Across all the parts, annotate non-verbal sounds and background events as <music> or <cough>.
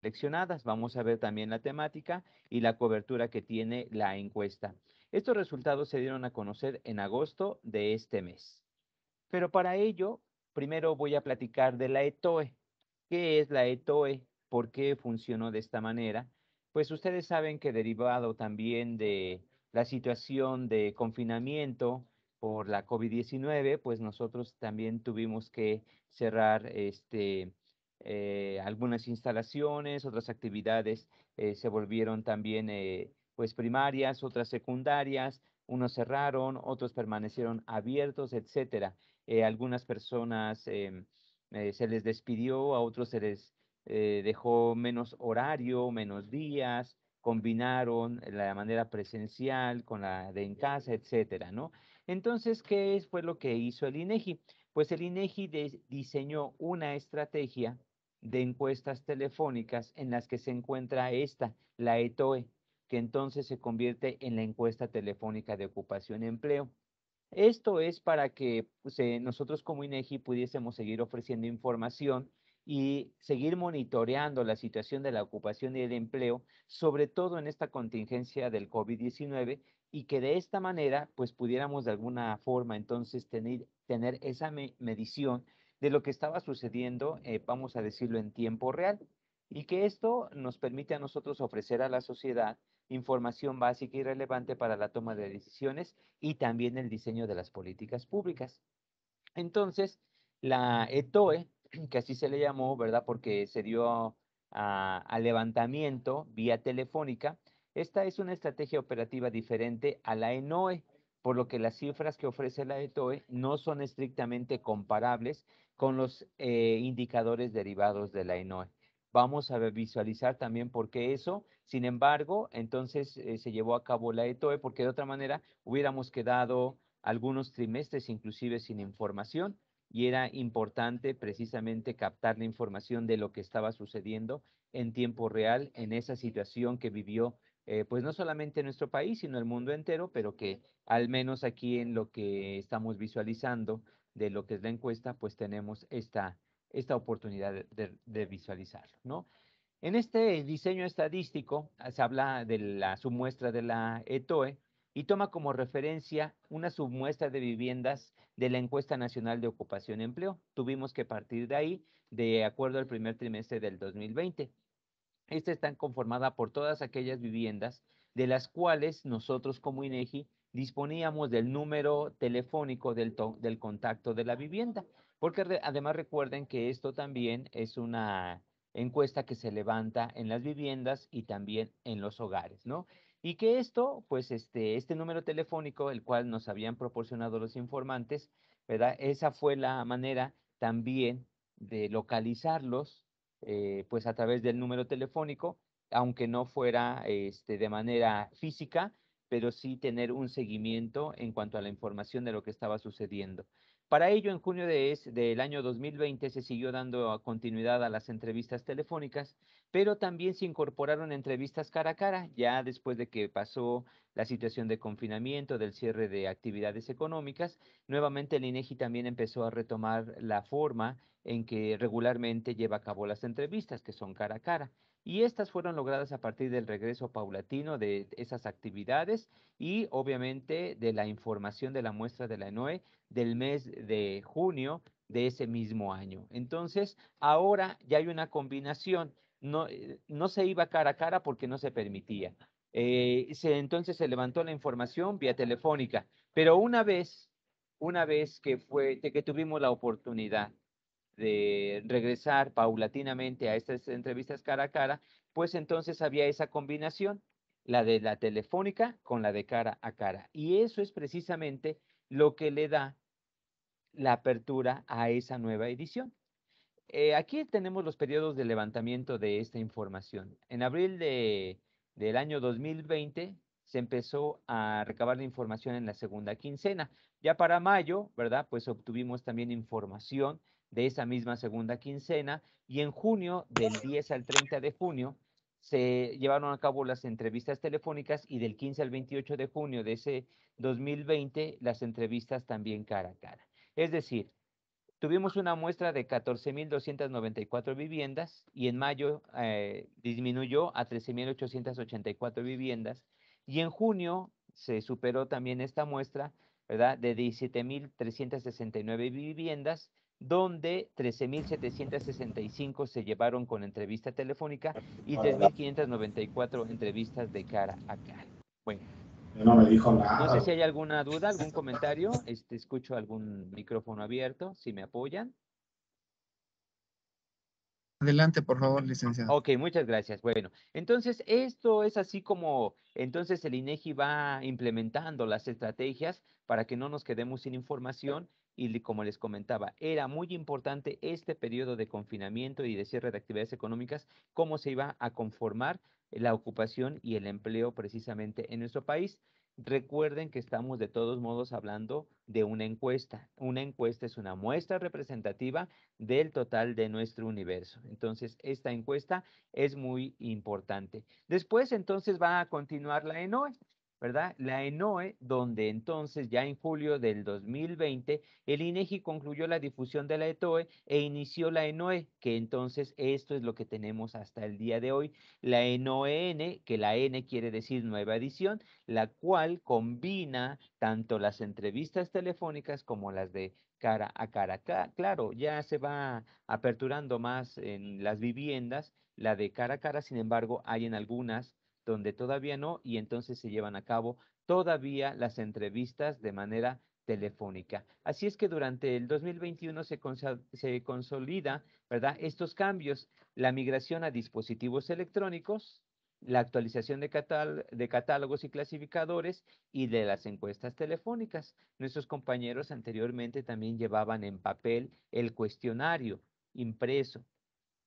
seleccionadas. Vamos a ver también la temática y la cobertura que tiene la encuesta. Estos resultados se dieron a conocer en agosto de este mes. Pero para ello, primero voy a platicar de la ETOE. E. ¿Qué es la ETOE? E? ¿Por qué funcionó de esta manera? Pues ustedes saben que derivado también de la situación de confinamiento por la COVID-19, pues nosotros también tuvimos que cerrar este, eh, algunas instalaciones, otras actividades eh, se volvieron también eh, pues primarias, otras secundarias, unos cerraron, otros permanecieron abiertos, etcétera. algunas personas em, se les despidió, a otros se les dejó menos horario, menos días, combinaron la manera presencial con la de en casa, etcétera, Entonces, ¿qué fue lo que hizo el INEGI? E pues el INEGI e diseñó una estrategia de encuestas telefónicas en las que se encuentra esta, la ETOE, e, que entonces se convierte en la encuesta telefónica de ocupación y empleo. Esto es para que pues, eh, nosotros como INEGI pudiésemos seguir ofreciendo información y seguir monitoreando la situación de la ocupación y el empleo, sobre todo en esta contingencia del COVID-19, y que de esta manera pues pudiéramos de alguna forma entonces tener, esa medición de lo que estaba sucediendo, eh, vamos a decirlo, en tiempo real, y que esto nos permite a nosotros ofrecer a la sociedad información básica y relevante para la toma de decisiones y también el diseño de las políticas públicas. Entonces, la ETOE, e, que así se le llamó, ¿verdad? Porque se dio a levantamiento vía telefónica, esta es una estrategia operativa diferente a la ENOE, por lo que las cifras que ofrece la ETOE e no son estrictamente comparables con los eh, indicadores derivados de la ENOE. E. Vamos a visualizar también por qué eso. Sin embargo, entonces eh, se llevó a cabo la ETOE e porque de otra manera hubiéramos quedado algunos trimestres inclusive sin información y era importante precisamente captar la información de lo que estaba sucediendo en tiempo real en esa situación que vivió eh, pues no solamente nuestro país, sino el mundo entero, pero que al menos aquí en lo que estamos visualizando de lo que es la encuesta, pues tenemos esta, esta oportunidad de, visualizarlo, ¿no? En este diseño estadístico ah, se habla de la submuestra de la ETOE e y toma como referencia una submuestra de viviendas de la encuesta nacional de ocupación y empleo. Tuvimos que partir de ahí de acuerdo al primer trimestre del 2020. Esta está conformada por todas aquellas viviendas de las cuales nosotros como INEGI e disponíamos del número telefónico del, contacto de la vivienda, porque además recuerden que esto también es una encuesta que se levanta en las viviendas y también en los hogares, ¿no? Y que esto, pues este, este número telefónico, el cual nos habían proporcionado los informantes, ¿verdad? Esa fue la manera también de localizarlos eh, pues a través del número telefónico, aunque no fuera este, de manera física, pero sí tener un seguimiento en cuanto a la información de lo que estaba sucediendo. Para ello, en junio de del año 2020 se siguió dando continuidad a las entrevistas telefónicas pero también se incorporaron entrevistas cara a cara, ya después de que pasó la situación de confinamiento, del cierre de actividades económicas, nuevamente el INEGI e también empezó a retomar la forma en que regularmente lleva a cabo las entrevistas, que son cara a cara. Y estas fueron logradas a partir del regreso paulatino de esas actividades y obviamente de la información de la muestra de la ENOE e del mes de junio de ese mismo año. Entonces, ahora ya hay una combinación no, eh, no se iba cara a cara porque no se permitía. Eh, se, entonces se levantó la información vía telefónica, pero una vez, una vez que, fue, que tuvimos la oportunidad de regresar paulatinamente a estas entrevistas cara a cara, pues entonces había esa combinación, la de la telefónica con la de cara a cara. Y eso es precisamente lo que le da la apertura a esa nueva edición. Eh, aquí tenemos los periodos de levantamiento de esta información. En abril del año 2020 se empezó a recabar la información en la segunda quincena. Ya para mayo, ¿verdad? Pues obtuvimos también información de esa misma segunda quincena y en junio, del 10 al 30 de junio, se llevaron a cabo las entrevistas telefónicas y del 15 al 28 de junio de ese 2020 las entrevistas también cara a cara. Es decir, Tuvimos una muestra de 14.294 viviendas y en mayo eh, disminuyó a 13.884 viviendas y en junio se superó también esta muestra, ¿verdad? De 17.369 viviendas, donde 13.765 se llevaron con entrevista telefónica y 3.594 entrevistas de cara a cara. Bueno no me dijo nada. No sé si hay alguna duda, algún comentario. Este, escucho algún micrófono abierto, si me apoyan. Adelante, por favor, licenciado. Ok, muchas gracias. Bueno, entonces esto es así como entonces el INEGI e va implementando las estrategias para que no nos quedemos sin información y como les comentaba, era muy importante este periodo de confinamiento y de cierre de actividades económicas, cómo se iba a conformar la ocupación y el empleo precisamente en nuestro país. Recuerden que estamos de todos modos hablando de una encuesta. Una encuesta es una muestra representativa del total de nuestro universo. Entonces, esta encuesta es muy importante. Después, entonces, va a continuar la ENOE. ¿verdad? La ENOE, donde entonces ya en julio del 2020 el INEGI e concluyó la difusión de la ETOE e inició la ENOE, que entonces esto es lo que tenemos hasta el día de hoy, la ENOEN, que la N quiere decir nueva edición, la cual combina tanto las entrevistas telefónicas como las de cara a cara. Claro, ya se va aperturando más en las viviendas la de cara a cara, sin embargo, hay en algunas donde todavía no, y entonces se llevan a cabo todavía las entrevistas de manera telefónica. Así es que durante el 2021 se, consolida, ¿verdad? Estos cambios, la migración a dispositivos electrónicos, la actualización de, de, catálogos y clasificadores y de las encuestas telefónicas. Nuestros compañeros anteriormente también llevaban en papel el cuestionario impreso.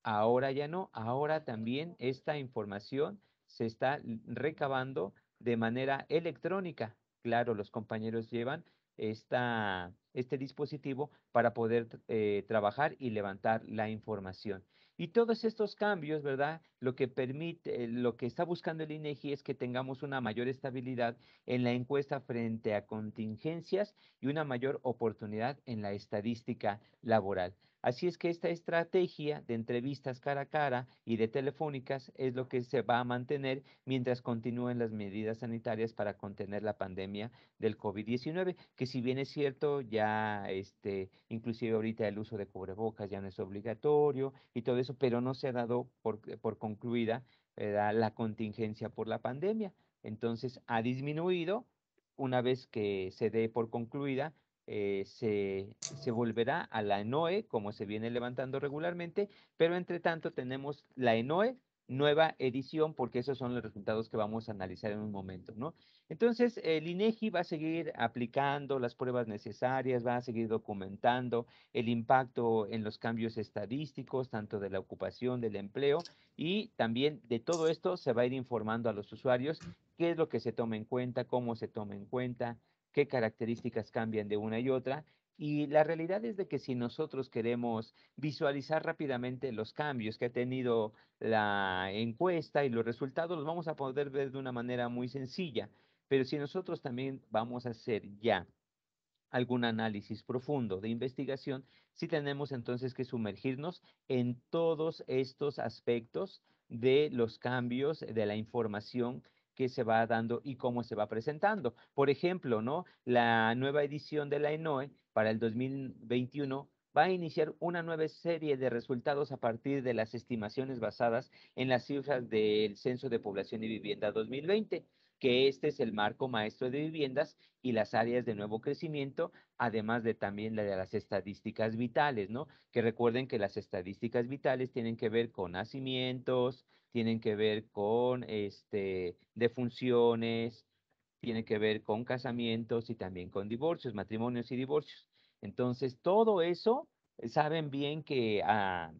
Ahora ya no, ahora también esta información se está recabando de manera electrónica. Claro, los compañeros llevan esta, este dispositivo para poder eh, trabajar y levantar la información. Y todos estos cambios, ¿verdad? Lo que permite, lo que está buscando el INEGI e es que tengamos una mayor estabilidad en la encuesta frente a contingencias y una mayor oportunidad en la estadística laboral. Así es que esta estrategia de entrevistas cara a cara y de telefónicas es lo que se va a mantener mientras continúen las medidas sanitarias para contener la pandemia del COVID-19, que si bien es cierto, ya este, inclusive ahorita el uso de cubrebocas ya no es obligatorio y todo eso, pero no se ha dado por, eh, concluida eh, la contingencia por la pandemia. Entonces ha disminuido una vez que se dé por concluida eh, se, volverá a la ENOE, como se viene levantando regularmente, pero entre tanto tenemos la ENOE nueva edición, porque esos son los resultados que vamos a analizar en un momento, ¿no? Entonces, el INEGI e va a seguir aplicando las pruebas necesarias, va a seguir documentando el impacto en los cambios estadísticos, tanto de la ocupación, del empleo, y también de todo esto se va a ir informando a los usuarios qué es lo que se toma en cuenta, cómo se toma en cuenta, qué características cambian de una y otra. Y la realidad es de que si nosotros queremos visualizar rápidamente los cambios que ha tenido la encuesta y los resultados, los vamos a poder ver de una manera muy sencilla. Pero si nosotros también vamos a hacer ya algún análisis profundo de investigación, sí tenemos entonces que sumergirnos en todos estos aspectos de los cambios de la información que se va dando y cómo se va presentando. Por ejemplo, ¿no? La nueva edición de la ENOE para el 2021 va a iniciar una nueva serie de resultados a partir de las estimaciones basadas en las cifras del Censo de Población y Vivienda 2020, que este es el marco maestro de viviendas y las áreas de nuevo crecimiento, además de también la de las estadísticas vitales, ¿no? Que recuerden que las estadísticas vitales tienen que ver con nacimientos, tienen que ver con este, defunciones, tienen que ver con casamientos y también con divorcios, matrimonios y divorcios. Entonces, todo eso, eh, saben bien que a, ah,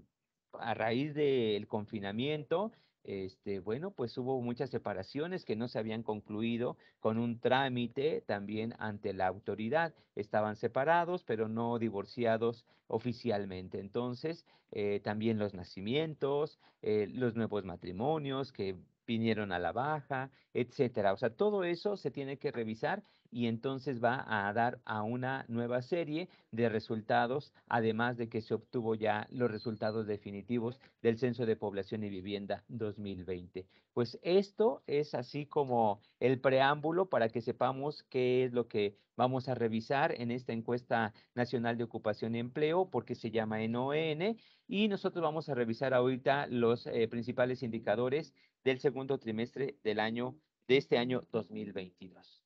a raíz del confinamiento este, bueno, pues hubo muchas separaciones que no se habían concluido con un trámite también ante la autoridad. Estaban separados, pero no divorciados oficialmente. Entonces, eh, también los nacimientos, eh, los nuevos matrimonios que vinieron a la baja, etcétera. O sea, todo eso se tiene que revisar y entonces va a dar a una nueva serie de resultados, además de que se obtuvo ya los resultados definitivos del Censo de Población y Vivienda 2020. Pues esto es así como el preámbulo para que sepamos qué es lo que vamos a revisar en esta encuesta nacional de ocupación y empleo, porque se llama NON, y nosotros vamos a revisar ahorita los eh, principales indicadores del segundo trimestre del año de este año 2022.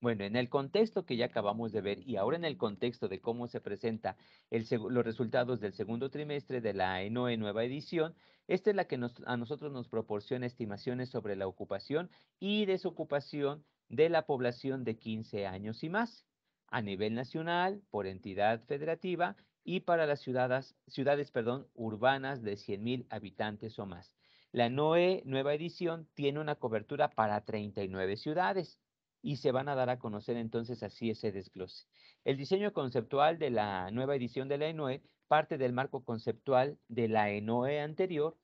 Bueno, en el contexto que ya acabamos de ver y ahora en el contexto de cómo se presenta los resultados del segundo trimestre de la ENOE nueva edición, esta es la que a nosotros nos proporciona estimaciones sobre la ocupación y desocupación de la población de 15 años y más a nivel nacional por entidad federativa y para las ciudades, perdón, urbanas de 100.000 habitantes o más. La NOE nueva edición tiene una cobertura para 39 ciudades y se van a dar a conocer entonces así ese desglose. El diseño conceptual de la nueva edición de la NOE parte del marco conceptual de la NOE anterior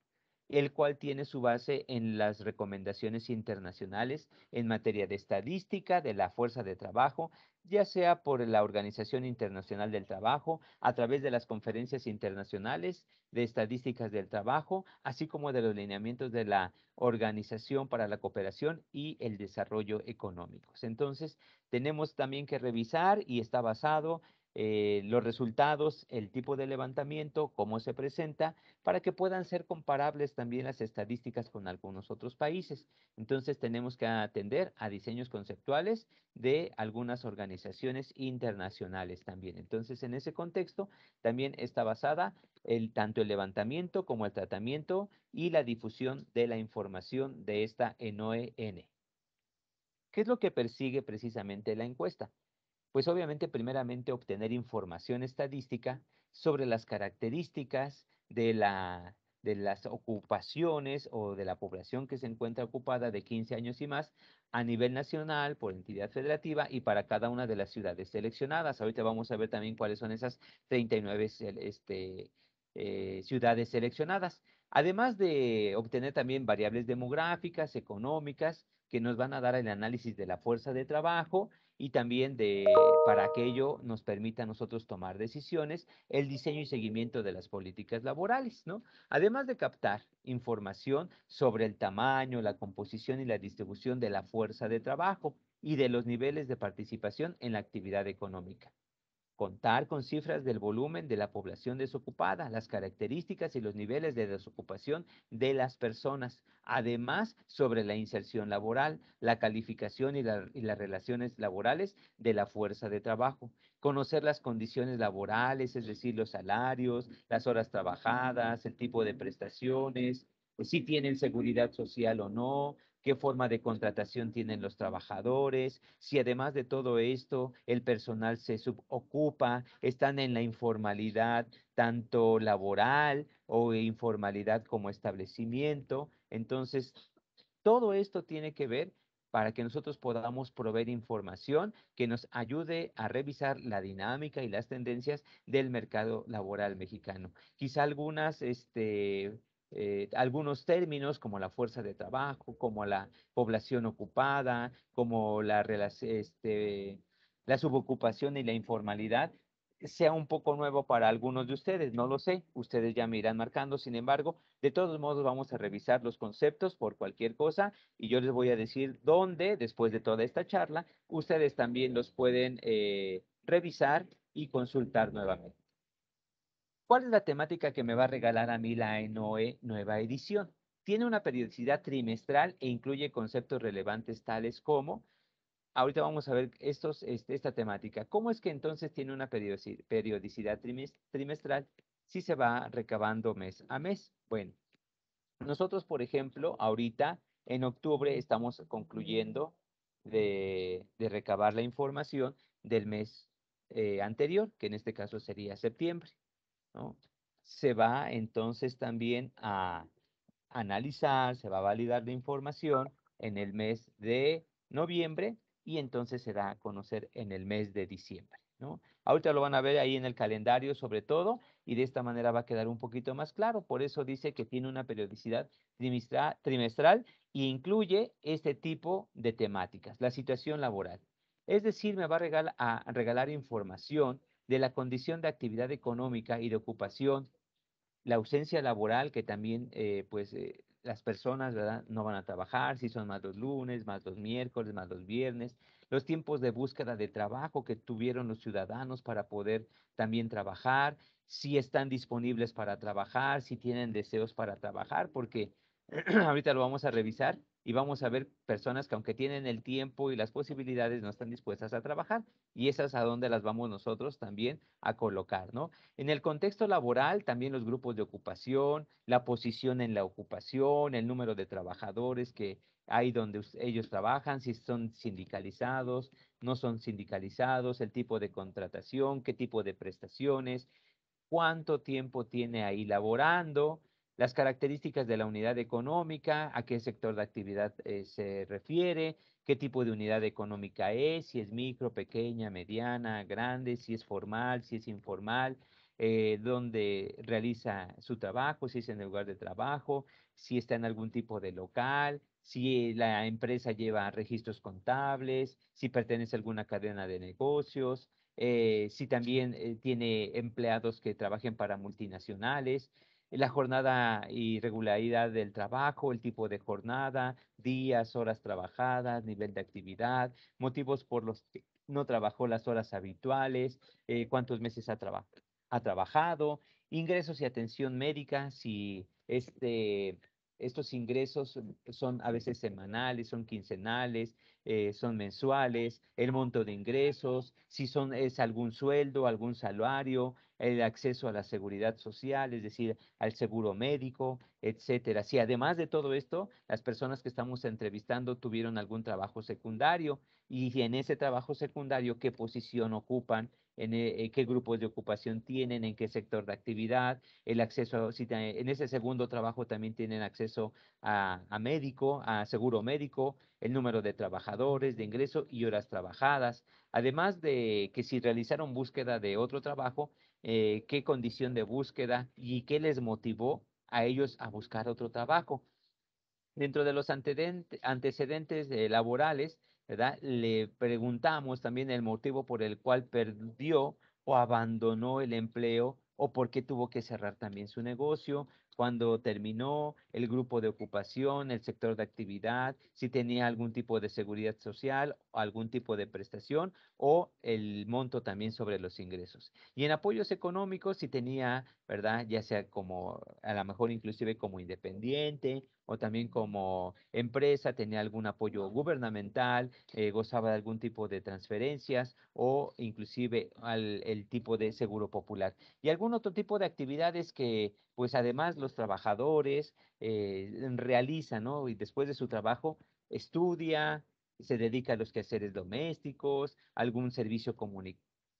el cual tiene su base en las recomendaciones internacionales en materia de estadística de la fuerza de trabajo, ya sea por la Organización Internacional del Trabajo, a través de las conferencias internacionales de estadísticas del trabajo, así como de los lineamientos de la Organización para la Cooperación y el Desarrollo Económicos. Entonces, tenemos también que revisar y está basado eh, los resultados, el tipo de levantamiento, cómo se presenta, para que puedan ser comparables también las estadísticas con algunos otros países. Entonces tenemos que atender a diseños conceptuales de algunas organizaciones internacionales también. Entonces en ese contexto también está basada tanto el levantamiento como el tratamiento y la difusión de la información de esta enoe ¿Qué es lo que persigue precisamente la encuesta? Pues obviamente primeramente obtener información estadística sobre las características de, las ocupaciones o de la población que se encuentra ocupada de 15 años y más a nivel nacional por entidad federativa y para cada una de las ciudades seleccionadas. Ahorita vamos a ver también cuáles son esas 39 este, eh, ciudades seleccionadas. Además de obtener también variables demográficas, económicas, que nos van a dar el análisis de la fuerza de trabajo y también de para aquello nos permita a nosotros tomar decisiones, el diseño y seguimiento de las políticas laborales, ¿no? Además de captar información sobre el tamaño, la composición y la distribución de la fuerza de trabajo y de los niveles de participación en la actividad económica. Contar con cifras del volumen de la población desocupada, las características y los niveles de desocupación de las personas, además sobre la inserción laboral, la calificación y, las relaciones laborales de la fuerza de trabajo. Conocer las condiciones laborales, es decir, los salarios, las horas trabajadas, el tipo de prestaciones, pues, si tienen seguridad social o no, qué forma de contratación tienen los trabajadores, si además de todo esto el personal se subocupa, están en la informalidad tanto laboral o informalidad como establecimiento. Entonces, todo esto tiene que ver para que nosotros podamos proveer información que nos ayude a revisar la dinámica y las tendencias del mercado laboral mexicano. Quizá algunas este, eh, algunos términos como la fuerza de trabajo, como la población ocupada, como la, este, la subocupación y la informalidad, sea un poco nuevo para algunos de ustedes, no lo sé, ustedes ya me irán marcando, sin embargo, de todos modos vamos a revisar los conceptos por cualquier cosa y yo les voy a decir dónde, después de toda esta charla, ustedes también los pueden eh, revisar y consultar nuevamente. ¿Cuál es la temática que me va a regalar a mí la NOE nueva edición? Tiene una periodicidad trimestral e incluye conceptos relevantes tales como, ahorita vamos a ver estos, este, esta temática, ¿cómo es que entonces tiene una periodicidad trimestral si se va recabando mes a mes? Bueno, nosotros, por ejemplo, ahorita en octubre estamos concluyendo de, recabar la información del mes eh, anterior, que en este caso sería septiembre. Se va entonces también a analizar, se va a validar la información en el mes de noviembre y entonces se da a conocer en el mes de diciembre. ¿no? Ahorita lo van a ver ahí en el calendario sobre todo y de esta manera va a quedar un poquito más claro. Por eso dice que tiene una periodicidad trimestral, trimestral y incluye este tipo de temáticas, la situación laboral. Es decir, me va a regalar, a regalar información de la condición de actividad económica y de ocupación, la ausencia laboral que también eh, pues eh, las personas ¿verdad? no van a trabajar, si son más los lunes, más los miércoles, más los viernes, los tiempos de búsqueda de trabajo que tuvieron los ciudadanos para poder también trabajar, si están disponibles para trabajar, si tienen deseos para trabajar, porque <clears throat> Ahorita lo vamos a revisar y vamos a ver personas que aunque tienen el tiempo y las posibilidades no están dispuestas a trabajar y esas a dónde las vamos nosotros también a colocar, ¿no? En el contexto laboral, también los grupos de ocupación, la posición en la ocupación, el número de trabajadores que hay donde ellos trabajan, si son sindicalizados, no son sindicalizados, el tipo de contratación, qué tipo de prestaciones, cuánto tiempo tiene ahí laborando, las características de la unidad económica, a qué sector de actividad eh, se refiere, qué tipo de unidad económica es, si es micro, pequeña, mediana, grande, si es formal, si es informal, eh, dónde realiza su trabajo, si es en el lugar de trabajo, si está en algún tipo de local, si eh, la empresa lleva registros contables, si pertenece a alguna cadena de negocios, si también tiene empleados que trabajen para multinacionales la jornada y regularidad del trabajo, el tipo de jornada, días, horas trabajadas, nivel de actividad, motivos por los que no trabajó las horas habituales, eh, cuántos meses ha, ha, trabajado, ingresos y atención médica, si este estos ingresos son a veces semanales, son quincenales, eh, son mensuales, el monto de ingresos, si son, es algún sueldo, algún salario, el acceso a la seguridad social, es decir, al seguro médico, etcétera. Si además de todo esto, las personas que estamos entrevistando tuvieron algún trabajo secundario y en ese trabajo secundario, qué posición ocupan, en, eh, qué grupos de ocupación tienen, en qué sector de actividad, el acceso, si en ese segundo trabajo también tienen acceso a, médico, a seguro médico, el número de trabajadores, de ingreso y horas trabajadas, además de que si realizaron búsqueda de otro trabajo, eh, qué condición de búsqueda y qué les motivó a ellos a buscar otro trabajo. Dentro de los antecedentes, eh, laborales, ¿verdad? Le preguntamos también el motivo por el cual perdió o abandonó el empleo o por qué tuvo que cerrar también su negocio, cuando terminó, el grupo de ocupación, el sector de actividad, si tenía algún tipo de seguridad social, algún tipo de prestación o el monto también sobre los ingresos. Y en apoyos económicos, si tenía, ¿verdad? Ya sea como, a lo mejor inclusive como independiente o también como empresa tenía algún apoyo gubernamental, eh, gozaba de algún tipo de transferencias o inclusive al, el tipo de seguro popular. Y algún otro tipo de actividades que pues además los trabajadores eh, realizan, ¿no? Y después de su trabajo estudia, se dedica a los quehaceres domésticos, algún servicio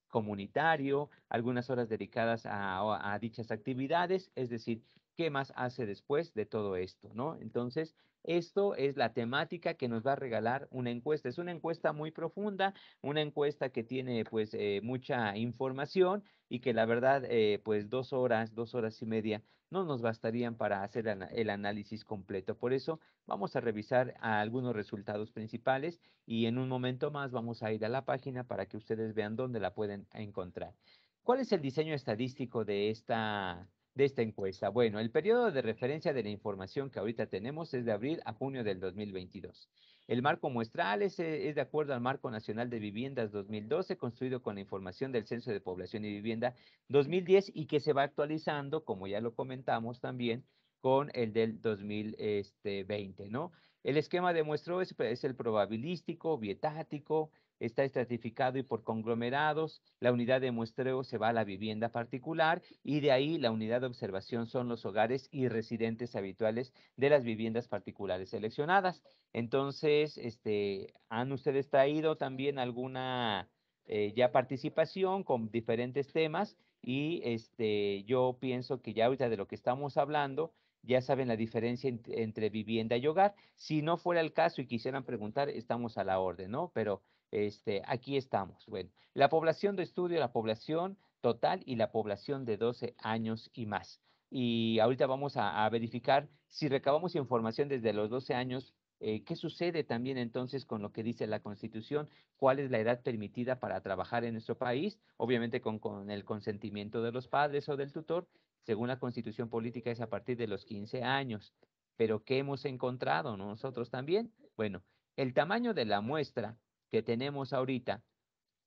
comunitario, algunas horas dedicadas a, dichas actividades, es decir, qué más hace después de todo esto, ¿no? Entonces, esto es la temática que nos va a regalar una encuesta. Es una encuesta muy profunda, una encuesta que tiene pues eh, mucha información y que la verdad eh, pues dos horas, dos horas y media no nos bastarían para hacer el análisis completo. Por eso vamos a revisar algunos resultados principales y en un momento más vamos a ir a la página para que ustedes vean dónde la pueden encontrar. ¿Cuál es el diseño estadístico de esta de esta encuesta. Bueno, el periodo de referencia de la información que ahorita tenemos es de abril a junio del 2022. El marco muestral eh, es, de acuerdo al Marco Nacional de Viviendas 2012, construido con la información del Censo de Población y Vivienda 2010 y que se va actualizando, como ya lo comentamos también, con el del 2020, este, ¿no? El esquema de muestreo es, es el probabilístico, vietático, está estratificado y por conglomerados, la unidad de muestreo se va a la vivienda particular y de ahí la unidad de observación son los hogares y residentes habituales de las viviendas particulares seleccionadas. Entonces, este, ¿han ustedes traído también alguna eh, ya participación con diferentes temas? Y este, yo pienso que ya ahorita de lo que estamos hablando, ya saben la diferencia entre vivienda y hogar. Si no fuera el caso y quisieran preguntar, estamos a la orden, ¿no? Pero este, aquí estamos. Bueno, la población de estudio, la población total y la población de 12 años y más. Y ahorita vamos a, verificar si recabamos información desde los 12 años, eh, qué sucede también entonces con lo que dice la Constitución, cuál es la edad permitida para trabajar en nuestro país, obviamente con, con el consentimiento de los padres o del tutor. Según la Constitución Política es a partir de los 15 años. Pero ¿qué hemos encontrado nosotros también? Bueno, el tamaño de la muestra que tenemos ahorita,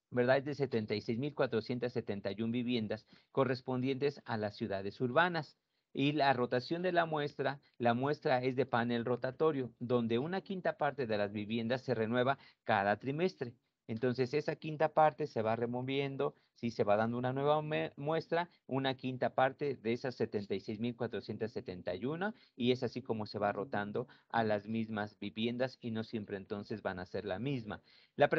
¿verdad? Es de 76.471 viviendas correspondientes a las ciudades urbanas. Y la rotación de la muestra, la muestra es de panel rotatorio, donde una quinta parte de las viviendas se renueva cada trimestre. Entonces, esa quinta parte se va removiendo, se va dando una nueva muestra, una quinta parte de esas 76.471 y es así como se va rotando a las mismas viviendas y no siempre entonces van a ser la misma. La,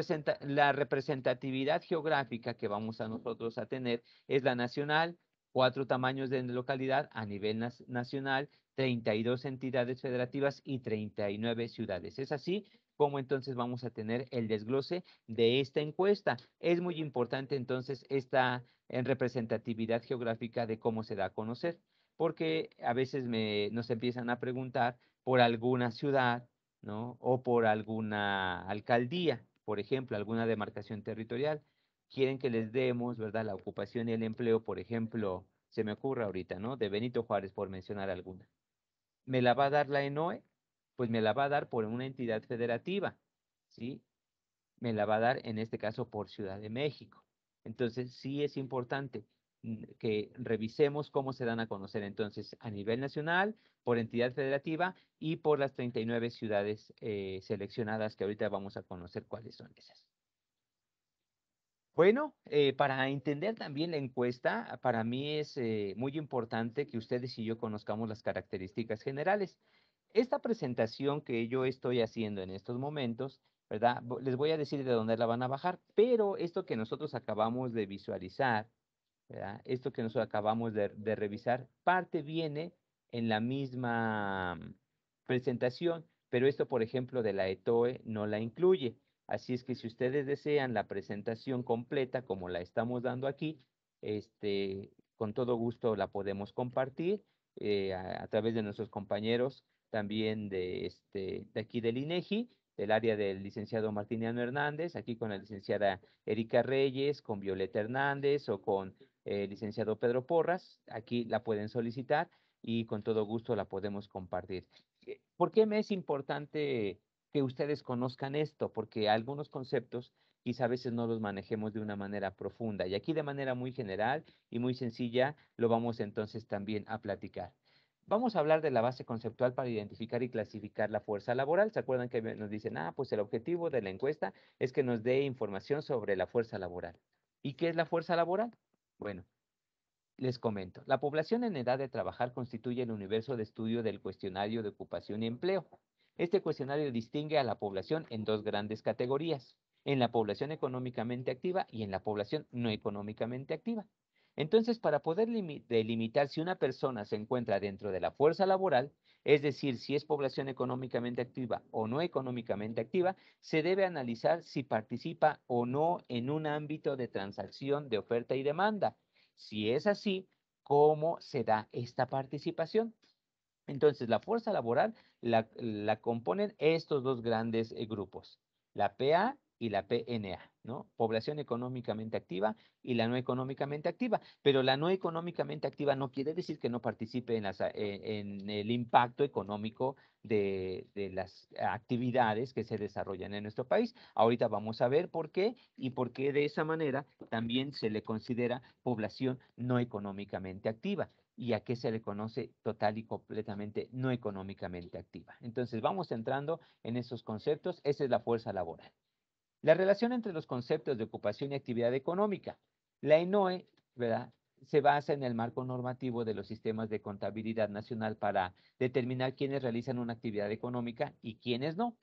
la representatividad geográfica que vamos a nosotros a tener es la nacional, cuatro tamaños de localidad a nivel nacional, 32 entidades federativas y 39 ciudades. Es así cómo entonces vamos a tener el desglose de esta encuesta. Es muy importante entonces esta eh, representatividad geográfica de cómo se da a conocer, porque a veces nos empiezan a preguntar por alguna ciudad, ¿no? O por alguna alcaldía, por ejemplo, alguna demarcación territorial. Quieren que les demos, ¿verdad? La ocupación y el empleo, por ejemplo, se me ocurre ahorita, ¿no? De Benito Juárez, por mencionar alguna. ¿Me la va a dar la ENOE? pues me la va a dar por una entidad federativa, ¿sí? Me la va a dar en este caso por Ciudad de México. Entonces, sí es importante mm, que revisemos cómo se dan a conocer entonces a nivel nacional, por entidad federativa y por las 39 ciudades eh, seleccionadas que ahorita vamos a conocer cuáles son esas. Bueno, eh, para entender también la encuesta, para mí es eh, muy importante que ustedes y yo conozcamos las características generales esta presentación que yo estoy haciendo en estos momentos, ¿verdad? Les voy a decir de dónde la van a bajar, pero esto que nosotros acabamos de visualizar, ¿verdad? Esto que nosotros acabamos de, revisar, parte viene en la misma presentación, pero esto, por ejemplo, de la ETOE e no la incluye. Así es que si ustedes desean la presentación completa como la estamos dando aquí, este, con todo gusto la podemos compartir eh, a través de nuestros compañeros también de, este, de aquí del INEGI, del área del licenciado Martiniano Hernández, aquí con la licenciada Erika Reyes, con Violeta Hernández o con el licenciado Pedro Porras, aquí la pueden solicitar y con todo gusto la podemos compartir. Eh, ¿Por qué me es importante que ustedes conozcan esto? Porque algunos conceptos quizá a veces no los manejemos de una manera profunda y aquí de manera muy general y muy sencilla lo vamos entonces también a platicar. Vamos a hablar de la base conceptual para identificar y clasificar la fuerza laboral. ¿Se acuerdan que nos dicen, ah, pues el objetivo de la encuesta es que nos dé información sobre la fuerza laboral? ¿Y qué es la fuerza laboral? Bueno, les comento. La población en edad de trabajar constituye el universo de estudio del cuestionario de ocupación y empleo. Este cuestionario distingue a la población en dos grandes categorías, en la población económicamente activa y en la población no económicamente activa. Entonces, para poder delimitar si una persona se encuentra dentro de la fuerza laboral, es decir, si es población económicamente activa o no económicamente activa, se debe analizar si participa o no en un ámbito de transacción de oferta y demanda. Si es así, ¿cómo se da esta participación? Entonces, la fuerza laboral la, componen estos dos grandes eh, grupos, la PA y la PNA, ¿no? Población económicamente activa y la no económicamente activa. Pero la no económicamente activa no quiere decir que no participe en, e-, el impacto económico de, las actividades que se desarrollan en nuestro país. Ahorita vamos a ver por qué y por qué de esa manera también se le considera población no económicamente activa y a qué se le conoce total y completamente no económicamente activa. Entonces vamos entrando en esos conceptos. Esa es la fuerza laboral. La relación entre los conceptos de ocupación y actividad económica. La ENOE, e, ¿verdad? se basa en el marco normativo de los sistemas de contabilidad nacional para determinar quiénes realizan una actividad económica y quiénes no.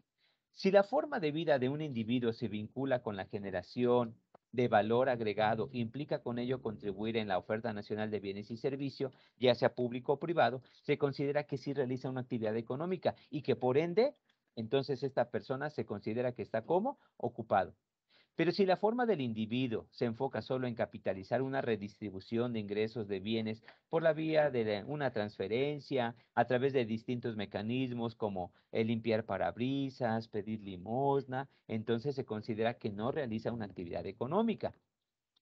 Si la forma de vida de un individuo se vincula con la generación de valor agregado, implica con ello contribuir en la oferta nacional de bienes y servicios, ya sea público o privado, se considera que sí realiza una actividad económica y que por ende entonces esta persona se considera que está como ocupado. Pero si la forma del individuo se enfoca solo en capitalizar una redistribución de ingresos de bienes por la vía de una transferencia, a través de distintos mecanismos como el limpiar parabrisas, pedir limosna, entonces se considera que no realiza una actividad económica.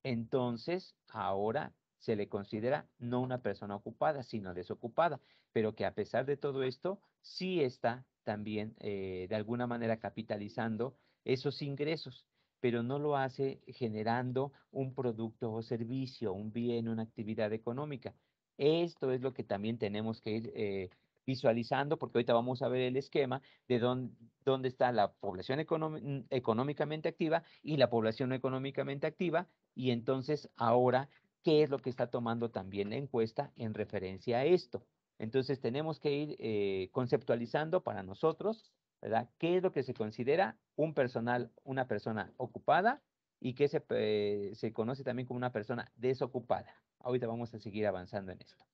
Entonces, ahora se le considera no una persona ocupada, sino desocupada, pero que a pesar de todo esto, sí está también eh, de alguna manera capitalizando esos ingresos, pero no lo hace generando un producto o servicio, un bien, una actividad económica. Esto es lo que también tenemos que ir eh, visualizando, porque ahorita vamos a ver el esquema de dónde, dónde está la población mm, económicamente activa y la población no económicamente activa, y entonces ahora qué es lo que está tomando también la encuesta en referencia a esto. Entonces tenemos que ir eh, conceptualizando para nosotros, ¿verdad? ¿Qué es lo que se considera un personal, una persona ocupada y qué se, se conoce también como una persona desocupada? Ahorita vamos a seguir avanzando en esto.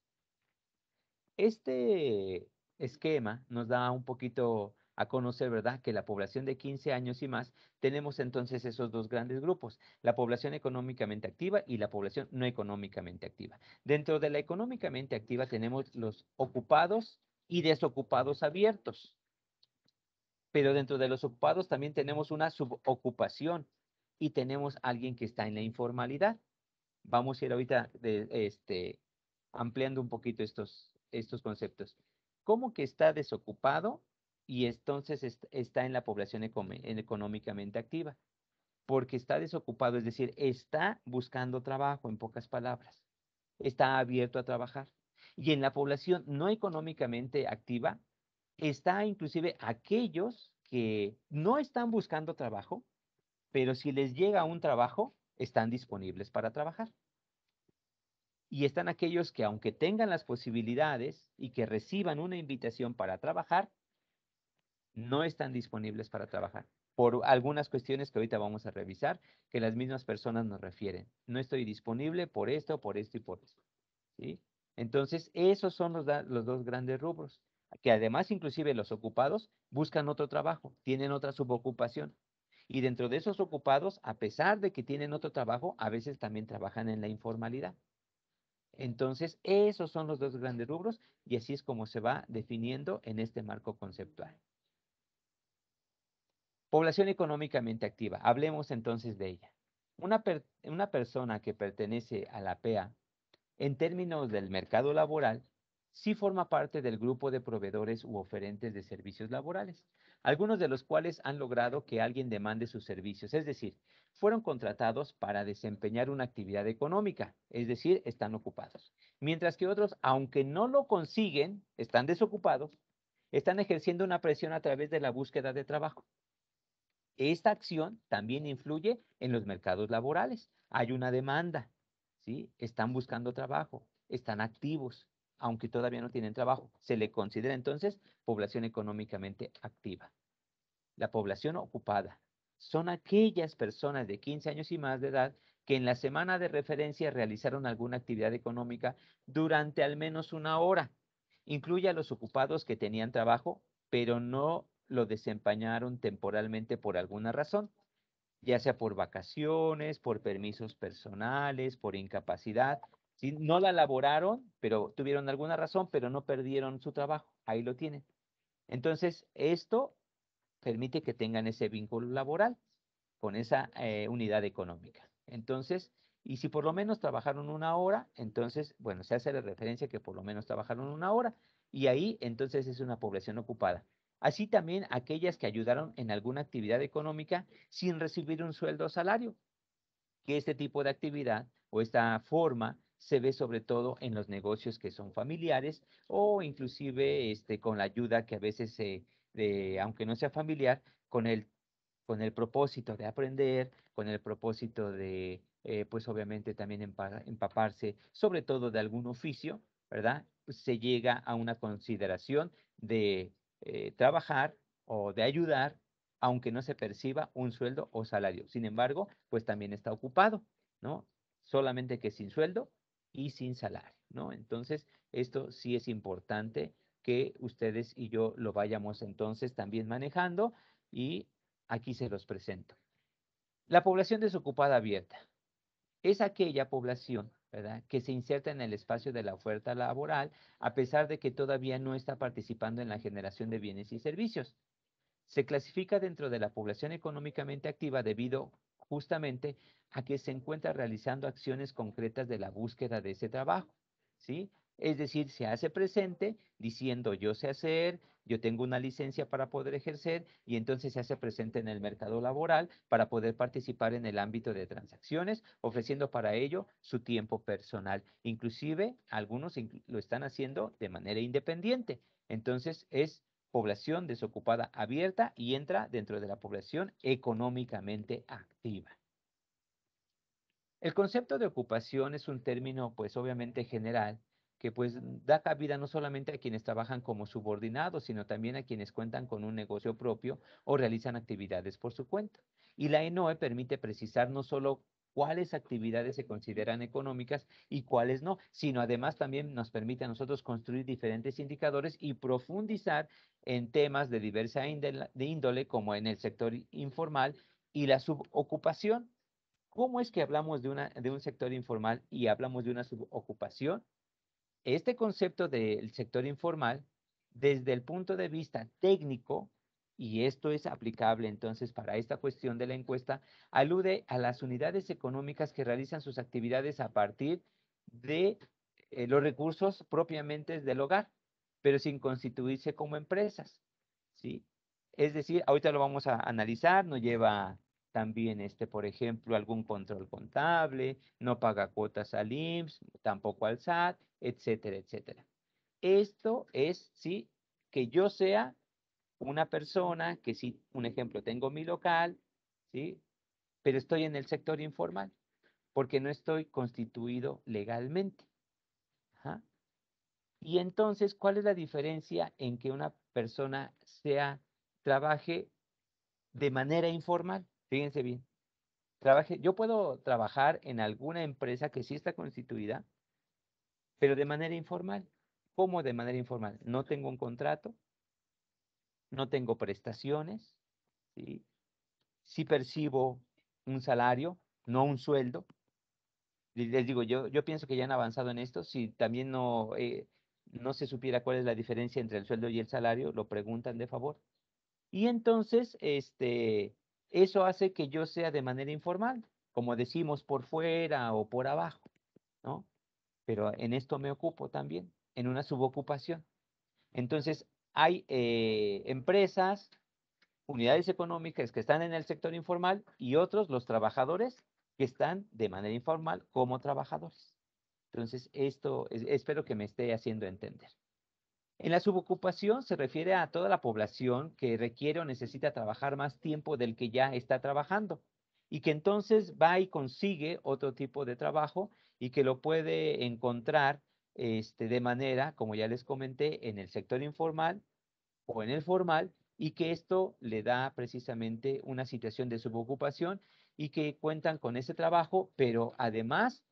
Este esquema nos da un poquito a conocer, ¿verdad?, que la población de 15 años y más, tenemos entonces esos dos grandes grupos, la población económicamente activa y la población no económicamente activa. Dentro de la económicamente activa tenemos los ocupados y desocupados abiertos. Pero dentro de los ocupados también tenemos una subocupación y tenemos alguien que está en la informalidad. Vamos a ir ahorita de, este, ampliando un poquito estos, estos conceptos. ¿Cómo que está desocupado? y entonces está en la población económicamente activa, porque está desocupado, es decir, está buscando trabajo, en pocas palabras, está abierto a trabajar. Y en la población no económicamente activa está inclusive aquellos que no están buscando trabajo, pero si les llega un trabajo, están disponibles para trabajar. Y están aquellos que aunque tengan las posibilidades y que reciban una invitación para trabajar, no están disponibles para trabajar por algunas cuestiones que ahorita vamos a revisar, que las mismas personas nos refieren. No estoy disponible por esto, por esto y por esto. ¿sí? Entonces, esos son los dos grandes rubros, que además inclusive los ocupados buscan otro trabajo, tienen otra subocupación. Y dentro de esos ocupados, a pesar de que tienen otro trabajo, a veces también trabajan en la informalidad. Entonces, esos son los dos grandes rubros y así es como se va definiendo en este marco conceptual. Población económicamente activa. Hablemos entonces de ella. Una, persona que pertenece a la PEA, en términos del mercado laboral, sí forma parte del grupo de proveedores u oferentes de servicios laborales, algunos de los cuales han logrado que alguien demande sus servicios, es decir, fueron contratados para desempeñar una actividad económica, es decir, están ocupados, mientras que otros, aunque no lo consiguen, están desocupados, están ejerciendo una presión a través de la búsqueda de trabajo. Esta acción también influye en los mercados laborales. Hay una demanda, ¿sí? Están buscando trabajo, están activos, aunque todavía no tienen trabajo. Se le considera entonces población económicamente activa. La población ocupada son aquellas personas de 15 años y más de edad que en la semana de referencia realizaron alguna actividad económica durante al menos una hora. Incluye a los ocupados que tenían trabajo, pero no lo desempañaron temporalmente por alguna razón, ya sea por vacaciones, por permisos personales, por incapacidad. Si No la laboraron, pero tuvieron alguna razón, pero no perdieron su trabajo. Ahí lo tienen. Entonces, esto permite que tengan ese vínculo laboral con esa eh, unidad económica. Entonces, y si por lo menos trabajaron una hora, entonces, bueno, se hace la referencia que por lo menos trabajaron una hora, y ahí entonces es una población ocupada así también aquellas que ayudaron en alguna actividad económica sin recibir un sueldo o salario, que este tipo de actividad o esta forma se ve sobre todo en los negocios que son familiares o inclusive este, con la ayuda que a veces, se, aunque no sea familiar, con el, con el propósito de aprender, con el propósito de, eh, pues obviamente también empaparse, sobre todo de algún oficio, ¿verdad? Pues, se llega a una consideración de eh, trabajar o de ayudar, aunque no se perciba un sueldo o salario. Sin embargo, pues también está ocupado, ¿no? Solamente que sin sueldo y sin salario, ¿no? Entonces, esto sí es importante que ustedes y yo lo vayamos entonces también manejando y aquí se los presento. La población desocupada abierta es aquella población que se inserta en el espacio de la oferta laboral a pesar de que todavía no está participando en la generación de bienes y servicios. Se clasifica dentro de la población económicamente activa debido justamente a que se encuentra realizando acciones concretas de la búsqueda de ese trabajo, ¿sí? Es decir, se hace presente diciendo yo sé hacer, yo tengo una licencia para poder ejercer y entonces se hace presente en el mercado laboral para poder participar en el ámbito de transacciones, ofreciendo para ello su tiempo personal. Inclusive algunos lo están haciendo de manera independiente. Entonces es población desocupada abierta y entra dentro de la población económicamente activa. El concepto de ocupación es un término pues obviamente general que pues da cabida no solamente a quienes trabajan como subordinados, sino también a quienes cuentan con un negocio propio o realizan actividades por su cuenta. Y la ENOE e permite precisar no solo cuáles actividades se consideran económicas y cuáles no, sino además también nos permite a nosotros construir diferentes indicadores y profundizar en temas de diversa índole, índole como en el sector informal y la subocupación. ¿Cómo es que hablamos de un sector informal y hablamos de una subocupación? este concepto del sector informal desde el punto de vista técnico, y esto es aplicable entonces para esta cuestión de la encuesta, alude a las unidades económicas que realizan sus actividades a partir de eh, los recursos propiamente del hogar, pero sin constituirse como empresas. ¿sí? Es decir, ahorita lo vamos a analizar, nos lleva también, este, por ejemplo, algún control contable, no paga cuotas al IMSS, tampoco al SAT, etcétera, etcétera. Esto es, sí, que yo sea una persona que sí, un ejemplo, tengo mi local, ¿sí? Pero estoy en el sector informal, porque no estoy constituido legalmente. Y entonces, ¿cuál es la diferencia en que una persona sea, trabaje de manera informal? Fíjense bien. yo puedo trabajar en alguna empresa que sí está constituida, pero de manera informal. ¿Cómo de manera informal? No tengo un contrato, no tengo prestaciones, ¿sí? percibo un salario, no un sueldo. Les digo, yo, yo pienso que ya han avanzado en esto. Si también no, eh, no se supiera cuál es la diferencia entre el sueldo y el salario, lo preguntan de favor. Y entonces, este, eso hace que yo sea de manera informal, como decimos por fuera o por abajo, ¿no? Pero en esto me ocupo también, en una subocupación. Entonces, hay eh, empresas, unidades económicas que están en el sector informal y otros, los trabajadores, que están de manera informal como trabajadores. Entonces, esto espero que me esté haciendo entender. En la subocupación se refiere a toda la población que requiere o necesita trabajar más tiempo del que ya está trabajando y que entonces va y consigue otro tipo de trabajo y que lo puede encontrar este, de manera, como ya les comenté, en el sector informal o en el formal y que esto le da precisamente una situación de subocupación y que cuentan con ese trabajo, pero además,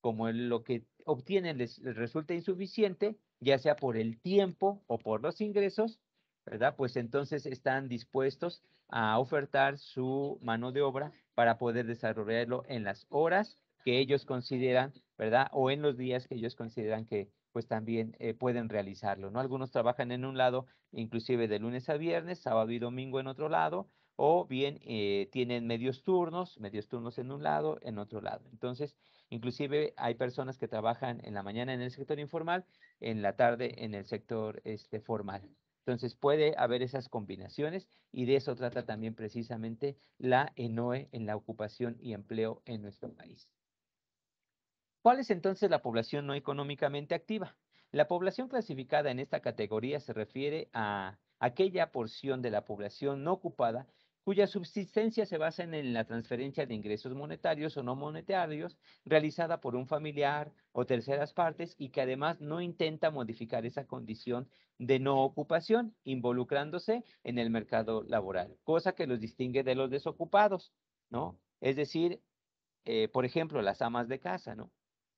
como lo que obtienen les resulta insuficiente, ya sea por el tiempo o por los ingresos, ¿verdad? Pues entonces están dispuestos a ofertar su mano de obra para poder desarrollarlo en las horas que ellos consideran, ¿verdad? O en los días que ellos consideran que pues también eh, pueden realizarlo, ¿no? Algunos trabajan en un lado, inclusive de lunes a viernes, sábado y domingo en otro lado, o bien eh, tienen medios turnos, medios turnos en un lado, en otro lado. Entonces, inclusive hay personas que trabajan en la mañana en el sector informal, en la tarde en el sector este, formal. Entonces puede haber esas combinaciones y de eso trata también precisamente la ENOE e en la ocupación y empleo en nuestro país. ¿Cuál es entonces la población no económicamente activa? La población clasificada en esta categoría se refiere a aquella porción de la población no ocupada cuya subsistencia se basa en la transferencia de ingresos monetarios o no monetarios realizada por un familiar o terceras partes y que además no intenta modificar esa condición de no ocupación involucrándose en el mercado laboral, cosa que los distingue de los desocupados, ¿no? Es decir, eh, por ejemplo, las amas de casa, ¿no?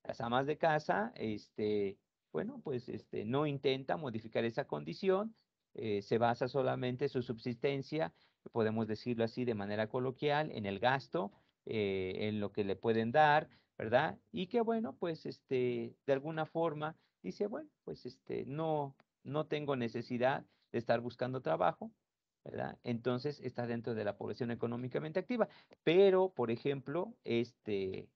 Las amas de casa, este, bueno, pues este, no intenta modificar esa condición, eh, se basa solamente su subsistencia podemos decirlo así de manera coloquial, en el gasto, eh, en lo que le pueden dar, ¿verdad? Y que bueno, pues este, de alguna forma dice, bueno, pues este, no, no tengo necesidad de estar buscando trabajo, ¿verdad? Entonces está dentro de la población económicamente activa. Pero, por ejemplo, este,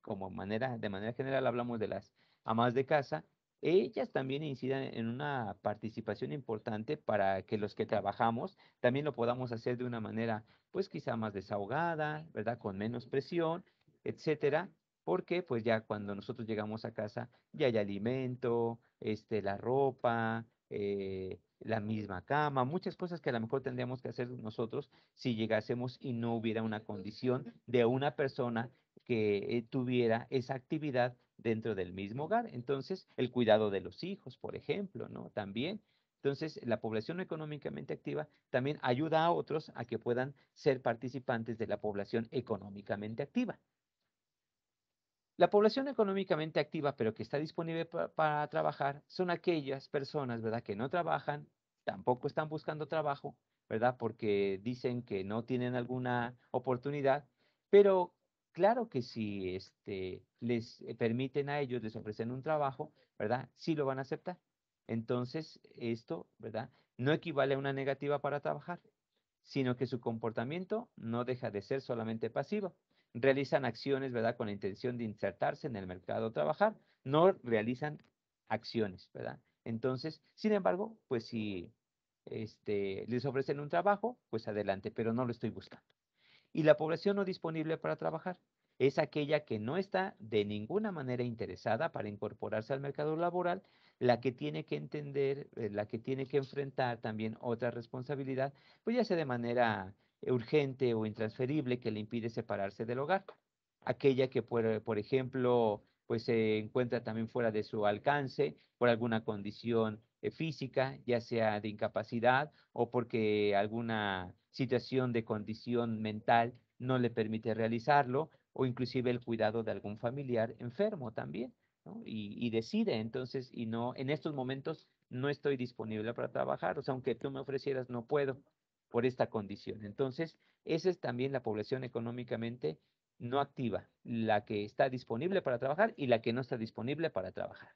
como manera, de manera general hablamos de las amas de casa, ellas también inciden en una participación importante para que los que trabajamos también lo podamos hacer de una manera, pues quizá más desahogada, ¿verdad? Con menos presión, etcétera, porque pues ya cuando nosotros llegamos a casa ya hay alimento, este, la ropa, eh, la misma cama, muchas cosas que a lo mejor tendríamos que hacer nosotros si llegásemos y no hubiera una condición de una persona que eh, tuviera esa actividad dentro del mismo hogar. Entonces, el cuidado de los hijos, por ejemplo, ¿no? También. Entonces, la población económicamente activa también ayuda a otros a que puedan ser participantes de la población económicamente activa. La población económicamente activa, pero que está disponible para, trabajar, son aquellas personas, ¿verdad?, que no trabajan, tampoco están buscando trabajo, ¿verdad?, porque dicen que no tienen alguna oportunidad, pero Claro que si este, les eh, permiten a ellos, les ofrecen un trabajo, ¿verdad? Sí lo van a aceptar. Entonces, esto, ¿verdad? No equivale a una negativa para trabajar, sino que su comportamiento no deja de ser solamente pasivo. Realizan acciones, ¿verdad? Con la intención de insertarse en el mercado a trabajar, no realizan acciones, ¿verdad? Entonces, sin embargo, pues si este, les ofrecen un trabajo, pues adelante, pero no lo estoy buscando. Y la población no disponible para trabajar es aquella que no está de ninguna manera interesada para incorporarse al mercado laboral, la que tiene que entender, eh, la que tiene que enfrentar también otra responsabilidad, pues ya sea de manera urgente o intransferible que le impide separarse del hogar. Aquella que, por, por ejemplo, pues se encuentra también fuera de su alcance por alguna condición eh, física, ya sea de incapacidad o porque alguna situación de condición mental no le permite realizarlo o inclusive el cuidado de algún familiar enfermo también. ¿no? Y, y, decide entonces, y no, en estos momentos no estoy disponible para trabajar, o sea, aunque tú me ofrecieras, no puedo por esta condición. Entonces, esa es también la población económicamente no activa, la que está disponible para trabajar y la que no está disponible para trabajar.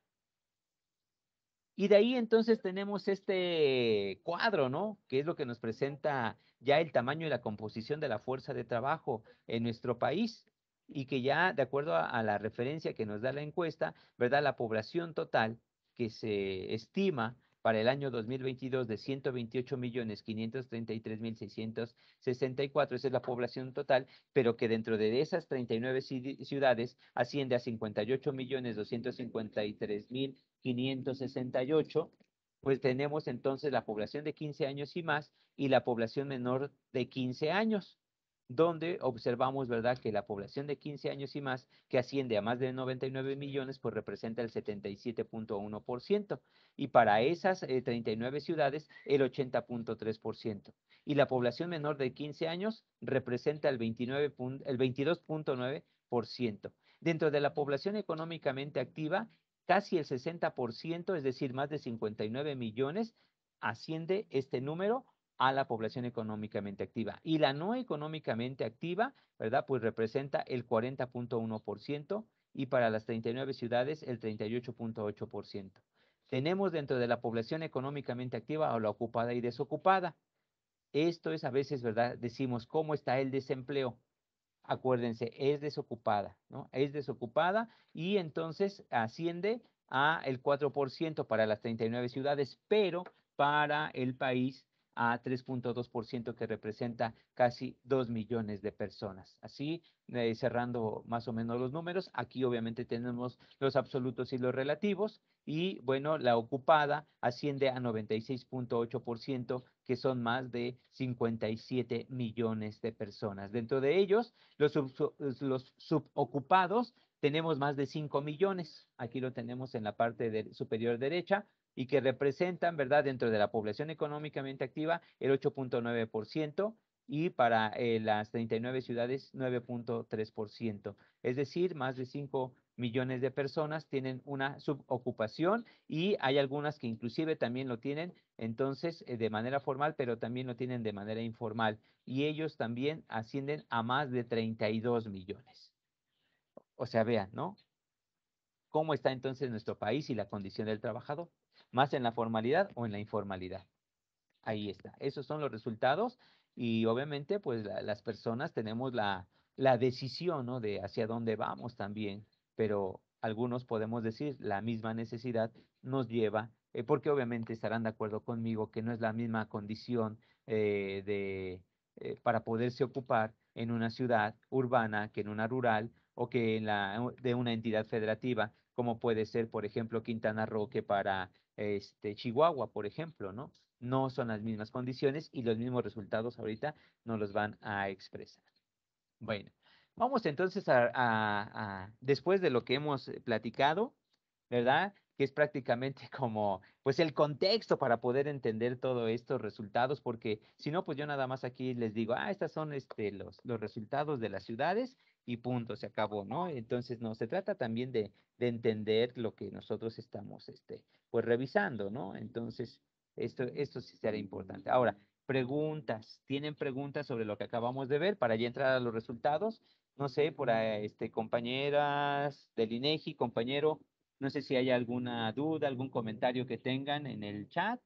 Y de ahí entonces tenemos este cuadro, ¿no? Que es lo que nos presenta ya el tamaño y la composición de la fuerza de trabajo en nuestro país y que ya, de acuerdo a, la referencia que nos da la encuesta, ¿verdad? La población total que se estima para el año 2022 de 128.533.664, esa es la población total, pero que dentro de esas 39 ciudades asciende a 58.253.568, pues tenemos entonces la población de 15 años y más y la población menor de 15 años donde observamos, ¿verdad?, que la población de 15 años y más, que asciende a más de 99 millones, pues representa el 77.1%, y para esas 39 eh, ciudades, el 80.3%. Y la población menor de 15 años representa el, el 22.9%. Dentro de la población económicamente activa, casi el 60%, es decir, más de 59 millones, asciende este número a la población económicamente activa. Y la no económicamente activa, ¿verdad? Pues representa el 40.1% y para las 39 ciudades el 38.8%. Tenemos dentro de la población económicamente activa a la ocupada y desocupada. Esto es a veces, ¿verdad? Decimos, ¿cómo está el desempleo? Acuérdense, es desocupada, ¿no? Es desocupada y entonces asciende a el 4% para las 39 ciudades, pero para el país a 3.2% que representa casi 2 millones de personas. Así, eh, cerrando más o menos los números, aquí obviamente tenemos los absolutos y los relativos y bueno, la ocupada asciende a 96.8%, que son más de 57 millones de personas. Dentro de ellos, los, subocupados tenemos más de 5 millones. Aquí lo tenemos en la parte superior derecha, y que representan, ¿verdad?, dentro de la población económicamente activa, el 8.9% y para eh, las 39 ciudades 9.3%. Es decir, más de 5 millones de personas tienen una subocupación y hay algunas que inclusive también lo tienen entonces eh, de manera formal, pero también lo tienen de manera informal y ellos también ascienden a más de 32 millones. O sea, vean, ¿no? ¿Cómo está entonces nuestro país y la condición del trabajador? más en la formalidad o en la informalidad. Ahí está, esos son los resultados y obviamente pues las personas tenemos la, decisión ¿no? de hacia dónde vamos también, pero algunos podemos decir la misma necesidad nos lleva, eh, porque obviamente estarán de acuerdo conmigo que no es la misma condición eh, de, eh, para poderse ocupar en una ciudad urbana que en una rural o que en la, de una entidad federativa, como puede ser, por ejemplo, Quintana Roo que para este, Chihuahua, por ejemplo, ¿no? No son las mismas condiciones y los mismos resultados ahorita no los van a expresar. Bueno, vamos entonces a, después de lo que hemos eh, platicado, ¿verdad? que es prácticamente <laughs> como pues el contexto para poder entender todos estos resultados, porque si no, pues yo nada más aquí les digo, ah, estas son este, los, los resultados de las ciudades y punto, se acabó, ¿no? Entonces, no, se trata también de, entender lo que nosotros estamos, este, pues revisando, ¿no? Entonces, esto, esto sí será importante. Ahora, preguntas, ¿tienen preguntas sobre lo que acabamos de ver para ya entrar a los resultados? No sé, por este, compañeras del INEGI, e compañero, no sé si hay alguna duda, algún comentario que tengan en el chat.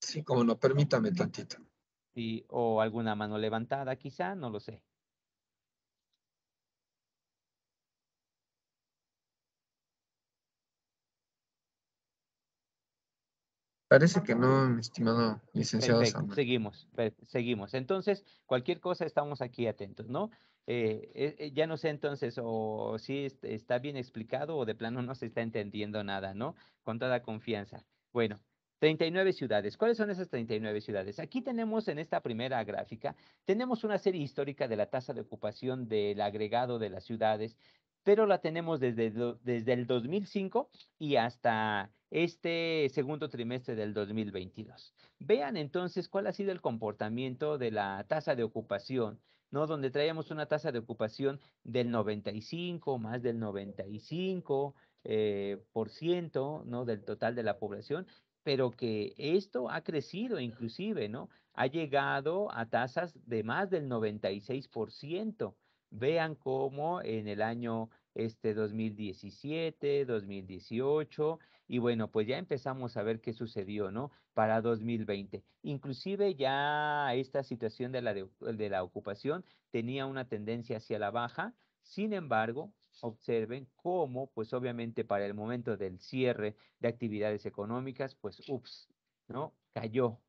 Sí, como no, permítame tantito o alguna mano levantada quizá, no lo sé. Parece que no, mi estimado licenciado. Seguimos, seguimos. Entonces, cualquier cosa estamos aquí atentos, ¿no? Eh, eh, eh, ya no sé entonces o si está bien explicado o de plano no se está entendiendo nada, ¿no? Con toda confianza. Bueno, 39 ciudades. ¿Cuáles son esas 39 ciudades? Aquí tenemos en esta primera gráfica, tenemos una serie histórica de la tasa de ocupación del agregado de las ciudades, pero la tenemos desde, desde el 2005 y hasta este segundo trimestre del 2022. Vean entonces cuál ha sido el comportamiento de la tasa de ocupación ¿no? Donde traíamos una tasa de ocupación del 95, más del 95 eh, por ciento, ¿no? Del total de la población pero que esto ha crecido inclusive, ¿no? Ha llegado a tasas de más del 96%. Vean cómo en el año este 2017, 2018 y bueno, pues ya empezamos a ver qué sucedió, ¿no? Para 2020. Inclusive ya esta situación de la de la ocupación tenía una tendencia hacia la baja. Sin embargo, observen cómo, pues obviamente para el momento del cierre de actividades económicas, pues, ups, ¿no? Cayó,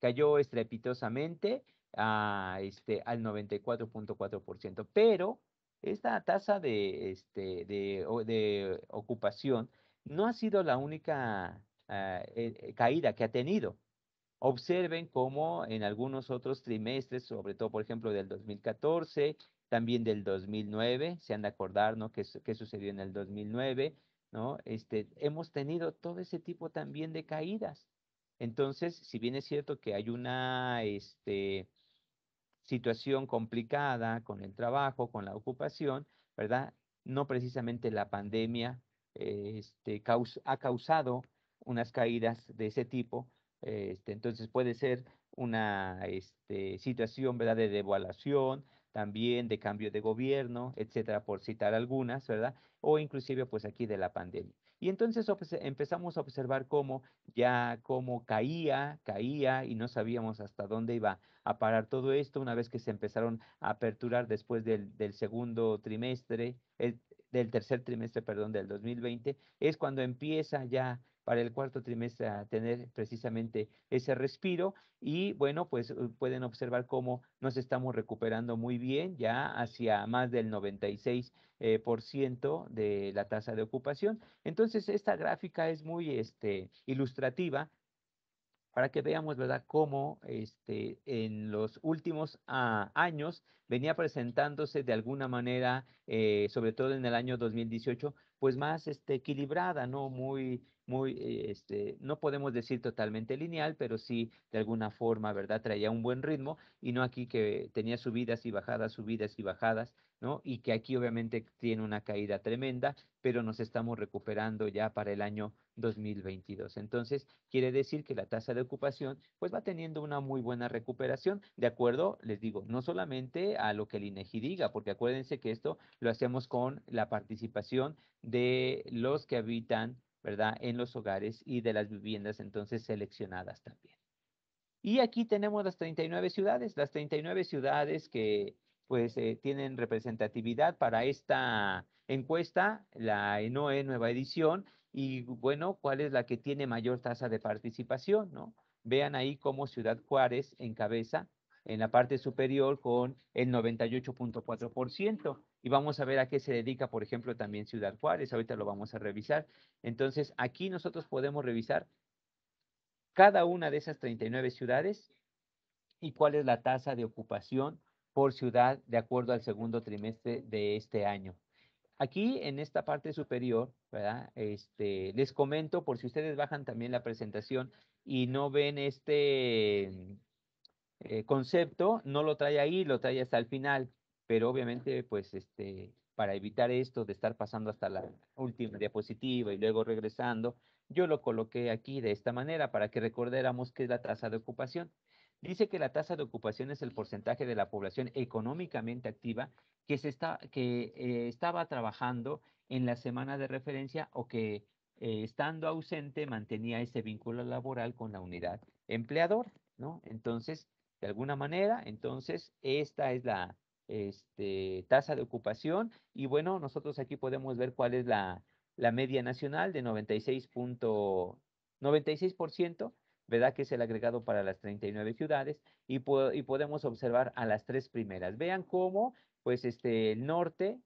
cayó estrepitosamente a, ah, este, al 94.4%, pero esta tasa de, este, de, ocupación no ha sido la única ah, eh, eh, caída que ha tenido. Observen cómo en algunos otros trimestres, sobre todo por ejemplo del 2014 también del 2009, se han de acordar, ¿no? ¿Qué, sucedió en el 2009? ¿no? Este, hemos tenido todo ese tipo también de caídas. Entonces, si bien es cierto que hay una este, situación complicada con el trabajo, con la ocupación, ¿verdad? No precisamente la pandemia este, ha causado unas caídas de ese tipo. Este, entonces puede ser una este, situación ¿verdad? de devaluación, también de cambio de gobierno, etcétera, por citar algunas, ¿verdad? O inclusive, pues aquí de la pandemia. Y entonces empezamos a observar cómo ya, cómo caía, caía y no sabíamos hasta dónde iba a parar todo esto una vez que se empezaron a aperturar después del, segundo trimestre, del tercer trimestre, perdón, del 2020, es cuando empieza ya para el cuarto trimestre tener precisamente ese respiro y bueno, pues eh, pueden observar cómo nos estamos recuperando muy bien ya hacia más del 96% eh, de la tasa de ocupación. Entonces, esta gráfica es muy este, ilustrativa para que veamos, ¿verdad?, cómo este, en los últimos ah, años venía presentándose de alguna manera, eh, sobre todo en el año 2018, pues más este, equilibrada, ¿no? Muy, muy, eh, este, no podemos decir totalmente lineal, pero sí de alguna forma, ¿verdad? Traía un buen ritmo y no aquí que tenía subidas y bajadas, subidas y bajadas, ¿no? Y que aquí obviamente tiene una caída tremenda, pero nos estamos recuperando ya para el año 2022. Entonces, quiere decir que la tasa de ocupación pues va teniendo una muy buena recuperación, de acuerdo, les digo, no solamente a lo que el INEGI e diga, porque acuérdense que esto lo hacemos con la participación de los que habitan, ¿verdad?, en los hogares y de las viviendas entonces seleccionadas también. Y aquí tenemos las 39 ciudades, las 39 ciudades que pues eh, tienen representatividad para esta encuesta, la ENOE nueva edición, y bueno, cuál es la que tiene mayor tasa de participación, ¿no? Vean ahí cómo Ciudad Juárez encabeza en la parte superior con el 98.4%. Y vamos a ver a qué se dedica, por ejemplo, también Ciudad Juárez. Ahorita lo vamos a revisar. Entonces, aquí nosotros podemos revisar cada una de esas 39 ciudades y cuál es la tasa de ocupación por ciudad de acuerdo al segundo trimestre de este año. Aquí en esta parte superior, ¿verdad? Este, les comento por si ustedes bajan también la presentación y no ven este eh, concepto, no lo trae ahí, lo trae hasta el final, pero obviamente pues este, para evitar esto de estar pasando hasta la última diapositiva y luego regresando, yo lo coloqué aquí de esta manera para que recordáramos que es la tasa de ocupación. Dice que la tasa de ocupación es el porcentaje de la población económicamente activa que, se está, que eh, estaba trabajando en la semana de referencia o que eh, estando ausente mantenía ese vínculo laboral con la unidad empleadora, ¿no? Entonces, de alguna manera, entonces, esta es la este, tasa de ocupación y bueno, nosotros aquí podemos ver cuál es la, media nacional de 96.96%. ¿verdad? Que es el agregado para las 39 ciudades y, y podemos observar a las tres primeras. Vean cómo, pues, este, el norte,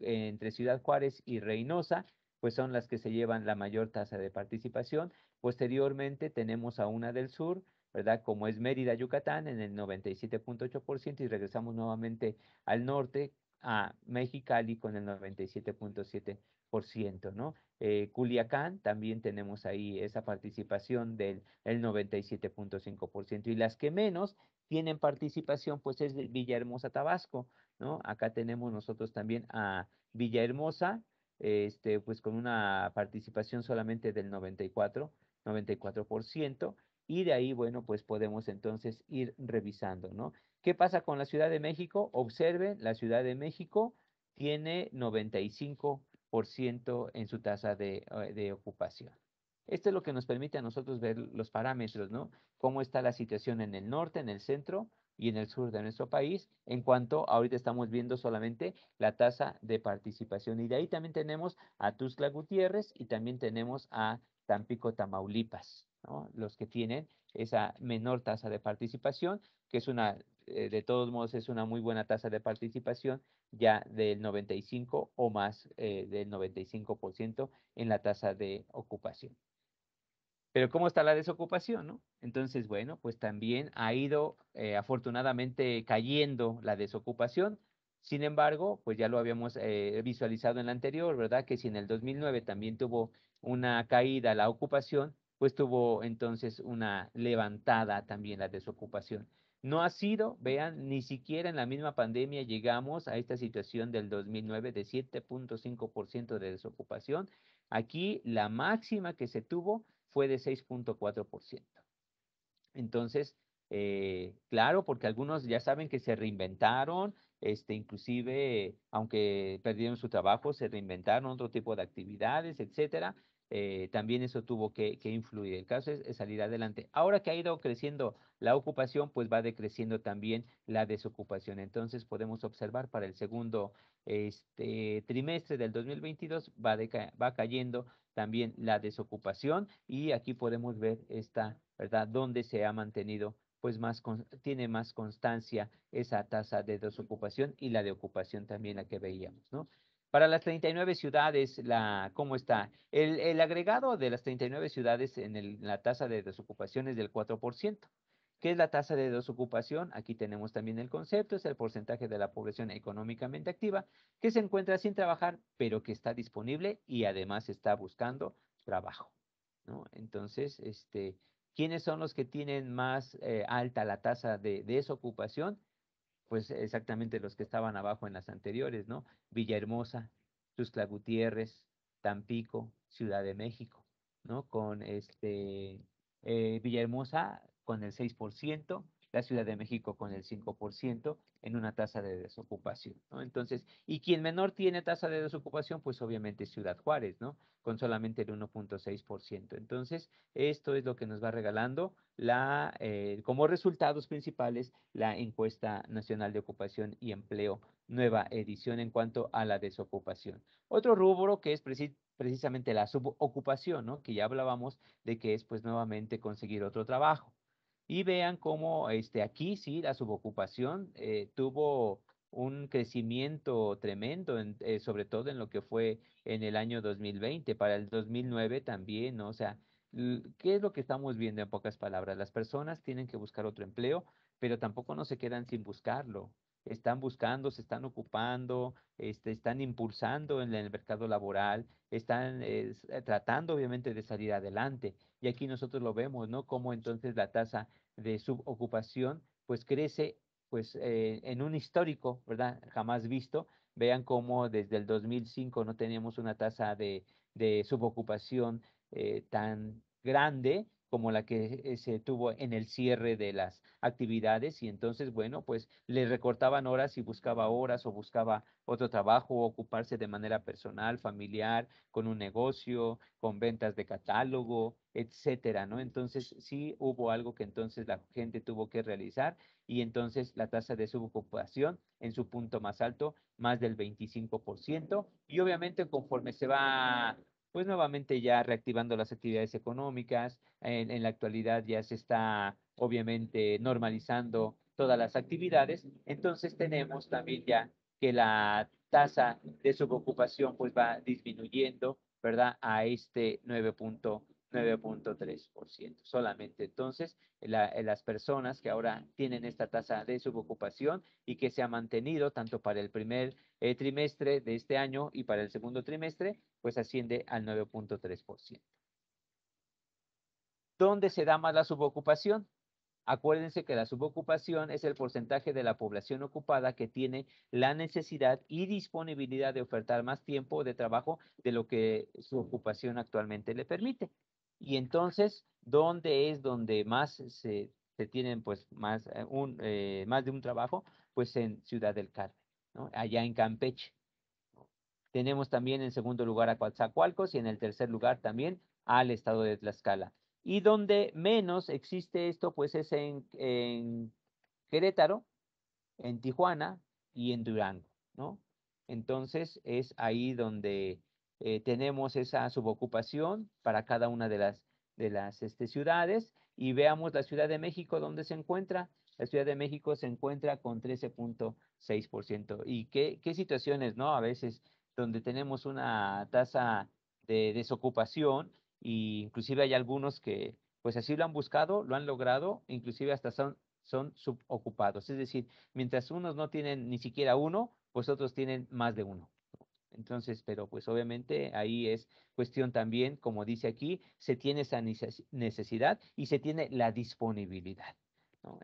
entre Ciudad Juárez y Reynosa, pues son las que se llevan la mayor tasa de participación. Posteriormente tenemos a una del sur, ¿verdad? Como es Mérida, Yucatán, en el 97.8% y regresamos nuevamente al norte, a Mexicali con el 97.7% por ciento, ¿no? Eh, Culiacán, también tenemos ahí esa participación del el 97.5%. Y las que menos tienen participación, pues es Villahermosa, Tabasco, ¿no? Acá tenemos nosotros también a Villahermosa, este, pues con una participación solamente del 94, 94%. Y de ahí, bueno, pues podemos entonces ir revisando, ¿no? ¿Qué pasa con la Ciudad de México? Observen, la Ciudad de México tiene 95 en su tasa eh, de, ocupación. Esto es lo que nos permite a nosotros ver los parámetros, ¿no? Cómo está la situación en el norte, en el centro y en el sur de nuestro país, en cuanto ahorita estamos viendo solamente la tasa de participación. Y de ahí también tenemos a Tuzla Gutiérrez y también tenemos a Tampico Tamaulipas, ¿no? Los que tienen esa menor tasa de participación, que es una eh, de todos modos es una muy buena tasa de participación, ya del 95 o más eh, del 95% en la tasa de ocupación. Pero ¿cómo está la desocupación? No? Entonces, bueno, pues también ha ido eh, afortunadamente cayendo la desocupación. Sin embargo, pues ya lo habíamos visualizado en la anterior, ¿verdad? Que si en el 2009 también tuvo una caída la ocupación, pues tuvo entonces una levantada también la desocupación. No ha sido, vean, ni siquiera en la misma pandemia llegamos a esta situación del 2009 de 7.5% de desocupación. Aquí la máxima que se tuvo fue de 6.4%. Entonces, eh, claro, porque algunos ya saben que se reinventaron, este, inclusive, aunque perdieron su trabajo, se reinventaron otro tipo de actividades, etcétera. Eh, también eso tuvo que, influir. El caso es, salir adelante. Ahora que ha ido creciendo la ocupación, pues va decreciendo también la desocupación. Entonces podemos observar para el segundo este, trimestre del 2022 va, va cayendo también la desocupación y aquí podemos ver esta, ¿verdad?, dónde se ha mantenido pues más tiene más constancia esa tasa de desocupación y la de ocupación también la que veíamos, ¿no? Para las 39 ciudades, la, ¿cómo está? El, agregado de las 39 ciudades en, la tasa de desocupación es del 4%. ¿Qué es la tasa de desocupación? Aquí tenemos también el concepto, es el porcentaje de la población económicamente activa que se encuentra sin trabajar, pero que está disponible y además está buscando trabajo. Entonces, este, ¿quiénes son los que tienen más eh, alta la tasa de desocupación? pues exactamente los que estaban abajo en las anteriores, ¿no? Villahermosa, Tuscla Gutiérrez, Tampico, Ciudad de México, ¿no? Con este eh, Villahermosa con el 6%, la Ciudad de México con el 5% en una tasa de desocupación, ¿no? Entonces, y quien menor tiene tasa de desocupación, pues obviamente Ciudad Juárez, ¿no? Con solamente el 1.6%. Entonces, esto es lo que nos va regalando la, eh, como resultados principales la encuesta nacional de ocupación y empleo, nueva edición en cuanto a la desocupación. Otro rubro que es precisamente la subocupación, ¿no? Que ya hablábamos de que es pues nuevamente conseguir otro trabajo. Y vean cómo este, aquí sí la subocupación eh, tuvo un crecimiento tremendo, eh, sobre todo en lo que fue en el año 2020, para el 2009 también, ¿no? o sea, ¿qué es lo que estamos viendo en pocas palabras? Las personas tienen que buscar otro empleo, pero tampoco no se quedan sin buscarlo. Están buscando, se están ocupando, este, están impulsando en el mercado laboral, están eh, tratando obviamente de salir adelante. Y aquí nosotros lo vemos, ¿no? Cómo entonces la tasa de subocupación, pues crece pues eh, en un histórico, ¿verdad? Jamás visto. Vean cómo desde el 2005 no teníamos una tasa de, de subocupación eh, tan grande como la que eh, se tuvo en el cierre de las actividades y entonces, bueno, pues le recortaban horas y buscaba horas o buscaba otro trabajo, ocuparse de manera personal, familiar, con un negocio, con ventas de catálogo, etcétera, ¿no? Entonces sí hubo algo que entonces la gente tuvo que realizar y entonces la tasa de subocupación en su punto más alto, más del 25%, y obviamente conforme se va pues nuevamente ya reactivando las actividades económicas. En, la actualidad ya se está obviamente normalizando todas las actividades. Entonces tenemos también ya que la tasa de subocupación pues va disminuyendo, ¿verdad? A este 9.3%, Solamente entonces eh, las personas que ahora tienen esta tasa de subocupación y que se ha mantenido tanto para el primer eh, trimestre de este año y para el segundo trimestre, pues asciende al 9.3%. ¿Dónde se da más la subocupación? Acuérdense que la subocupación es el porcentaje de la población ocupada que tiene la necesidad y disponibilidad de ofertar más tiempo de trabajo de lo que su ocupación actualmente le permite. Y entonces, ¿dónde es donde más se, tienen pues más, eh, un, eh, más de un trabajo? Pues en Ciudad del Carmen, allá en Campeche. Tenemos también en segundo lugar a Coatzacoalcos y en el tercer lugar también al estado de Tlaxcala. Y donde menos existe esto, pues es en, Querétaro, en Tijuana y en Durango, ¿no? Entonces es ahí donde eh, tenemos esa subocupación para cada una de las, de las este, ciudades y veamos la Ciudad de México ¿dónde se encuentra. La Ciudad de México se encuentra con 13.6%. ¿Y qué, qué situaciones, no? A veces donde tenemos una tasa de desocupación e inclusive hay algunos que pues así lo han buscado, lo han logrado, inclusive hasta son, son subocupados. Es decir, mientras unos no tienen ni siquiera uno, pues otros tienen más de uno. Entonces, pero pues obviamente ahí es cuestión también, como dice aquí, se tiene esa necesidad y se tiene la disponibilidad.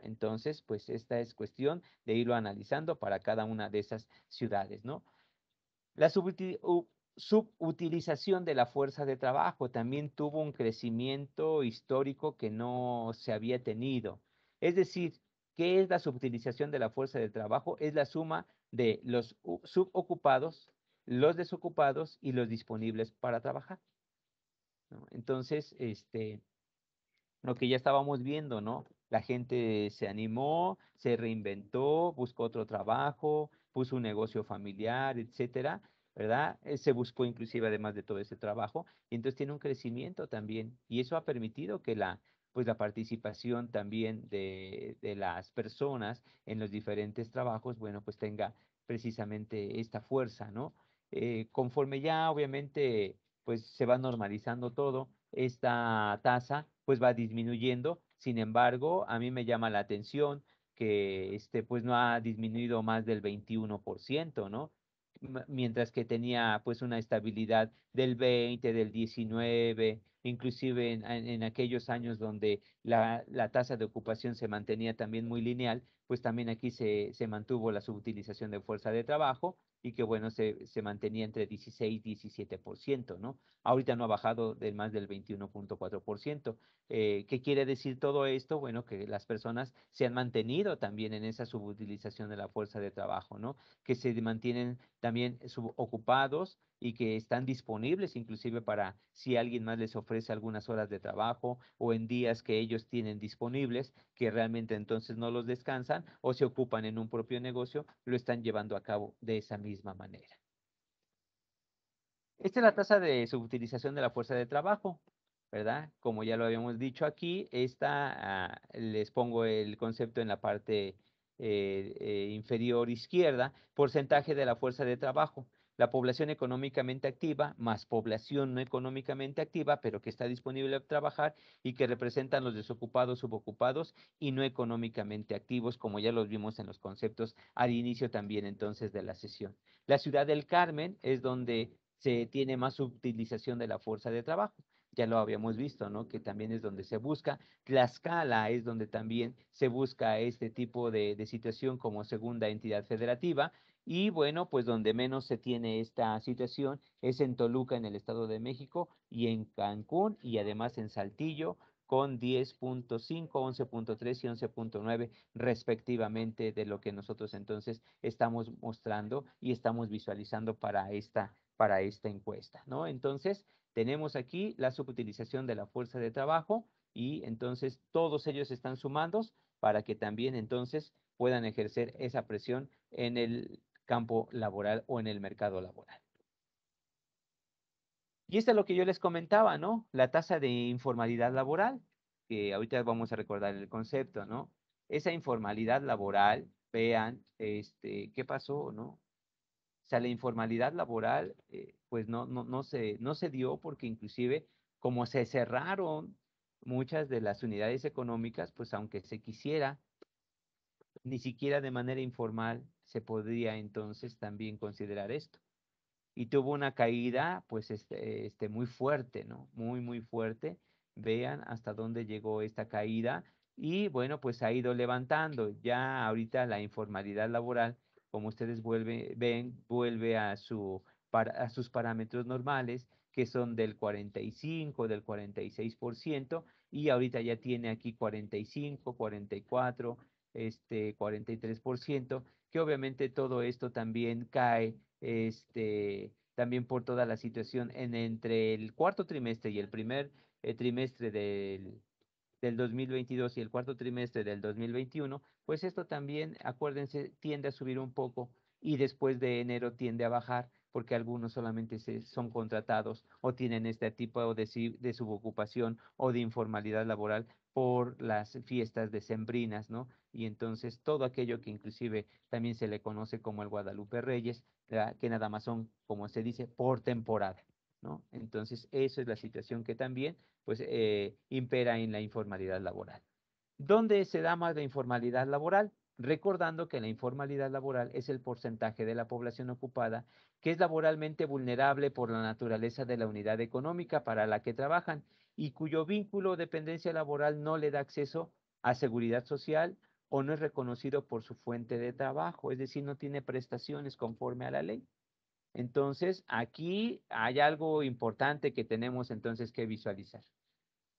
Entonces, pues esta es cuestión de irlo analizando para cada una de esas ciudades, ¿no? La subutilización de la fuerza de trabajo también tuvo un crecimiento histórico que no se había tenido. Es decir, ¿qué es la subutilización de la fuerza de trabajo? Es la suma de los subocupados, los desocupados y los disponibles para trabajar. Entonces, este, lo que ya estábamos viendo, ¿no? La gente se animó, se reinventó, buscó otro trabajo, puso un negocio familiar, etcétera, ¿verdad? Eh, se buscó inclusive además de todo ese trabajo y entonces tiene un crecimiento también y eso ha permitido que la pues la participación también de, las personas en los diferentes trabajos, bueno, pues tenga precisamente esta fuerza, ¿no? Eh, conforme ya obviamente pues se va normalizando todo, esta tasa pues va disminuyendo, sin embargo, a mí me llama la atención que este, pues no ha disminuido más del 21%, ¿no? mientras que tenía pues una estabilidad del 20, del 19, inclusive en, aquellos años donde la, tasa de ocupación se mantenía también muy lineal, pues también aquí se mantuvo la subutilización de fuerza de trabajo y que bueno, se, se mantenía entre 16 y 17%, ¿no? Ahorita no ha bajado de más del 21.4%. por ciento eh, ¿Qué quiere decir todo esto? Bueno, que las personas se han mantenido también en esa subutilización de la fuerza de trabajo, ¿no? Que se mantienen también ocupados y que están disponibles inclusive para si alguien más les ofrece algunas horas de trabajo o en días que ellos tienen disponibles, que realmente entonces no los descansan o se ocupan en un propio negocio, lo están llevando a cabo de esa misma misma manera. Esta es la tasa de subutilización de la fuerza de trabajo, ¿verdad? Como ya lo habíamos dicho aquí, esta, ah, les pongo el concepto en la parte eh, eh, inferior izquierda, porcentaje de la fuerza de trabajo la población económicamente activa más población no económicamente activa, pero que está disponible a trabajar y que representan los desocupados, subocupados y no económicamente activos, como ya los vimos en los conceptos al inicio también entonces de la sesión. La ciudad del Carmen es donde se tiene más utilización de la fuerza de trabajo ya lo habíamos visto, ¿no? Que también es donde se busca. Tlaxcala es donde también se busca este tipo de, situación como segunda entidad federativa. Y bueno, pues donde menos se tiene esta situación es en Toluca, en el Estado de México, y en Cancún, y además en Saltillo, con 10.5, 11.3 y 11.9 respectivamente de lo que nosotros entonces estamos mostrando y estamos visualizando para esta para esta encuesta, ¿no? Entonces, tenemos aquí la subutilización de la fuerza de trabajo y entonces todos ellos están sumando para que también entonces puedan ejercer esa presión en el campo laboral o en el mercado laboral. Y esto es lo que yo les comentaba, ¿no? La tasa de informalidad laboral, que ahorita vamos a recordar el concepto, ¿no? Esa informalidad laboral, vean, este, ¿qué pasó, no? O sea, la informalidad laboral eh, pues no, no, se, no se dio porque inclusive como se cerraron muchas de las unidades económicas, pues aunque se quisiera, ni siquiera de manera informal se podría entonces también considerar esto. Y tuvo una caída pues este, este muy fuerte, ¿no? Muy, muy fuerte. Vean hasta dónde llegó esta caída y bueno, pues ha ido levantando. Ya ahorita la informalidad laboral como ustedes ven, vuelve a, su, a sus parámetros normales, que son del 45, del 46%, y ahorita ya tiene aquí 45, 44, este 43%, que obviamente todo esto también cae este también por toda la situación en entre el cuarto trimestre y el primer eh, trimestre del del 2022 y el cuarto trimestre del 2021, pues esto también, acuérdense, tiende a subir un poco y después de enero tiende a bajar porque algunos solamente se, son contratados o tienen este tipo de, de subocupación o de informalidad laboral por las fiestas decembrinas, ¿no? Y entonces todo aquello que inclusive también se le conoce como el Guadalupe Reyes, que nada más son, como se dice, por temporada. Entonces, esa es la situación que también pues, eh, impera en la informalidad laboral. ¿Dónde se da más la informalidad laboral? Recordando que la informalidad laboral es el porcentaje de la población ocupada que es laboralmente vulnerable por la naturaleza de la unidad económica para la que trabajan y cuyo vínculo o dependencia laboral no le da acceso a seguridad social o no es reconocido por su fuente de trabajo, es decir, no tiene prestaciones conforme a la ley. Entonces, aquí hay algo importante que tenemos entonces que visualizar.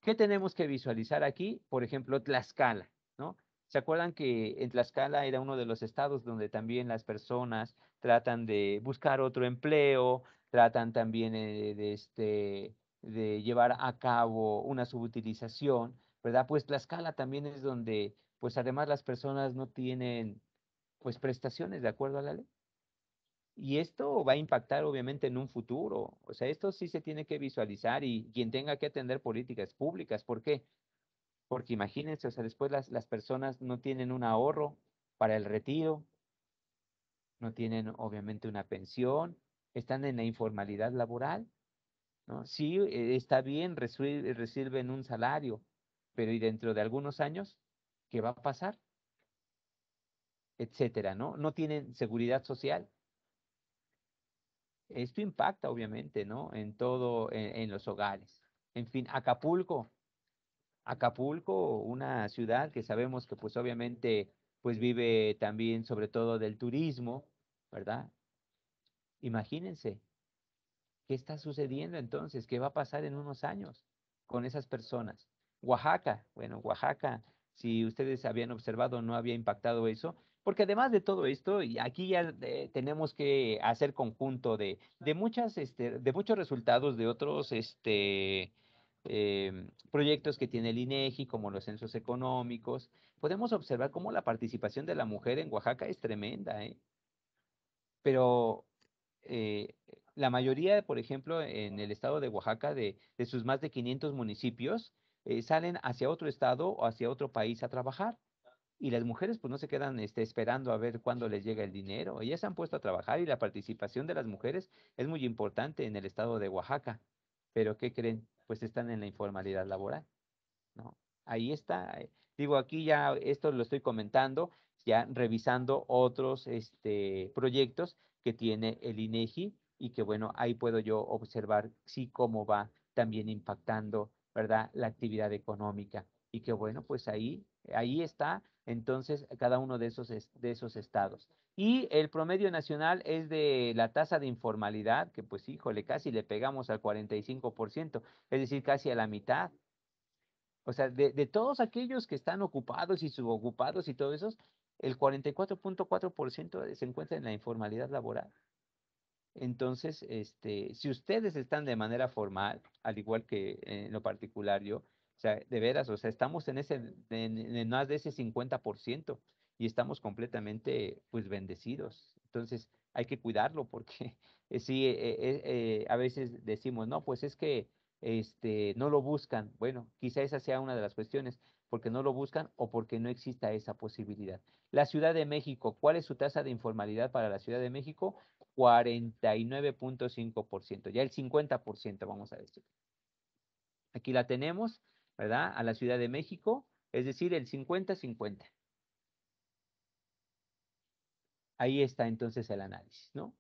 ¿Qué tenemos que visualizar aquí? Por ejemplo, Tlaxcala, ¿no? ¿Se acuerdan que en Tlaxcala era uno de los estados donde también las personas tratan de buscar otro empleo, tratan también eh, de, este, de llevar a cabo una subutilización, ¿verdad? Pues Tlaxcala también es donde, pues además las personas no tienen, pues prestaciones de acuerdo a la ley. Y esto va a impactar obviamente en un futuro. O sea, esto sí se tiene que visualizar y quien tenga que atender políticas públicas. ¿Por qué? Porque imagínense, o sea, después las, personas no tienen un ahorro para el retiro, no tienen obviamente una pensión, están en la informalidad laboral. ¿no? Sí, eh, está bien, reciben un salario, pero ¿y dentro de algunos años qué va a pasar? Etcétera, ¿no? No tienen seguridad social esto impacta, obviamente, ¿no? En todo, en, los hogares. En fin, Acapulco. Acapulco, una ciudad que sabemos que pues obviamente pues vive también sobre todo del turismo, ¿verdad? Imagínense, ¿qué está sucediendo entonces? ¿Qué va a pasar en unos años con esas personas? Oaxaca, bueno, Oaxaca, si ustedes habían observado, no había impactado eso, porque además de todo esto, y aquí ya eh, tenemos que hacer conjunto de, muchas, este, de muchos resultados de otros este, em, proyectos que tiene el INEGI, e como los censos económicos, podemos observar cómo la participación de la mujer en Oaxaca es tremenda, ¿eh? Pero eh, la mayoría, por ejemplo, en el estado de Oaxaca, de, de sus más de 500 municipios, salen hacia otro estado o hacia otro país a trabajar y las mujeres pues no se quedan este, esperando a ver cuándo les llega el dinero. Ellas se han puesto a trabajar y la participación de las mujeres es muy importante en el estado de Oaxaca. Pero ¿qué creen? Pues están en la informalidad laboral. ¿no? Ahí está. Eh, digo, aquí ya esto lo estoy comentando, ya revisando otros este, proyectos que tiene el INEGI y que bueno, ahí puedo yo observar sí cómo va también impactando, ¿verdad? La actividad económica y que bueno, pues ahí, ahí está entonces cada uno de esos, de esos estados. Y el promedio nacional es de la tasa de informalidad, que pues híjole, casi le pegamos al 45%, es decir, casi a la mitad. O sea, de, todos aquellos que están ocupados y subocupados y todo eso, el 44.4% se encuentra en la informalidad laboral. Entonces, este, si ustedes están de manera formal, al igual que eh, en lo particular yo, o sea, de veras, o sea, estamos en ese, más de ese 50% y estamos completamente, pues, bendecidos. Entonces, hay que cuidarlo porque <laughs> eh, sí, eh, eh, a veces decimos, no, pues es que este, no lo buscan. Bueno, quizá esa sea una de las cuestiones, porque no lo buscan o porque no exista esa posibilidad. La Ciudad de México, ¿cuál es su tasa de informalidad para la Ciudad de México? 49.5%, ya el 50%, vamos a decir. Aquí la tenemos. ¿verdad? A la Ciudad de México, es decir, el 50-50. Ahí está entonces el análisis, ¿no?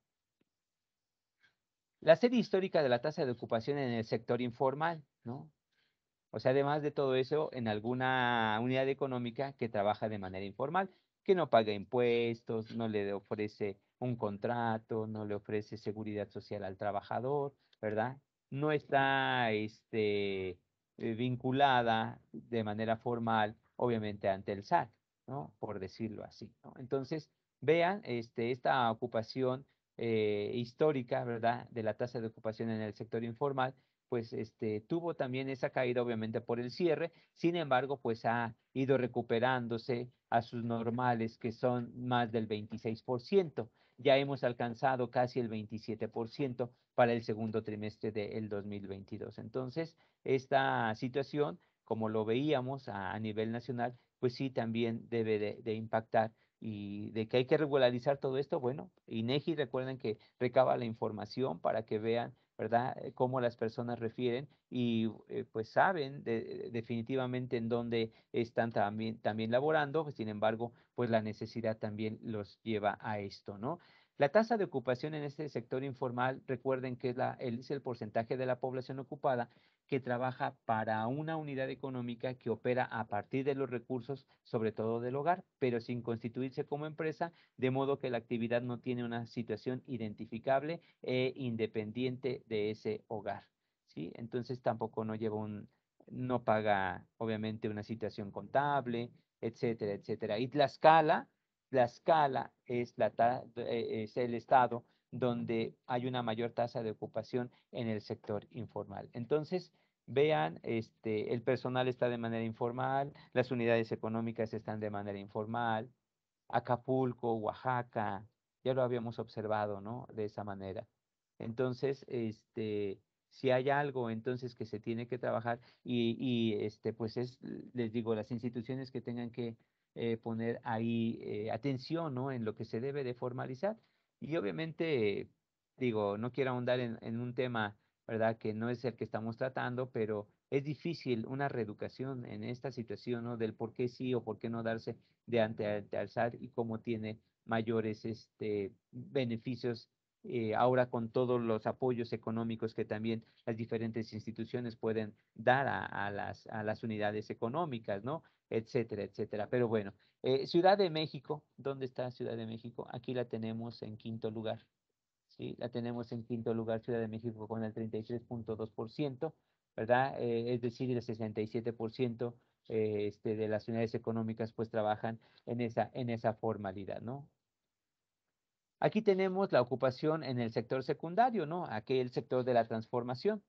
La serie histórica de la tasa de ocupación en el sector informal, ¿no? O sea, además de todo eso, en alguna unidad económica que trabaja de manera informal, que no paga impuestos, no le ofrece un contrato, no le ofrece seguridad social al trabajador, ¿verdad? No está este, eh, vinculada de manera formal, obviamente, ante el SAC, ¿no? Por decirlo así, Entonces, vean este, esta ocupación eh, histórica, ¿verdad?, de la tasa de ocupación en el sector informal, pues este, tuvo también esa caída obviamente por el cierre, sin embargo, pues ha ido recuperándose a sus normales que son más del 26% ya hemos alcanzado casi el 27% para el segundo trimestre del 2022. Entonces, esta situación, como lo veíamos a, nivel nacional, pues sí también debe de, de, impactar y de que hay que regularizar todo esto. Bueno, INEGI recuerden que recaba la información para que vean ¿verdad? Eh, cómo las personas refieren y eh, pues saben eh, definitivamente en dónde están también, también laborando, pues, sin embargo, pues la necesidad también los lleva a esto, ¿no? La tasa de ocupación en este sector informal, recuerden que es, el porcentaje de la población ocupada que trabaja para una unidad económica que opera a partir de los recursos, sobre todo del hogar, pero sin constituirse como empresa, de modo que la actividad no tiene una situación identificable e independiente de ese hogar. ¿sí? Entonces tampoco no lleva un, no paga obviamente una situación contable, etcétera, etcétera. Y la escala... La escala la eh, es el estado donde hay una mayor tasa de ocupación en el sector informal. Entonces, vean, este, el personal está de manera informal, las unidades económicas están de manera informal, Acapulco, Oaxaca, ya lo habíamos observado, ¿no? De esa manera. Entonces, este, si hay algo entonces que se tiene que trabajar y, este, pues es, les digo, las instituciones que tengan que eh, poner ahí eh, atención ¿no? en lo que se debe de formalizar. Y obviamente, digo, no quiero ahondar en, un tema, ¿verdad?, que no es el que estamos tratando, pero es difícil una reeducación en esta situación, ¿no? Del por qué sí o por qué no darse de ante, alzar y cómo tiene mayores este, beneficios eh, ahora con todos los apoyos económicos que también las diferentes instituciones pueden dar a, las, a las unidades económicas, ¿no? etcétera, etcétera. Pero bueno, eh, Ciudad de México, ¿dónde está Ciudad de México? Aquí la tenemos en quinto lugar. ¿sí? La tenemos en quinto lugar Ciudad de México con el 33.2%, ¿verdad? Eh, es decir, el 67% eh, este, de las unidades económicas pues trabajan en esa, en esa formalidad, ¿no? Aquí tenemos la ocupación en el sector secundario, ¿no? Aquel sector de la transformación,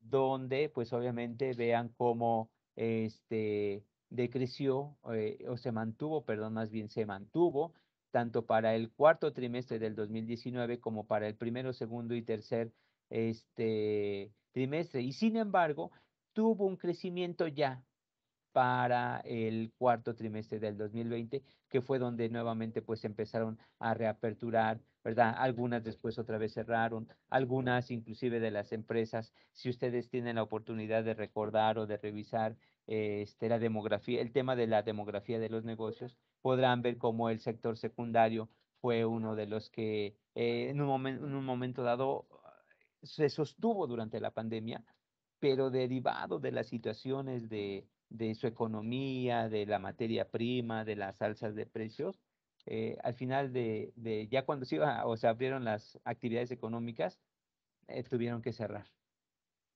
donde pues obviamente vean cómo este, decreció eh, o se mantuvo, perdón, más bien se mantuvo tanto para el cuarto trimestre del 2019 como para el primero, segundo y tercer este, trimestre. Y sin embargo, tuvo un crecimiento ya para el cuarto trimestre del 2020, que fue donde nuevamente pues empezaron a reaperturar, ¿verdad? Algunas después otra vez cerraron, algunas inclusive de las empresas, si ustedes tienen la oportunidad de recordar o de revisar este, la demografía, el tema de la demografía de los negocios, podrán ver cómo el sector secundario fue uno de los que eh, en un momento dado se sostuvo durante la pandemia, pero derivado de las situaciones de de su economía, de la materia prima, de las alzas de precios. Eh, al final de, ya cuando se o se abrieron las actividades económicas, eh, tuvieron que cerrar.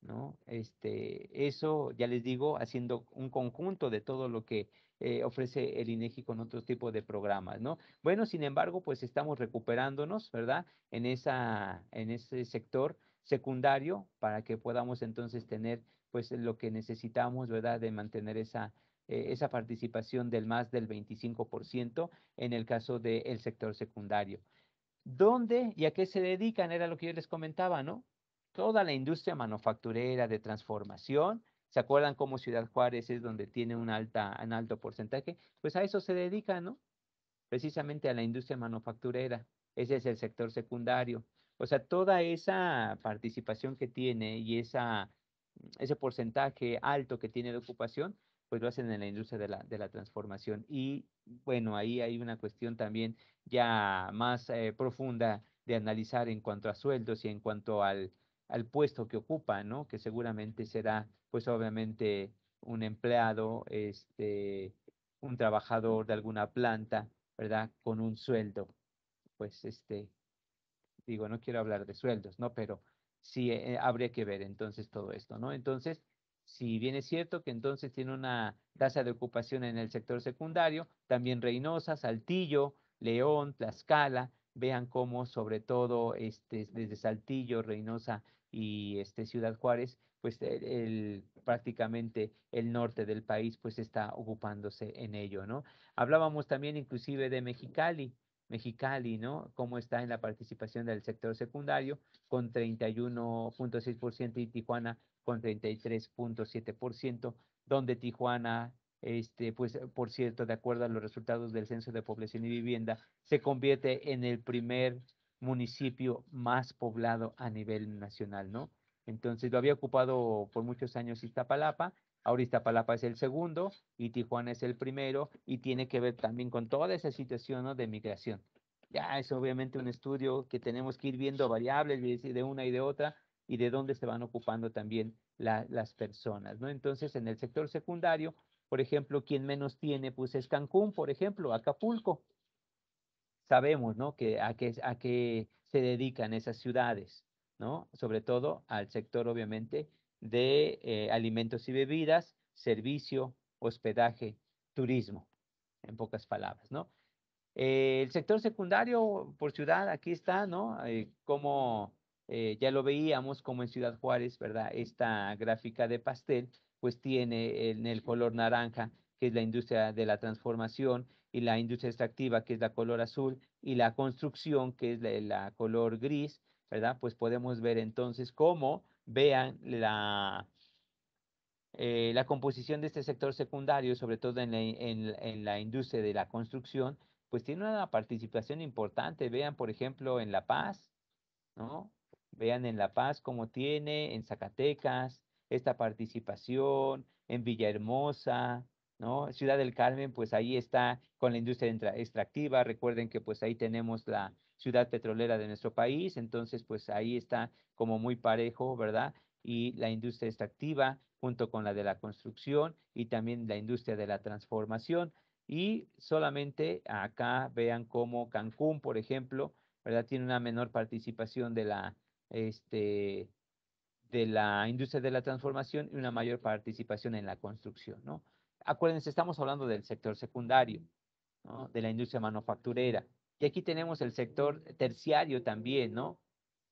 ¿no? Este, eso, ya les digo, haciendo un conjunto de todo lo que eh, ofrece el INEGI con otros tipos de programas, ¿no? Bueno, sin embargo, pues estamos recuperándonos, ¿verdad? En, esa, en ese sector secundario para que podamos entonces tener pues lo que necesitamos, ¿verdad?, de mantener esa, eh, esa participación del más del 25% en el caso del sector secundario. ¿Dónde y a qué se dedican? Era lo que yo les comentaba, ¿no? Toda la industria manufacturera de transformación, ¿se acuerdan cómo Ciudad Juárez es donde tiene un, alta, un alto porcentaje? Pues a eso se dedican, ¿no? Precisamente a la industria manufacturera. Ese es el sector secundario. O sea, toda esa participación que tiene y esa ese porcentaje alto que tiene de ocupación, pues lo hacen en la industria de la, transformación. Y bueno, ahí hay una cuestión también ya más eh, profunda de analizar en cuanto a sueldos y en cuanto al, puesto que ocupa, ¿no? Que seguramente será, pues obviamente, un empleado, este, un trabajador de alguna planta, ¿verdad? Con un sueldo. Pues este, digo, no quiero hablar de sueldos, ¿no? Pero sí eh, eh, habría que ver entonces todo esto, ¿no? Entonces, si bien es cierto que entonces tiene una tasa de ocupación en el sector secundario, también Reynosa, Saltillo, León, Tlaxcala, vean cómo sobre todo este, desde Saltillo, Reynosa y este, Ciudad Juárez, pues el, prácticamente el norte del país pues está ocupándose en ello, ¿no? Hablábamos también inclusive de Mexicali, Mexicali, ¿no? Cómo está en la participación del sector secundario con 31.6% y Tijuana con 33.7%, donde Tijuana, este, pues, por cierto, de acuerdo a los resultados del Censo de Población y Vivienda, se convierte en el primer municipio más poblado a nivel nacional, ¿no? Entonces lo había ocupado por muchos años Iztapalapa Ahorita Palapa es el segundo y Tijuana es el primero y tiene que ver también con toda esa situación de migración. Ya es obviamente un estudio que tenemos que ir viendo variables de una y de otra y de dónde se van ocupando también las personas, ¿no? Entonces, en el sector secundario, por ejemplo, quien menos tiene, pues es Cancún, por ejemplo, Acapulco. Sabemos, ¿no? Que a qué a que se dedican esas ciudades, ¿no? Sobre todo al sector, obviamente, de eh, alimentos y bebidas, servicio, hospedaje, turismo, en pocas palabras, ¿no? Eh, el sector secundario por ciudad, aquí está, ¿no? Eh, como ya lo veíamos, como en Ciudad Juárez, ¿verdad? Esta gráfica de pastel, pues tiene en el color naranja, que es la industria de la transformación, y la industria extractiva, que es la color azul, y la construcción, que es la, la color gris, ¿verdad? Pues podemos ver entonces cómo vean la, eh, la composición de este sector secundario, sobre todo en la, en la industria de la construcción, pues tiene una participación importante. Vean, por ejemplo, en La Paz, ¿no? Vean en La Paz cómo tiene, en Zacatecas, esta participación, en Villahermosa, ¿no? Ciudad del Carmen, pues ahí está con la industria extractiva. Recuerden que pues ahí tenemos la, ciudad petrolera de nuestro país, entonces pues ahí está como muy parejo, ¿verdad? Y la industria extractiva junto con la de la construcción y también la industria de la transformación. Y solamente acá vean cómo Cancún, por ejemplo, ¿verdad? Tiene una menor participación de la, este, de la industria de la transformación y una mayor participación en la construcción, ¿no? Acuérdense, estamos hablando del sector secundario, ¿no? de la industria manufacturera, y aquí tenemos el sector terciario también, ¿no?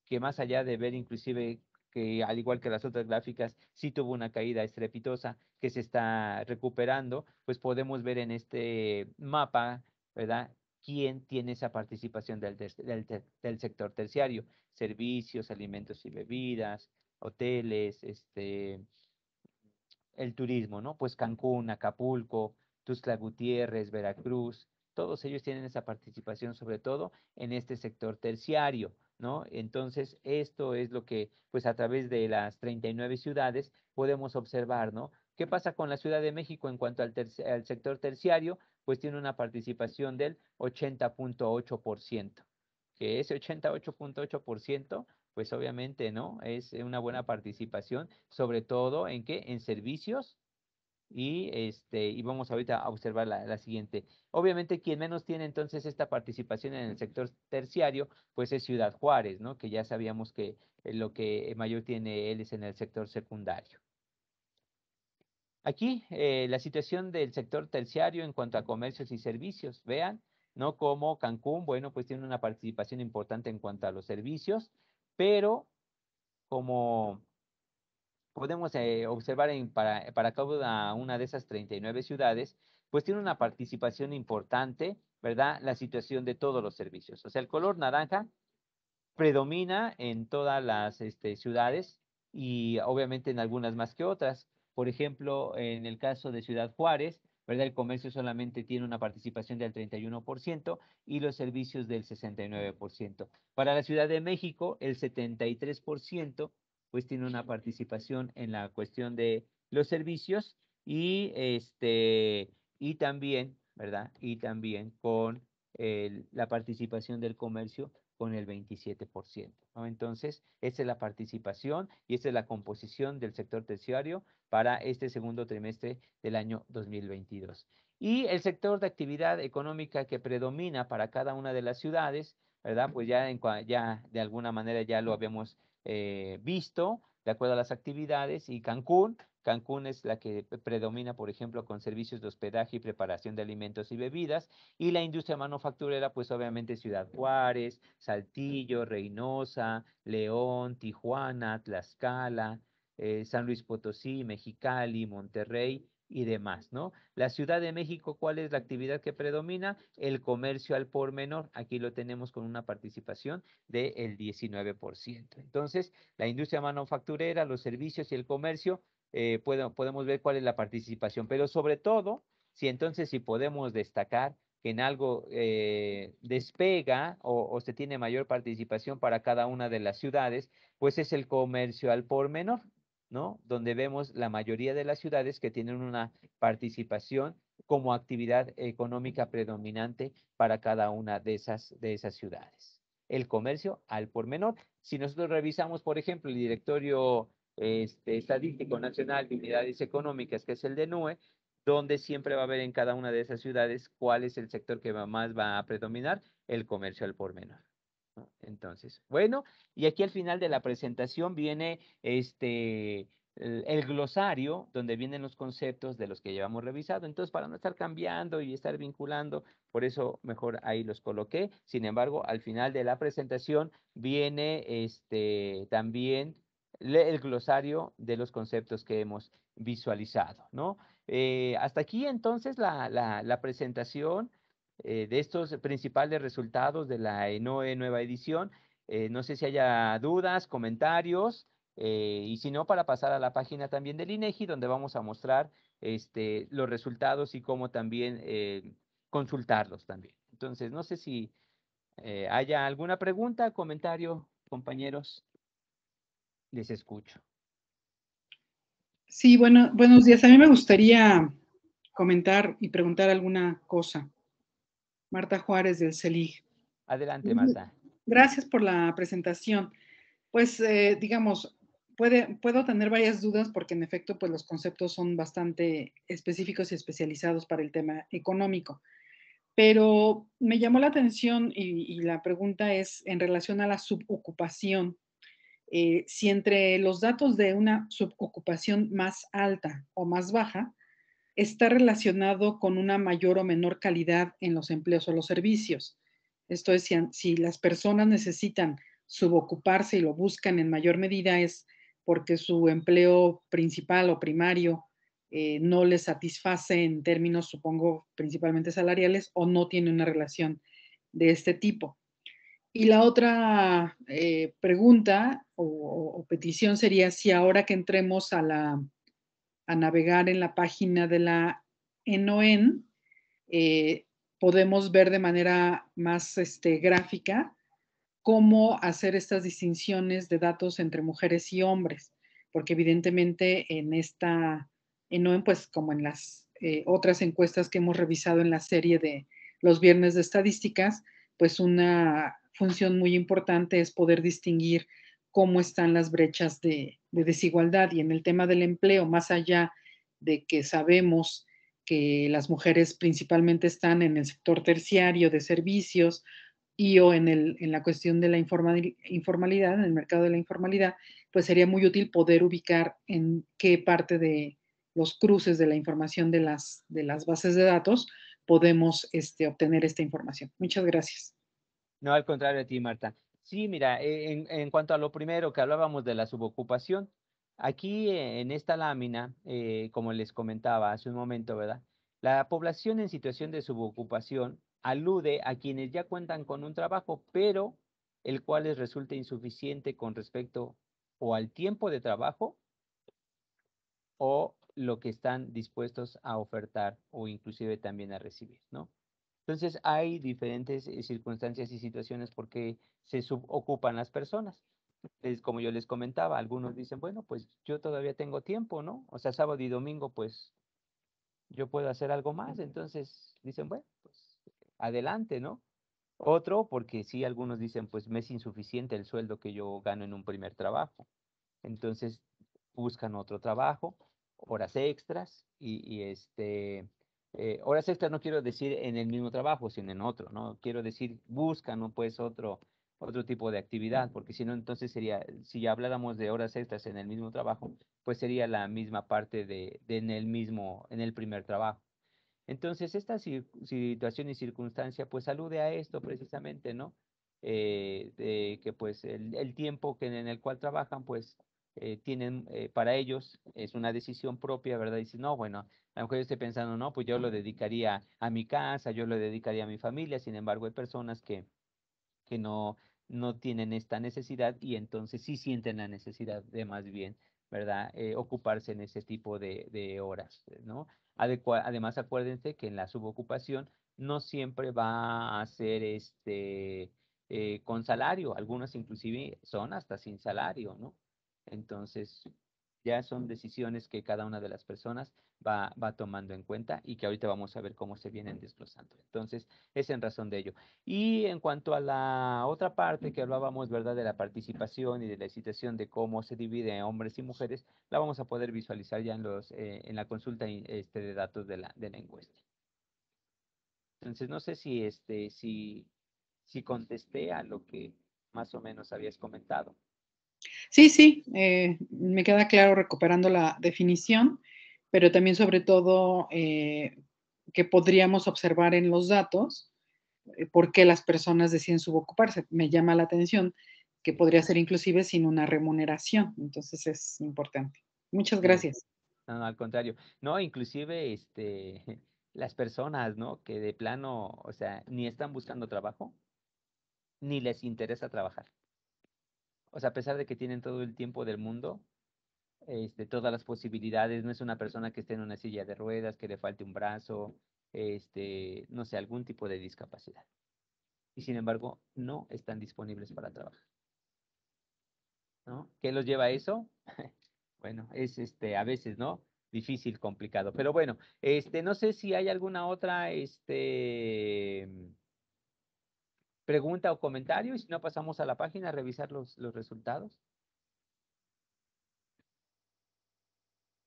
Que más allá de ver inclusive que al igual que las otras gráficas, sí tuvo una caída estrepitosa que se está recuperando, pues podemos ver en este mapa, ¿verdad? quién tiene esa participación del, sector terciario, servicios, alimentos y bebidas, hoteles, este, el turismo, ¿no? Pues Cancún, Acapulco, Tuscla Gutiérrez, Veracruz, todos ellos tienen esa participación, sobre todo en este sector terciario, ¿no? Entonces, esto es lo que, pues a través de las 39 ciudades podemos observar, ¿no? ¿Qué pasa con la Ciudad de México en cuanto al, sector terciario? Pues tiene una participación del 80.8%, que ese 88.8%, pues obviamente, ¿no? Es una buena participación, sobre todo en qué? En servicios y este y vamos ahorita a observar la, siguiente. Obviamente quien menos tiene entonces esta participación en el sector terciario, pues es Ciudad Juárez, ¿no? Que ya sabíamos que eh, lo que mayor tiene él es en el sector secundario. Aquí eh, la situación del sector terciario en cuanto a comercios y servicios, vean, ¿no? Como Cancún, bueno, pues tiene una participación importante en cuanto a los servicios, pero como podemos eh, observar en, para, para cada una de esas 39 ciudades, pues tiene una participación importante, ¿verdad? La situación de todos los servicios. O sea, el color naranja predomina en todas las este, ciudades y obviamente en algunas más que otras. Por ejemplo, en el caso de Ciudad Juárez, ¿verdad? El comercio solamente tiene una participación del 31% y los servicios del 69%. Para la Ciudad de México, el 73% pues tiene una participación en la cuestión de los servicios y, este, y también, ¿verdad? Y también con la participación del comercio con el 27%. Entonces, esa es la participación y esa es la composición del sector terciario para este segundo trimestre del año 2022. Y el sector de actividad económica que predomina para cada una de las ciudades, ¿verdad? Pues ya, en, ya de alguna manera ya lo habíamos eh, visto de acuerdo a las actividades y Cancún. Cancún es la que predomina, por ejemplo, con servicios de hospedaje y preparación de alimentos y bebidas. Y la industria manufacturera, pues obviamente Ciudad Juárez, Saltillo, Reynosa, León, Tijuana, Tlaxcala, eh, San Luis Potosí, Mexicali, Monterrey y demás, ¿no? La Ciudad de México, ¿cuál es la actividad que predomina? El comercio al por menor. Aquí lo tenemos con una participación del 19%. Entonces, la industria manufacturera, los servicios y el comercio, eh, podemos, ver cuál es la participación, pero sobre todo, si entonces si podemos destacar que en algo eh, despega o, o, se tiene mayor participación para cada una de las ciudades, pues es el comercio al por menor. Donde vemos la mayoría de las ciudades que tienen una participación como actividad económica predominante para cada una de esas, de esas ciudades. El comercio al por menor. Si nosotros revisamos, por ejemplo, el directorio este, estadístico nacional de unidades económicas, que es el de NUE, donde siempre va a haber en cada una de esas ciudades cuál es el sector que más va a predominar, el comercio al por menor. Entonces, bueno, y aquí al final de la presentación viene este el, glosario donde vienen los conceptos de los que llevamos revisado. Entonces, para no estar cambiando y estar vinculando, por eso mejor ahí los coloqué. Sin embargo, al final de la presentación viene este también el glosario de los conceptos que hemos visualizado, ¿no? Eh, hasta aquí entonces la, la presentación. Eh, de estos principales resultados de la ENOE nueva edición. Eh, no sé si haya dudas, comentarios, eh, y si no, para pasar a la página también del INEGI, donde vamos a mostrar este, los resultados y cómo también consultarlos también. Entonces, no sé si haya alguna pregunta, comentario, compañeros. Les escucho. Sí, bueno, buenos días. A mí me gustaría comentar y preguntar alguna cosa. Marta Juárez del CELIG. Adelante, Marta. Gracias por la presentación. Pues, eh, digamos, puedo tener varias dudas porque en efecto, pues los conceptos son bastante específicos y especializados para el tema económico. Pero me llamó la atención y, la pregunta es en relación a la subocupación. Eh, si entre los datos de una subocupación más alta o más baja, está relacionado con una mayor o menor calidad en los empleos o los servicios. Esto es, si, las personas necesitan subocuparse y lo buscan en mayor medida es porque su empleo principal o primario eh, no les satisface en términos, supongo, principalmente salariales o no tiene una relación de este tipo. Y la otra eh, pregunta o, petición sería si ahora que entremos a la a navegar en la página de la ENOEN, eh, podemos ver de manera más este, gráfica cómo hacer estas distinciones de datos entre mujeres y hombres, porque evidentemente en esta ENOEN, pues como en las eh, otras encuestas que hemos revisado en la serie de los viernes de estadísticas, pues una función muy importante es poder distinguir cómo están las brechas de, desigualdad. Y en el tema del empleo, más allá de que sabemos que las mujeres principalmente están en el sector terciario de servicios y o en, la cuestión de la informalidad, en el mercado de la informalidad, pues sería muy útil poder ubicar en qué parte de los cruces de la información de las, bases de datos podemos este, obtener esta información. Muchas gracias. No, al contrario de ti, Marta. Sí, mira, eh, en, cuanto a lo primero que hablábamos de la subocupación, aquí eh, en esta lámina, eh, como les comentaba hace un momento, ¿verdad? La población en situación de subocupación alude a quienes ya cuentan con un trabajo, pero el cual les resulta insuficiente con respecto o al tiempo de trabajo o lo que están dispuestos a ofertar o inclusive también a recibir, ¿no? Entonces hay diferentes eh, circunstancias y situaciones porque se subocupan las personas. Es como yo les comentaba, algunos dicen, bueno, pues yo todavía tengo tiempo, ¿no? O sea, sábado y domingo, pues yo puedo hacer algo más. Entonces dicen, bueno, pues adelante, ¿no? Otro, porque sí, algunos dicen, pues me es insuficiente el sueldo que yo gano en un primer trabajo. Entonces buscan otro trabajo, horas extras y este, eh, horas extras no quiero decir en el mismo trabajo, sino en otro, ¿no? Quiero decir, busca, ¿no? Pues otro, otro tipo de actividad, porque si no, entonces sería, si habláramos de horas extras en el mismo trabajo, pues sería la misma parte de, en el mismo, en el primer trabajo. Entonces, esta situación y circunstancia, pues alude a esto precisamente, ¿no? Eh, de que pues el, el tiempo que, en el cual trabajan, pues eh, tienen eh, para ellos, es una decisión propia, ¿verdad? si no, bueno, a lo mejor estoy pensando, no, pues yo lo dedicaría a mi casa, yo lo dedicaría a mi familia, sin embargo, hay personas que, no, no tienen esta necesidad y entonces sí sienten la necesidad de más bien, ¿verdad? Eh, ocuparse en ese tipo de, horas, ¿no? además, acuérdense que en la subocupación no siempre va a ser este... con salario, algunas inclusive son hasta sin salario, ¿no? Entonces, ya son decisiones que cada una de las personas va, tomando en cuenta y que ahorita vamos a ver cómo se vienen desglosando. Entonces, es en razón de ello. Y en cuanto a la otra parte que hablábamos, ¿verdad? De la participación y de la excitación de cómo se divide hombres y mujeres, la vamos a poder visualizar ya en, los, eh, en la consulta este, de datos de la, encuesta. Entonces, no sé este, si, si contesté a lo que más o menos habías comentado. Sí, sí, eh, me queda claro recuperando la definición, pero también sobre todo eh, que podríamos observar en los datos eh, por qué las personas deciden subocuparse. Me llama la atención que podría ser inclusive sin una remuneración, entonces es importante. Muchas gracias. No, no, al contrario. No, inclusive este, <laughs> las personas, ¿no? Que de plano, o sea, ni están buscando trabajo, ni les interesa trabajar o sea, a pesar de que tienen todo el tiempo del mundo, este, todas las posibilidades, no es una persona que esté en una silla de ruedas, que le falte un brazo, este, no sé, algún tipo de discapacidad. Y sin embargo, no están disponibles para trabajar. ¿No? ¿Qué los lleva a eso? <laughs> bueno, es este, a veces, ¿no? Difícil, complicado. Pero bueno, este, no sé si hay alguna otra, este, pregunta o comentario y si no pasamos a la página a revisar los, resultados.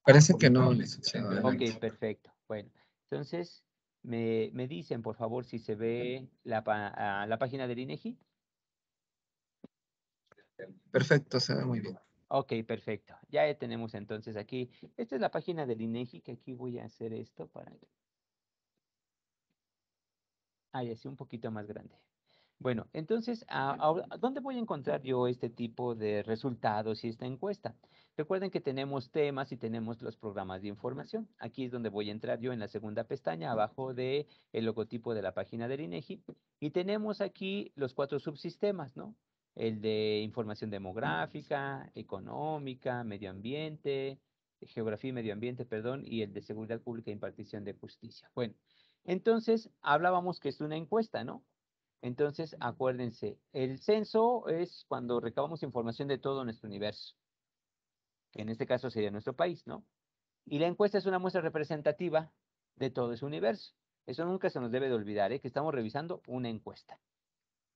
Parece que no, sucede. Ok, perfecto. Bueno, entonces me, dicen, por favor, si se ve la, página del INEGI. Perfecto, se ve muy bien. Ok, perfecto. Ya tenemos entonces aquí. Esta es la página del INEGI, que aquí voy a hacer esto para... Ah, ya sí, un poquito más grande. Bueno, entonces, ¿dónde voy a encontrar yo este tipo de resultados y esta encuesta? Recuerden que tenemos temas y tenemos los programas de información. Aquí es donde voy a entrar yo en la segunda pestaña, abajo del el logotipo de la página del INEGI. Y tenemos aquí los cuatro subsistemas, ¿no? El de información demográfica, económica, medio ambiente, geografía y medio ambiente, perdón, y el de seguridad pública e impartición de justicia. Bueno, entonces, hablábamos que es una encuesta, ¿no? Entonces, acuérdense, el censo es cuando recabamos información de todo nuestro universo, que en este caso sería nuestro país, ¿no? Y la encuesta es una muestra representativa de todo ese universo. Eso nunca se nos debe de olvidar, ¿eh? que estamos revisando una encuesta,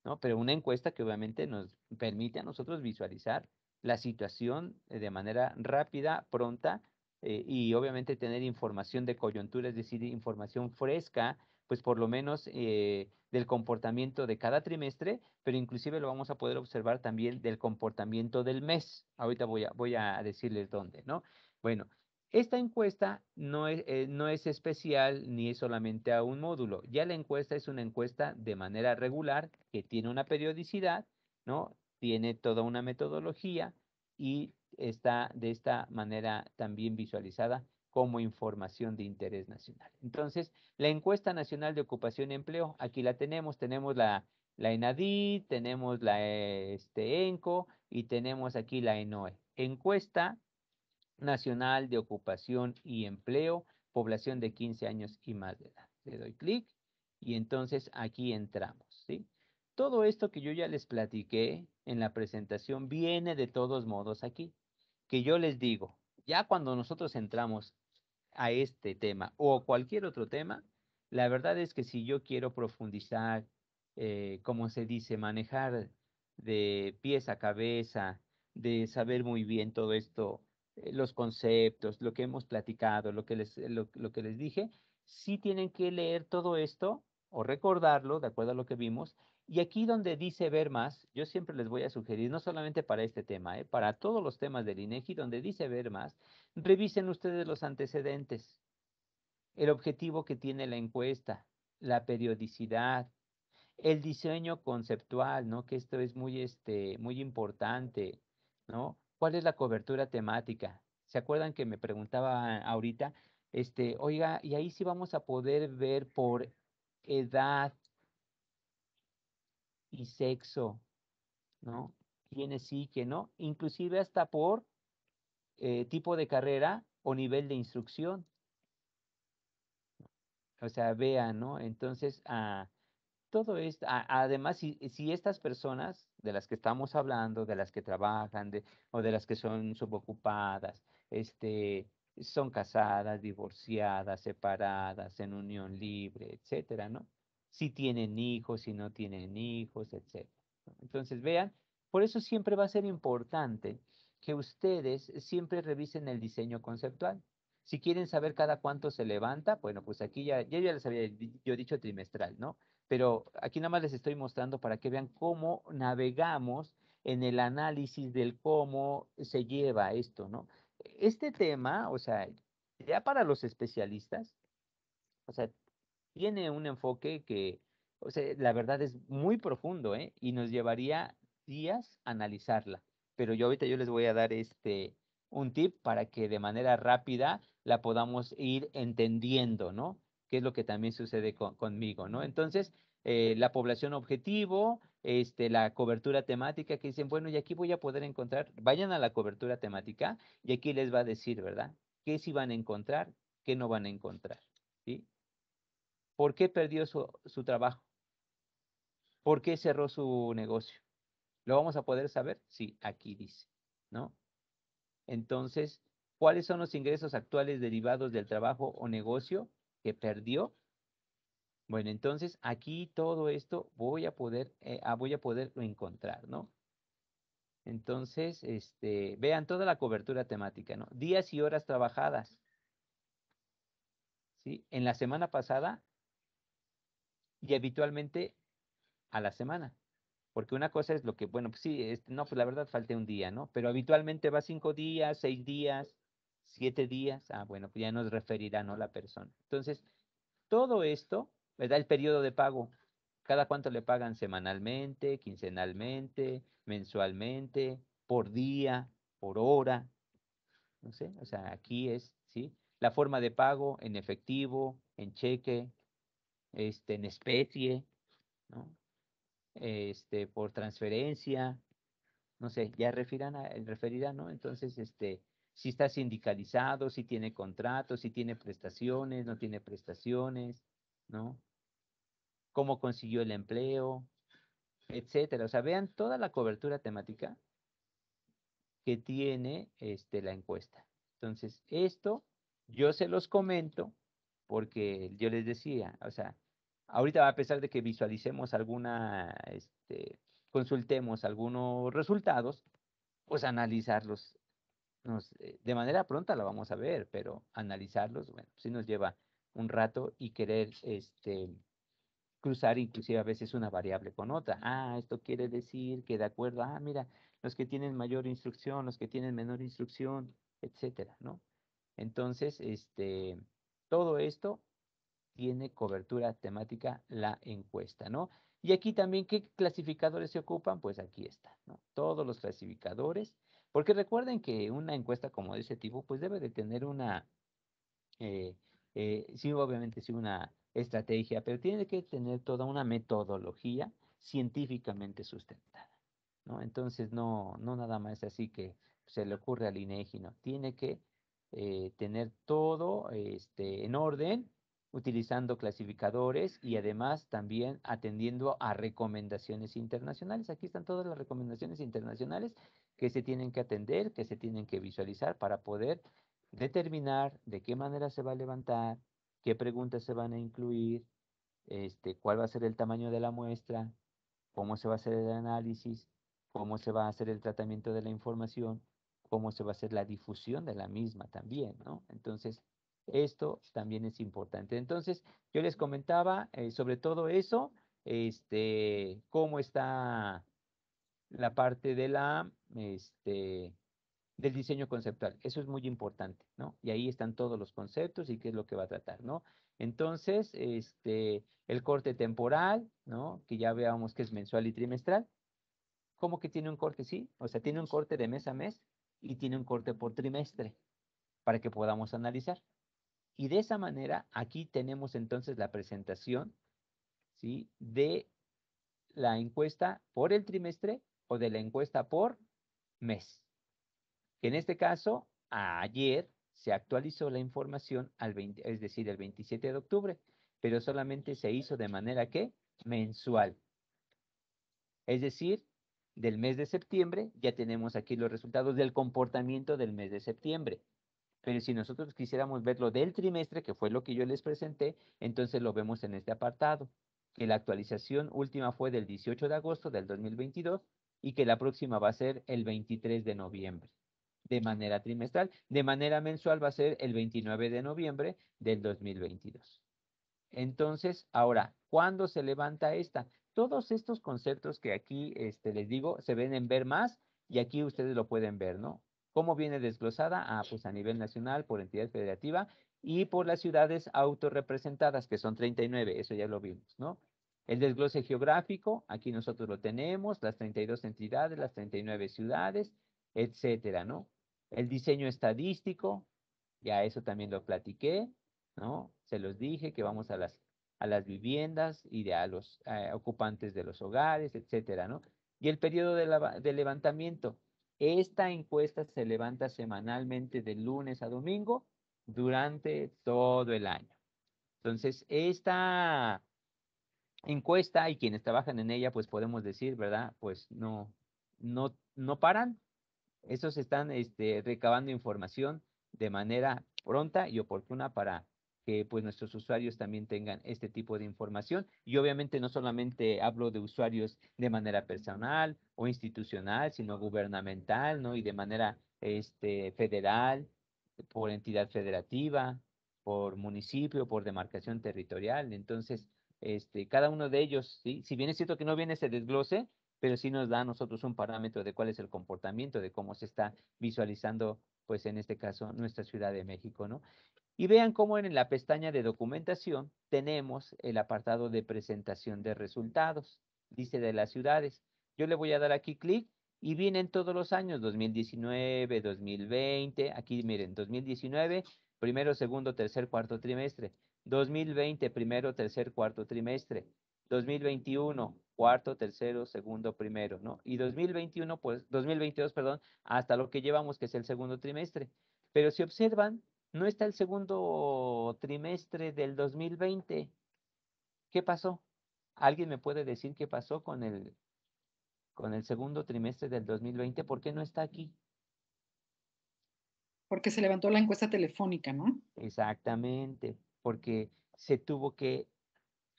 ¿no? Pero una encuesta que obviamente nos permite a nosotros visualizar la situación de manera rápida, pronta, eh, y obviamente tener información de coyuntura, es decir, información fresca pues por lo menos eh, del comportamiento de cada trimestre, pero inclusive lo vamos a poder observar también del comportamiento del mes. Ahorita voy a, voy a decirles dónde, ¿no? Bueno, esta encuesta no eh, no es especial ni es solamente a un módulo. Ya la encuesta es una encuesta de manera regular que tiene una periodicidad, ¿no? Tiene toda una metodología y está de esta manera también visualizada como información de interés nacional. Entonces, la encuesta nacional de ocupación y empleo, aquí la tenemos, tenemos la, la ENADI, tenemos la eh, este, ENCO y tenemos aquí la ENOE. Encuesta Nacional de Ocupación y Empleo, población de 15 años y más de edad. Le doy clic y entonces aquí entramos, ¿sí? Todo esto que yo ya les platiqué en la presentación viene de todos modos aquí, que yo les digo, ya cuando nosotros entramos a este tema o cualquier otro tema, la verdad es que si yo quiero profundizar, eh, como se dice, manejar de pies a cabeza, de saber muy bien todo esto, eh, los conceptos, lo que hemos platicado, lo que, les, lo que les dije, sí tienen que leer todo esto o recordarlo, de acuerdo a lo que vimos, y aquí donde dice ver más, yo siempre les voy a sugerir, no solamente para este tema, ¿eh? para todos los temas del INEGI, donde dice ver más, revisen ustedes los antecedentes, el objetivo que tiene la encuesta, la periodicidad, el diseño conceptual, ¿no? Que esto es muy, este, muy importante, ¿no? ¿Cuál es la cobertura temática? ¿Se acuerdan que me preguntaba ahorita? Este, oiga, y ahí sí vamos a poder ver por edad, y sexo, ¿no? Quiénes sí, quién no, inclusive hasta por eh, tipo de carrera o nivel de instrucción. O sea, vean, ¿no? Entonces, ah, todo esto, además, si, estas personas de las que estamos hablando, de las que trabajan o de las que son subocupadas, este, son casadas, divorciadas, separadas, en unión libre, etcétera, ¿no? si tienen hijos, si no tienen hijos, etc. Entonces, vean, por eso siempre va a ser importante que ustedes siempre revisen el diseño conceptual. Si quieren saber cada cuánto se levanta, bueno, pues aquí ya, ya, ya les había yo dicho trimestral, ¿no? Pero aquí nada más les estoy mostrando para que vean cómo navegamos en el análisis del cómo se lleva esto, ¿no? Este tema, o sea, ya para los especialistas, o sea, tiene un enfoque que, o sea, la verdad es muy profundo, ¿eh? Y nos llevaría días analizarla. Pero yo ahorita yo les voy a dar este un tip para que de manera rápida la podamos ir entendiendo, ¿no? Que es lo que también sucede conmigo, ¿no? Entonces, eh, la población objetivo, este, la cobertura temática, que dicen, bueno, y aquí voy a poder encontrar, vayan a la cobertura temática y aquí les va a decir, ¿verdad? ¿Qué sí van a encontrar? ¿Qué no van a encontrar? ¿Sí? ¿Por qué perdió su, trabajo? ¿Por qué cerró su negocio? ¿Lo vamos a poder saber? Sí, aquí dice, ¿no? Entonces, ¿cuáles son los ingresos actuales derivados del trabajo o negocio que perdió? Bueno, entonces aquí todo esto voy a poder, eh, ah, voy a poderlo encontrar, ¿no? Entonces, este, vean toda la cobertura temática, ¿no? Días y horas trabajadas. ¿Sí? En la semana pasada y habitualmente a la semana. Porque una cosa es lo que, bueno, pues sí, este, no, pues la verdad falté un día, ¿no? Pero habitualmente va cinco días, seis días, siete días. Ah, bueno, pues ya nos referirá, ¿no? La persona. Entonces, todo esto, ¿verdad? El periodo de pago. ¿Cada cuánto le pagan? Semanalmente, quincenalmente, mensualmente, por día, por hora. No sé, o sea, aquí es, ¿sí? La forma de pago en efectivo, en cheque, este, en especie, Este, por transferencia, no sé, ya referirán, ¿no? Entonces, este, si está sindicalizado, si tiene contrato, si tiene prestaciones, no tiene prestaciones, ¿no? Cómo consiguió el empleo, etcétera. O sea, vean toda la cobertura temática que tiene este, la encuesta. Entonces, esto yo se los comento porque yo les decía, o sea, ahorita a pesar de que visualicemos alguna, este, consultemos algunos resultados, pues analizarlos eh, de manera pronta la vamos a ver, pero analizarlos, bueno, sí nos lleva un rato y querer este, cruzar inclusive a veces una variable con otra. Ah, esto quiere decir que de acuerdo, ah, mira, los que tienen mayor instrucción, los que tienen menor instrucción, etcétera, ¿no? Entonces, este, todo esto tiene cobertura temática la encuesta, ¿no? Y aquí también, ¿qué clasificadores se ocupan? Pues aquí está, ¿no? Todos los clasificadores, porque recuerden que una encuesta como de ese tipo, pues debe de tener una, eh, eh, sí, obviamente sí una estrategia, pero tiene que tener toda una metodología científicamente sustentada, ¿no? Entonces, no, no nada más así que se le ocurre al INEGI, ¿no? Tiene que eh, tener todo este, en orden, utilizando clasificadores y además también atendiendo a recomendaciones internacionales. Aquí están todas las recomendaciones internacionales que se tienen que atender, que se tienen que visualizar para poder determinar de qué manera se va a levantar, qué preguntas se van a incluir, este, cuál va a ser el tamaño de la muestra, cómo se va a hacer el análisis, cómo se va a hacer el tratamiento de la información cómo se va a hacer la difusión de la misma también, ¿no? Entonces, esto también es importante. Entonces, yo les comentaba eh, sobre todo eso, este, cómo está la parte de la, este, del diseño conceptual. Eso es muy importante, ¿no? Y ahí están todos los conceptos y qué es lo que va a tratar, ¿no? Entonces, este, el corte temporal, ¿no? Que ya veamos que es mensual y trimestral. ¿Cómo que tiene un corte? Sí, o sea, tiene un corte de mes a mes, y tiene un corte por trimestre para que podamos analizar. Y de esa manera, aquí tenemos entonces la presentación ¿sí? de la encuesta por el trimestre o de la encuesta por mes. Que en este caso, ayer se actualizó la información, al 20, es decir, el 27 de octubre, pero solamente se hizo de manera que mensual. Es decir, del mes de septiembre, ya tenemos aquí los resultados del comportamiento del mes de septiembre. Pero si nosotros quisiéramos verlo del trimestre, que fue lo que yo les presenté, entonces lo vemos en este apartado, que la actualización última fue del 18 de agosto del 2022 y que la próxima va a ser el 23 de noviembre, de manera trimestral. De manera mensual va a ser el 29 de noviembre del 2022. Entonces, ahora, ¿cuándo se levanta esta? Todos estos conceptos que aquí este, les digo se ven en ver más y aquí ustedes lo pueden ver, ¿no? ¿Cómo viene desglosada? Ah, pues a nivel nacional, por entidad federativa y por las ciudades autorrepresentadas, que son 39, eso ya lo vimos, ¿no? El desglose geográfico, aquí nosotros lo tenemos, las 32 entidades, las 39 ciudades, etcétera, ¿no? El diseño estadístico, ya eso también lo platiqué, ¿no? Se los dije que vamos a las a las viviendas y de, a los eh, ocupantes de los hogares, etcétera, ¿no? Y el periodo de, levantamiento. Esta encuesta se levanta semanalmente de lunes a domingo durante todo el año. Entonces, esta encuesta y quienes trabajan en ella, pues podemos decir, ¿verdad? Pues no, no, no paran. Esos están este, recabando información de manera pronta y oportuna para pues nuestros usuarios también tengan este tipo de información. Y obviamente no solamente hablo de usuarios de manera personal o institucional, sino gubernamental, ¿no? Y de manera este, federal, por entidad federativa, por municipio, por demarcación territorial. Entonces, este, cada uno de ellos, si bien es cierto que no viene ese desglose, pero sí nos da a nosotros un parámetro de cuál es el comportamiento, de cómo se está visualizando, pues en este caso, nuestra Ciudad de México, ¿no? Y vean cómo en la pestaña de documentación tenemos el apartado de presentación de resultados, dice de las ciudades. Yo le voy a dar aquí clic y vienen todos los años, 2019, 2020, aquí miren, 2019, primero, segundo, tercer, cuarto trimestre, 2020, primero, tercer, cuarto trimestre, 2021, cuarto, tercero, segundo, primero, ¿no? Y 2021, pues, 2022, perdón, hasta lo que llevamos, que es el segundo trimestre. Pero si observan, no está el segundo trimestre del 2020. ¿Qué pasó? ¿Alguien me puede decir qué pasó con el, con el segundo trimestre del 2020? ¿Por qué no está aquí? Porque se levantó la encuesta telefónica, ¿no? Exactamente, porque se tuvo que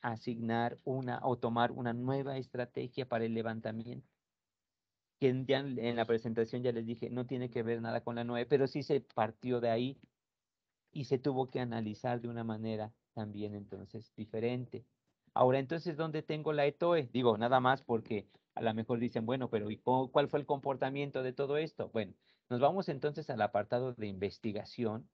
asignar una o tomar una nueva estrategia para el levantamiento. Que en la presentación ya les dije, no tiene que ver nada con la nueva, pero sí se partió de ahí y se tuvo que analizar de una manera también entonces diferente. Ahora entonces, ¿dónde tengo la ETOE? E? Digo, nada más porque a lo mejor dicen, bueno, pero ¿y cuál fue el comportamiento de todo esto? Bueno, nos vamos entonces al apartado de investigación.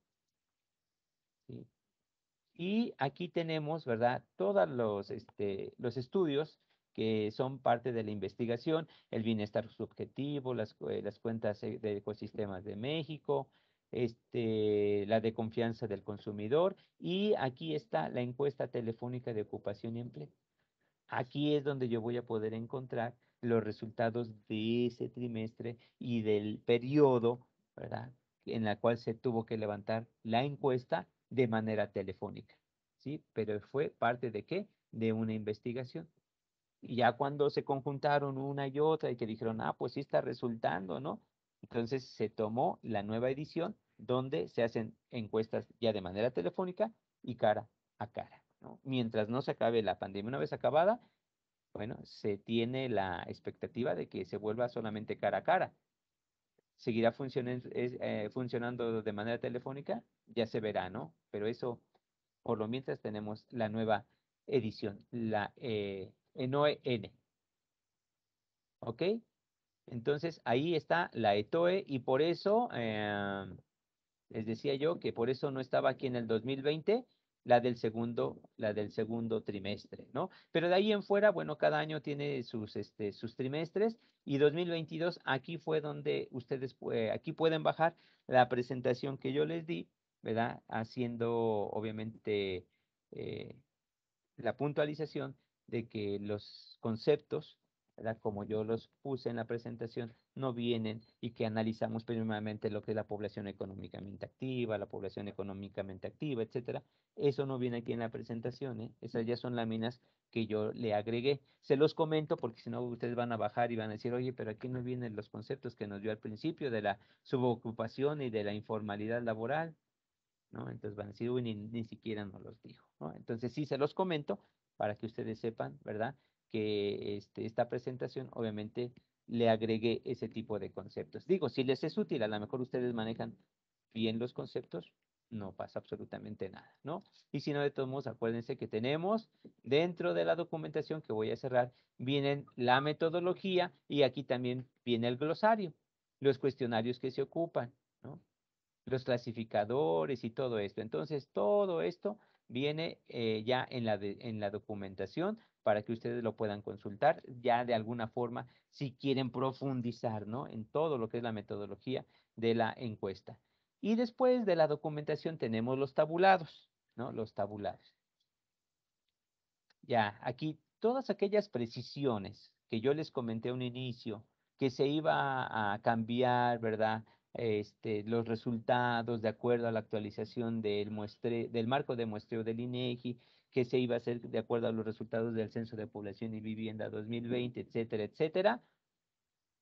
Y aquí tenemos, ¿verdad? Todos los, este, los estudios que son parte de la investigación, el bienestar subjetivo, las, eh, las cuentas eh, de ecosistemas de México, este, la de confianza del consumidor y aquí está la encuesta telefónica de ocupación y empleo. Aquí es donde yo voy a poder encontrar los resultados de ese trimestre y del periodo, ¿verdad? En la cual se tuvo que levantar la encuesta de manera telefónica, ¿sí? Pero fue parte de qué? De una investigación. Y ya cuando se conjuntaron una y otra y que dijeron, ah, pues sí está resultando, ¿no? Entonces se tomó la nueva edición donde se hacen encuestas ya de manera telefónica y cara a cara. Mientras no se acabe la pandemia, una vez acabada, bueno, se tiene la expectativa de que se vuelva solamente cara a cara. Seguirá eh, funcionando, de manera telefónica, ya se verá, ¿no? Pero eso, por lo mientras, tenemos la nueva edición, la eh, NOEN. E ¿Ok? Entonces ahí está la ETOE y por eso, eh, les decía yo que por eso no estaba aquí en el 2020 la del segundo, la del segundo trimestre, ¿no? Pero de ahí en fuera, bueno, cada año tiene sus, este, sus trimestres y 2022 aquí fue donde ustedes, eh, aquí pueden bajar la presentación que yo les di, ¿verdad? Haciendo, obviamente, eh, la puntualización de que los conceptos como yo los puse en la presentación, no vienen y que analizamos primeramente lo que es la población económicamente activa, la población económicamente activa, etcétera. Eso no viene aquí en la presentación, ¿eh? esas ya son láminas que yo le agregué. Se los comento porque si no ustedes van a bajar y van a decir, oye, pero aquí no vienen los conceptos que nos dio al principio de la subocupación y de la informalidad laboral. ¿no? Entonces van a decir, uy, ni, ni siquiera nos los dijo. Entonces sí se los comento para que ustedes sepan, ¿verdad? que este, esta presentación obviamente le agregué ese tipo de conceptos. Digo, si les es útil, a lo mejor ustedes manejan bien los conceptos, no pasa absolutamente nada, ¿no? Y si no, de todos modos, acuérdense que tenemos dentro de la documentación que voy a cerrar, vienen la metodología y aquí también viene el glosario, los cuestionarios que se ocupan, ¿no? Los clasificadores y todo esto. Entonces, todo esto viene eh, ya en la, en la documentación para que ustedes lo puedan consultar ya de alguna forma si quieren profundizar ¿no? en todo lo que es la metodología de la encuesta. Y después de la documentación tenemos los tabulados, ¿no? Los tabulados. Ya, aquí todas aquellas precisiones que yo les comenté a un inicio, que se iba a cambiar, ¿verdad? este, los resultados de acuerdo a la actualización del, muestre, del marco de muestreo del INEGI, e que se iba a hacer de acuerdo a los resultados del Censo de Población y Vivienda 2020, etcétera, etcétera.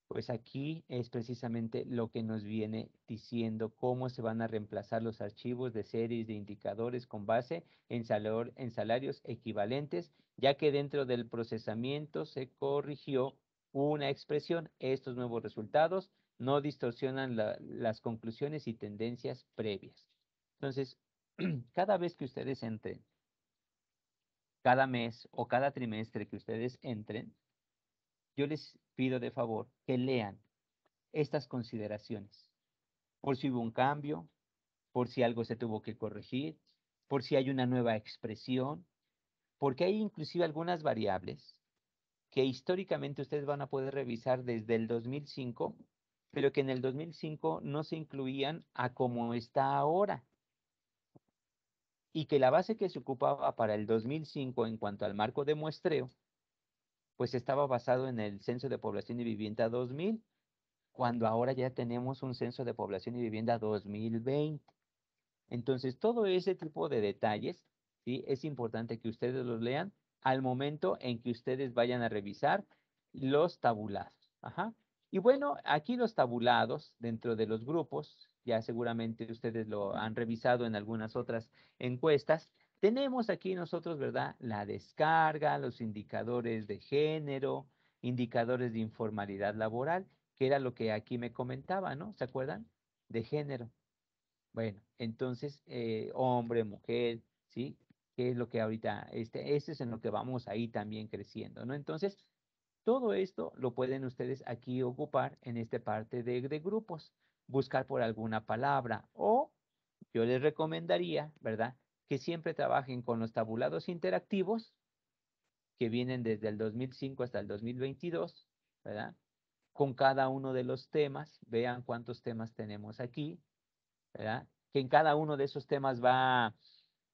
Pues aquí es precisamente lo que nos viene diciendo cómo se van a reemplazar los archivos de series de indicadores con base en, en salarios equivalentes, ya que dentro del procesamiento se corrigió una expresión. Estos nuevos resultados no distorsionan las conclusiones y tendencias previas. Entonces, <clears throat> cada vez que ustedes entren, cada mes o cada trimestre que ustedes entren, yo les pido de favor que lean estas consideraciones. Por si hubo un cambio, por si algo se tuvo que corregir, por si hay una nueva expresión, porque hay inclusive algunas variables que históricamente ustedes van a poder revisar desde el 2005 pero que en el 2005 no se incluían a como está ahora. Y que la base que se ocupaba para el 2005 en cuanto al marco de muestreo, pues estaba basado en el Censo de Población y Vivienda 2000, cuando ahora ya tenemos un Censo de Población y Vivienda 2020. Entonces, todo ese tipo de detalles, ¿sí? Es importante que ustedes los lean al momento en que ustedes vayan a revisar los tabulados. Ajá. Y bueno, aquí los tabulados dentro de los grupos, ya seguramente ustedes lo han revisado en algunas otras encuestas, tenemos aquí nosotros, ¿verdad? La descarga, los indicadores de género, indicadores de informalidad laboral, que era lo que aquí me comentaba, ¿no? ¿Se acuerdan? De género. Bueno, entonces, eh, hombre, mujer, ¿sí? qué es lo que ahorita, este, este es en lo que vamos ahí también creciendo, ¿no? Entonces, todo esto lo pueden ustedes aquí ocupar en esta parte de, grupos, buscar por alguna palabra o yo les recomendaría, ¿verdad? Que siempre trabajen con los tabulados interactivos que vienen desde el 2005 hasta el 2022, ¿verdad? Con cada uno de los temas, vean cuántos temas tenemos aquí, ¿verdad? Que en cada uno de esos temas va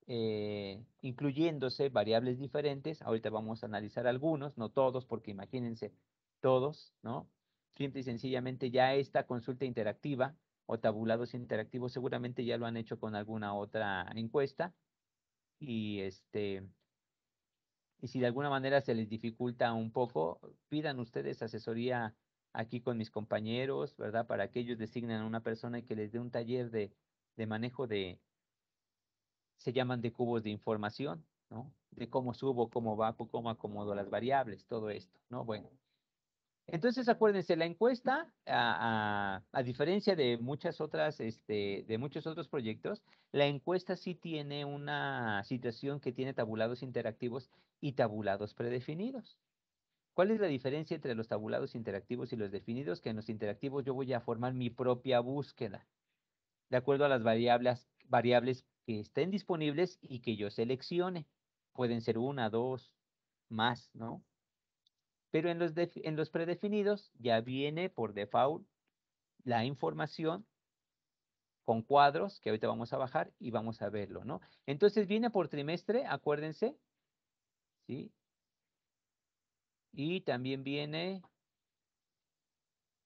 eh, incluyéndose variables diferentes. Ahorita vamos a analizar algunos, no todos, porque imagínense todos, ¿no? Simple y sencillamente ya esta consulta interactiva o tabulados interactivos seguramente ya lo han hecho con alguna otra encuesta. Y este, y si de alguna manera se les dificulta un poco, pidan ustedes asesoría aquí con mis compañeros, ¿verdad? Para que ellos designen a una persona y que les dé un taller de manejo de, se llaman de cubos de información, ¿no? De cómo subo, cómo va, cómo acomodo las variables, todo esto, ¿no? Bueno. Entonces, acuérdense, la encuesta, a, a, diferencia de muchas otras, este, de muchos otros proyectos, la encuesta sí tiene una situación que tiene tabulados interactivos y tabulados predefinidos. ¿Cuál es la diferencia entre los tabulados interactivos y los definidos? Que en los interactivos yo voy a formar mi propia búsqueda de acuerdo a las variables, variables que estén disponibles y que yo seleccione. Pueden ser una, dos, más, ¿no? Pero en los, en los predefinidos ya viene por default la información con cuadros que ahorita vamos a bajar y vamos a verlo, ¿no? Entonces viene por trimestre, acuérdense, ¿sí? Y también viene,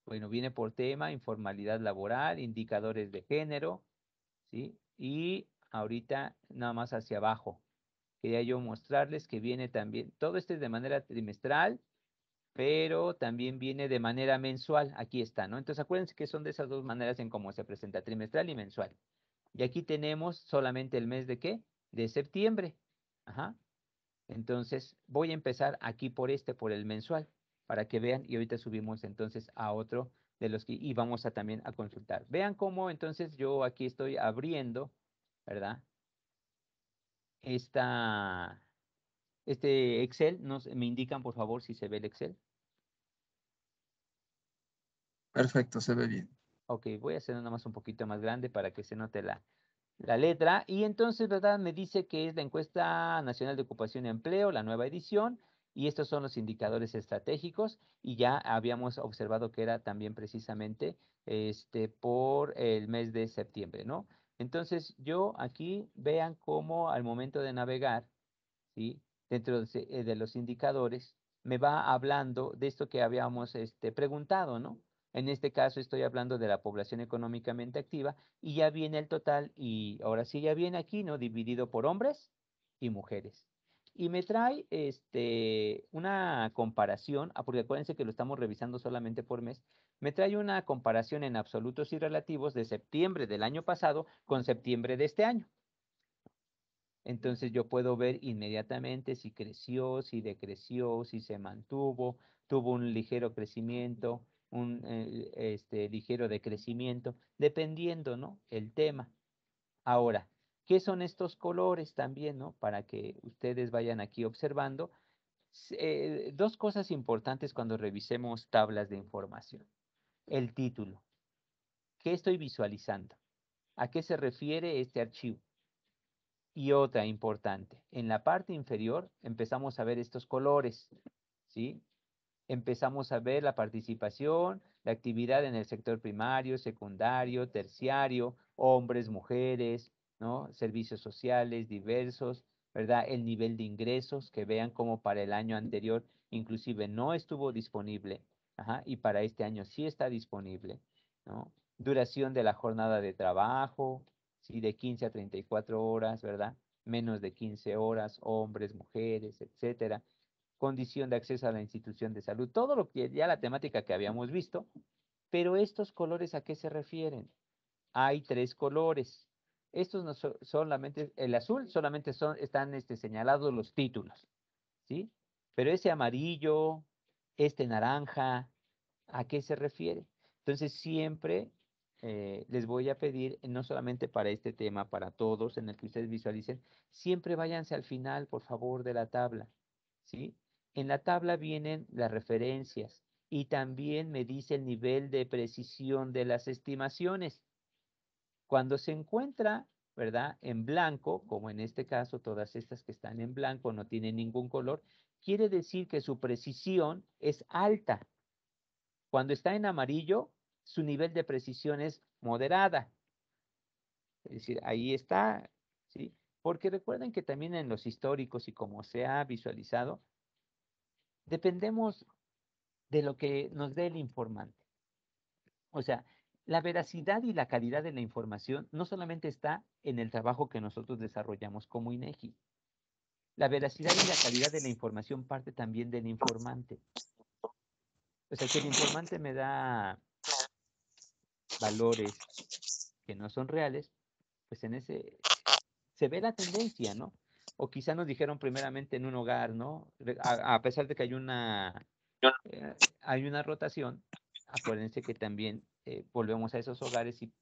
bueno, viene por tema, informalidad laboral, indicadores de género, ¿sí? Y ahorita nada más hacia abajo. Quería yo mostrarles que viene también, todo este es de manera trimestral, pero también viene de manera mensual. Aquí está, ¿no? Entonces acuérdense que son de esas dos maneras en cómo se presenta, trimestral y mensual. Y aquí tenemos solamente el mes de qué? De septiembre. Ajá. Entonces voy a empezar aquí por este, por el mensual, para que vean. Y ahorita subimos entonces a otro de los que íbamos a también a consultar. Vean cómo entonces yo aquí estoy abriendo ¿verdad? Esta, este Excel, ¿me indican por favor si se ve el Excel? Perfecto, se ve bien. Ok, voy a hacer nada más un poquito más grande para que se note la, la letra. Y entonces, ¿verdad? Me dice que es la encuesta nacional de ocupación y empleo, la nueva edición. Y estos son los indicadores estratégicos. Y ya habíamos observado que era también precisamente este, por el mes de septiembre, ¿no? Entonces yo aquí vean cómo al momento de navegar, ¿sí? dentro de, eh, los indicadores, me va hablando de esto que habíamos este, preguntado, ¿no? En este caso estoy hablando de la población económicamente activa y ya viene el total y ahora sí ya viene aquí, ¿no? Dividido por hombres y mujeres. Y me trae este, una comparación, ah, porque acuérdense que lo estamos revisando solamente por mes, me trae una comparación en absolutos y relativos de septiembre del año pasado con septiembre de este año. Entonces yo puedo ver inmediatamente si creció, si decreció, si se mantuvo, tuvo un ligero crecimiento, un eh, este, ligero decrecimiento, dependiendo, ¿no? El tema. Ahora, ¿Qué son estos colores también, no? Para que ustedes vayan aquí observando. Eh, dos cosas importantes cuando revisemos tablas de información. El título. ¿Qué estoy visualizando? ¿A qué se refiere este archivo? Y otra importante, en la parte inferior empezamos a ver estos colores, ¿sí? Empezamos a ver la participación, la actividad en el sector primario, secundario, terciario, hombres, mujeres, Servicios sociales diversos, ¿verdad? El nivel de ingresos, que vean como para el año anterior inclusive no estuvo disponible, y para este año sí está disponible, Duración de la jornada de trabajo, sí, de 15 a 34 horas, ¿verdad? Menos de 15 horas, hombres, mujeres, etcétera. Condición de acceso a la institución de salud, todo lo que ya la temática que habíamos visto, pero estos colores a qué se refieren? Hay tres colores, estos no son solamente, el azul solamente son, están este, señalados los títulos, ¿sí? Pero ese amarillo, este naranja, ¿a qué se refiere? Entonces siempre eh, les voy a pedir, no solamente para este tema, para todos en el que ustedes visualicen, siempre váyanse al final, por favor, de la tabla, ¿sí? En la tabla vienen las referencias y también me dice el nivel de precisión de las estimaciones. Cuando se encuentra, ¿verdad? En blanco, como en este caso todas estas que están en blanco no tienen ningún color, quiere decir que su precisión es alta. Cuando está en amarillo, su nivel de precisión es moderada. Es decir, ahí está, ¿sí? Porque recuerden que también en los históricos y como se ha visualizado, dependemos de lo que nos dé el informante. O sea, la veracidad y la calidad de la información no solamente está en el trabajo que nosotros desarrollamos como INEGI. E la veracidad y la calidad de la información parte también del informante. O sea, si el informante me da valores que no son reales, pues en ese se ve la tendencia, ¿no? O quizá nos dijeron primeramente en un hogar, ¿no? A, pesar de que hay una eh, hay una rotación, acuérdense que también eh, volvemos a esos hogares y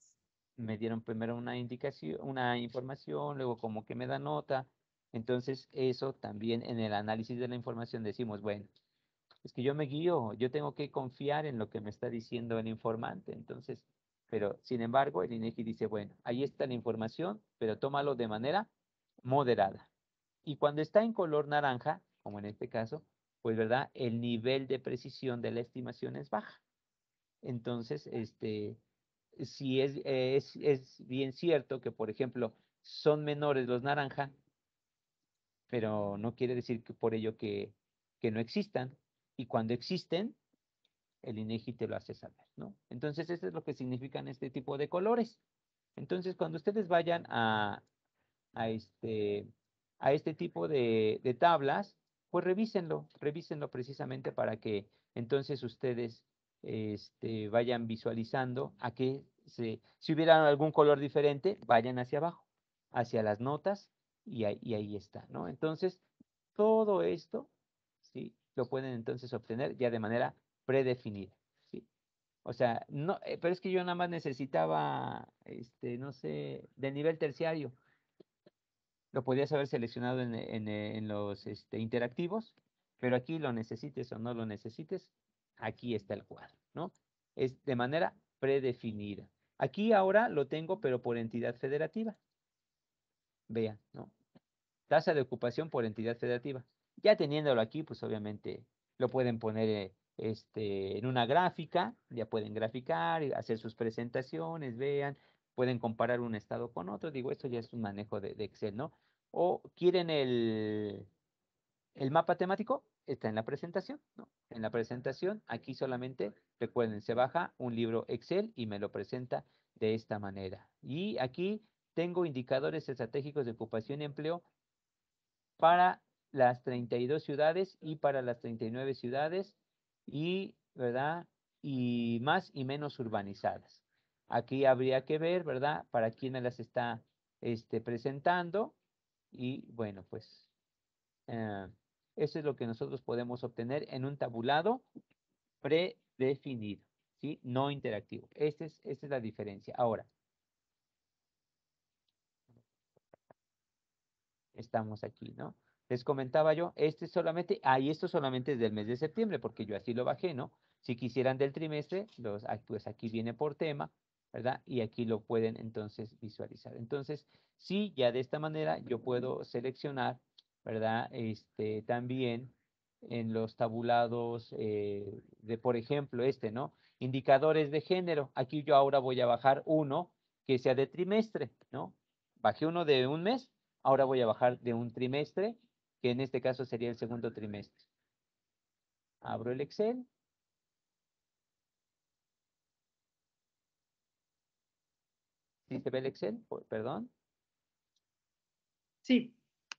me dieron primero una indicación, una información, luego como que me da nota. Entonces, eso también en el análisis de la información decimos, bueno, es que yo me guío, yo tengo que confiar en lo que me está diciendo el informante. Entonces, pero sin embargo, el INEGI e dice, bueno, ahí está la información, pero tómalo de manera moderada. Y cuando está en color naranja, como en este caso, pues verdad, el nivel de precisión de la estimación es baja. Entonces, este, si eh, es, bien cierto que, por ejemplo, son menores los naranja, pero no quiere decir que por ello que, no existan. Y cuando existen, el INEGI te lo hace saber, ¿no? Entonces, eso es lo que significan este tipo de colores. Entonces, cuando ustedes vayan a, este, a este tipo de, de tablas, pues revísenlo, revísenlo precisamente para que entonces ustedes este, vayan visualizando a que se, si hubiera algún color diferente, vayan hacia abajo, hacia las notas y ahí, está, ¿no? Entonces, todo esto, ¿sí? Lo pueden entonces obtener ya de manera predefinida, ¿sí? O sea, no, eh, pero es que yo nada más necesitaba, este, no sé, de nivel terciario. Lo podías haber seleccionado en, los este, interactivos, pero aquí lo necesites o no lo necesites, Aquí está el cuadro, ¿no? Es de manera predefinida. Aquí ahora lo tengo, pero por entidad federativa. Vean, ¿no? Tasa de ocupación por entidad federativa. Ya teniéndolo aquí, pues obviamente lo pueden poner eh, este, en una gráfica, ya pueden graficar, y eh, hacer sus presentaciones, vean, pueden comparar un estado con otro. Digo, esto ya es un manejo de, de Excel, ¿no? O quieren el, el mapa temático, está en la presentación, ¿no? En la presentación, aquí solamente, recuerden, se baja un libro Excel y me lo presenta de esta manera. Y aquí tengo indicadores estratégicos de ocupación y empleo para las 32 ciudades y para las 39 ciudades y, ¿verdad? Y más y menos urbanizadas. Aquí habría que ver, ¿verdad? Para quién las está este, presentando. Y bueno, pues... Eh, eso es lo que nosotros podemos obtener en un tabulado predefinido, ¿sí? No interactivo. Este es, esta es la diferencia. Ahora, estamos aquí, ¿no? Les comentaba yo, este solamente, ahí esto solamente es del mes de septiembre, porque yo así lo bajé, ¿no? Si quisieran del trimestre, los, ah, pues aquí viene por tema, ¿verdad? Y aquí lo pueden entonces visualizar. Entonces, sí, ya de esta manera yo puedo seleccionar ¿verdad? Este, también en los tabulados eh, de, por ejemplo, este, ¿no? Indicadores de género. Aquí yo ahora voy a bajar uno que sea de trimestre, ¿no? Bajé uno de un mes, ahora voy a bajar de un trimestre, que en este caso sería el segundo trimestre. Abro el Excel. ¿Sí se ve el Excel? Perdón. Sí.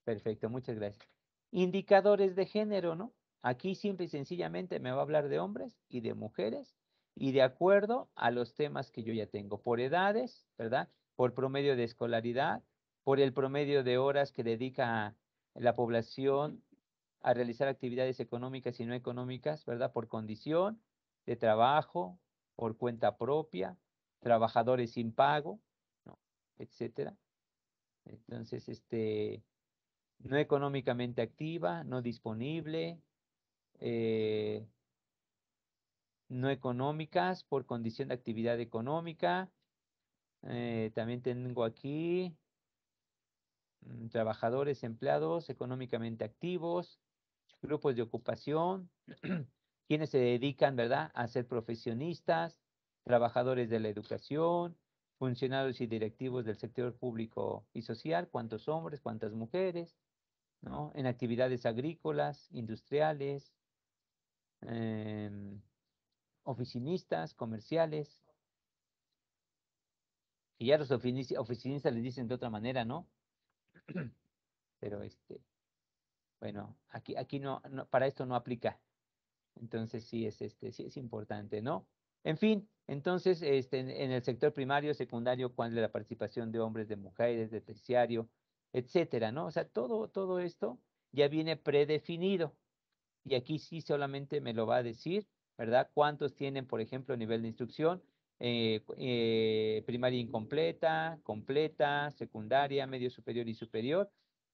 Perfecto, muchas gracias. Indicadores de género, ¿no? Aquí simple y sencillamente me va a hablar de hombres y de mujeres y de acuerdo a los temas que yo ya tengo, por edades, ¿verdad? Por promedio de escolaridad, por el promedio de horas que dedica la población a realizar actividades económicas y no económicas, ¿verdad? Por condición de trabajo, por cuenta propia, trabajadores sin pago, ¿no? etcétera. Entonces, este, no económicamente activa, no disponible, eh, no económicas por condición de actividad económica. Eh, también tengo aquí mm, trabajadores empleados económicamente activos, grupos de ocupación, <clears throat> quienes se dedican, ¿verdad?, a ser profesionistas, trabajadores de la educación, funcionarios y directivos del sector público y social, cuántos hombres, cuántas mujeres, en actividades agrícolas, industriales, em, oficinistas, comerciales. Y ya los oficinistas les dicen de otra manera, ¿no? <clears throat> Pero este, bueno, aquí, aquí no, para esto no aplica. Entonces sí es este, sí es importante, ¿no? En fin, entonces este, en, en el sector primario, secundario, cuál es la participación de hombres, de mujeres, de terciario, etcétera, ¿no? O sea, todo, todo esto ya viene predefinido. Y aquí sí solamente me lo va a decir, ¿verdad? ¿Cuántos tienen, por ejemplo, nivel de instrucción? Eh, eh, primaria incompleta, completa, secundaria, medio superior y superior.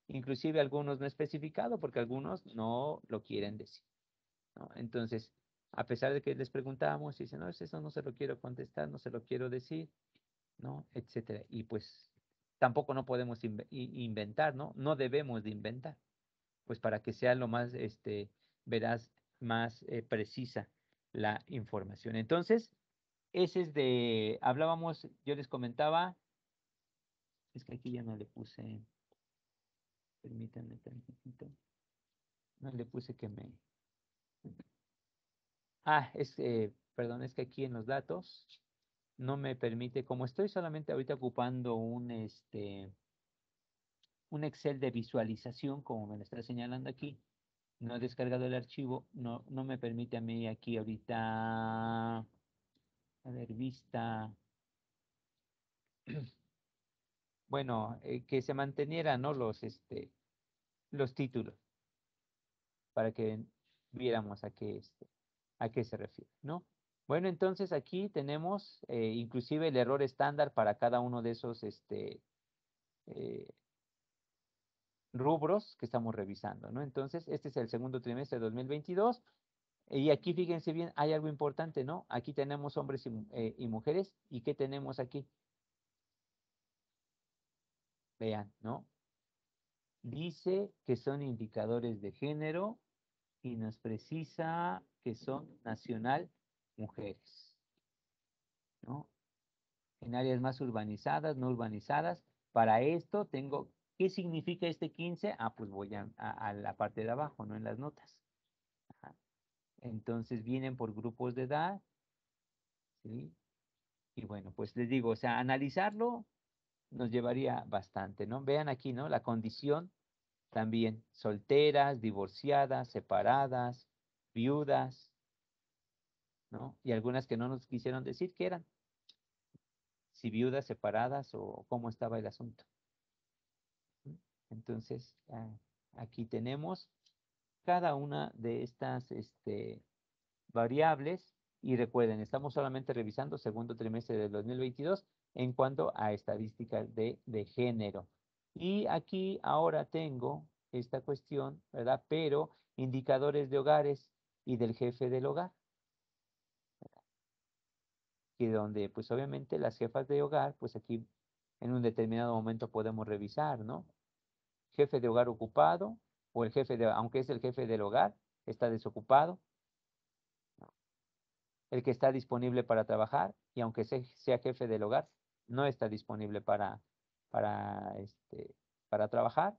Inclusive algunos no especificado porque algunos no lo quieren decir. Entonces, a pesar de que les preguntábamos, dicen, no, eso no se lo quiero contestar, no se lo quiero decir, ¿no? Etcétera. Y pues tampoco no podemos inventar, ¿no? No debemos de inventar, pues para que sea lo más, este, verás, más eh, precisa la información. Entonces, ese es de, hablábamos, yo les comentaba, es que aquí ya no le puse, permítanme no le puse que me... Ah, es, que, perdón, es que aquí en los datos, no me permite, como estoy solamente ahorita ocupando un, este, un Excel de visualización, como me lo está señalando aquí, no he descargado el archivo, no, no me permite a mí aquí ahorita, a ver, vista, <clears throat> bueno, eh, que se mantenieran los, este, los títulos para que viéramos a qué, este, a qué se refiere, ¿no? Bueno, entonces aquí tenemos eh, inclusive el error estándar para cada uno de esos este, eh, rubros que estamos revisando, ¿no? Entonces, este es el segundo trimestre de 2022. Y aquí fíjense bien, hay algo importante, ¿no? Aquí tenemos hombres y, eh, y mujeres. ¿Y qué tenemos aquí? Vean, ¿no? Dice que son indicadores de género y nos precisa que son nacional mujeres. ¿no? En áreas más urbanizadas, no urbanizadas. Para esto tengo, ¿qué significa este 15? Ah, pues voy a, la parte de abajo, no en las notas. Entonces vienen por grupos de edad. ¿sí? Y bueno, pues les digo, o sea, analizarlo nos llevaría bastante, ¿no? Vean aquí, ¿no? La condición también, solteras, divorciadas, separadas, viudas, y algunas que no nos quisieron decir que eran, si viudas separadas o cómo estaba el asunto. Entonces, ah, aquí tenemos cada una de estas este, variables y recuerden, estamos solamente revisando segundo trimestre del 2022 en cuanto a estadísticas de, de género. Y aquí ahora tengo esta cuestión, ¿verdad? Pero indicadores de hogares y del jefe del hogar donde pues obviamente las jefas de hogar, pues aquí en un determinado momento podemos revisar, ¿no? Jefe de hogar ocupado o el jefe de, aunque es el jefe del hogar, está desocupado. El que está disponible para trabajar y aunque sea jefe del hogar, no está disponible para, para, este, para trabajar.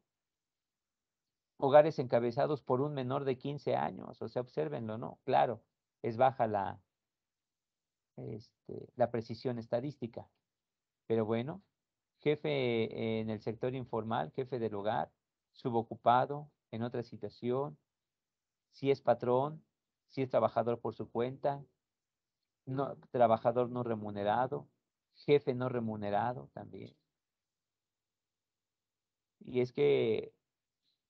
Hogares encabezados por un menor de 15 años, o sea, observenlo, ¿no? Claro, es baja la, este, la precisión estadística. Pero bueno, jefe en el sector informal, jefe del hogar, subocupado, en otra situación, si es patrón, si es trabajador por su cuenta, no, trabajador no remunerado, jefe no remunerado también. Y es que,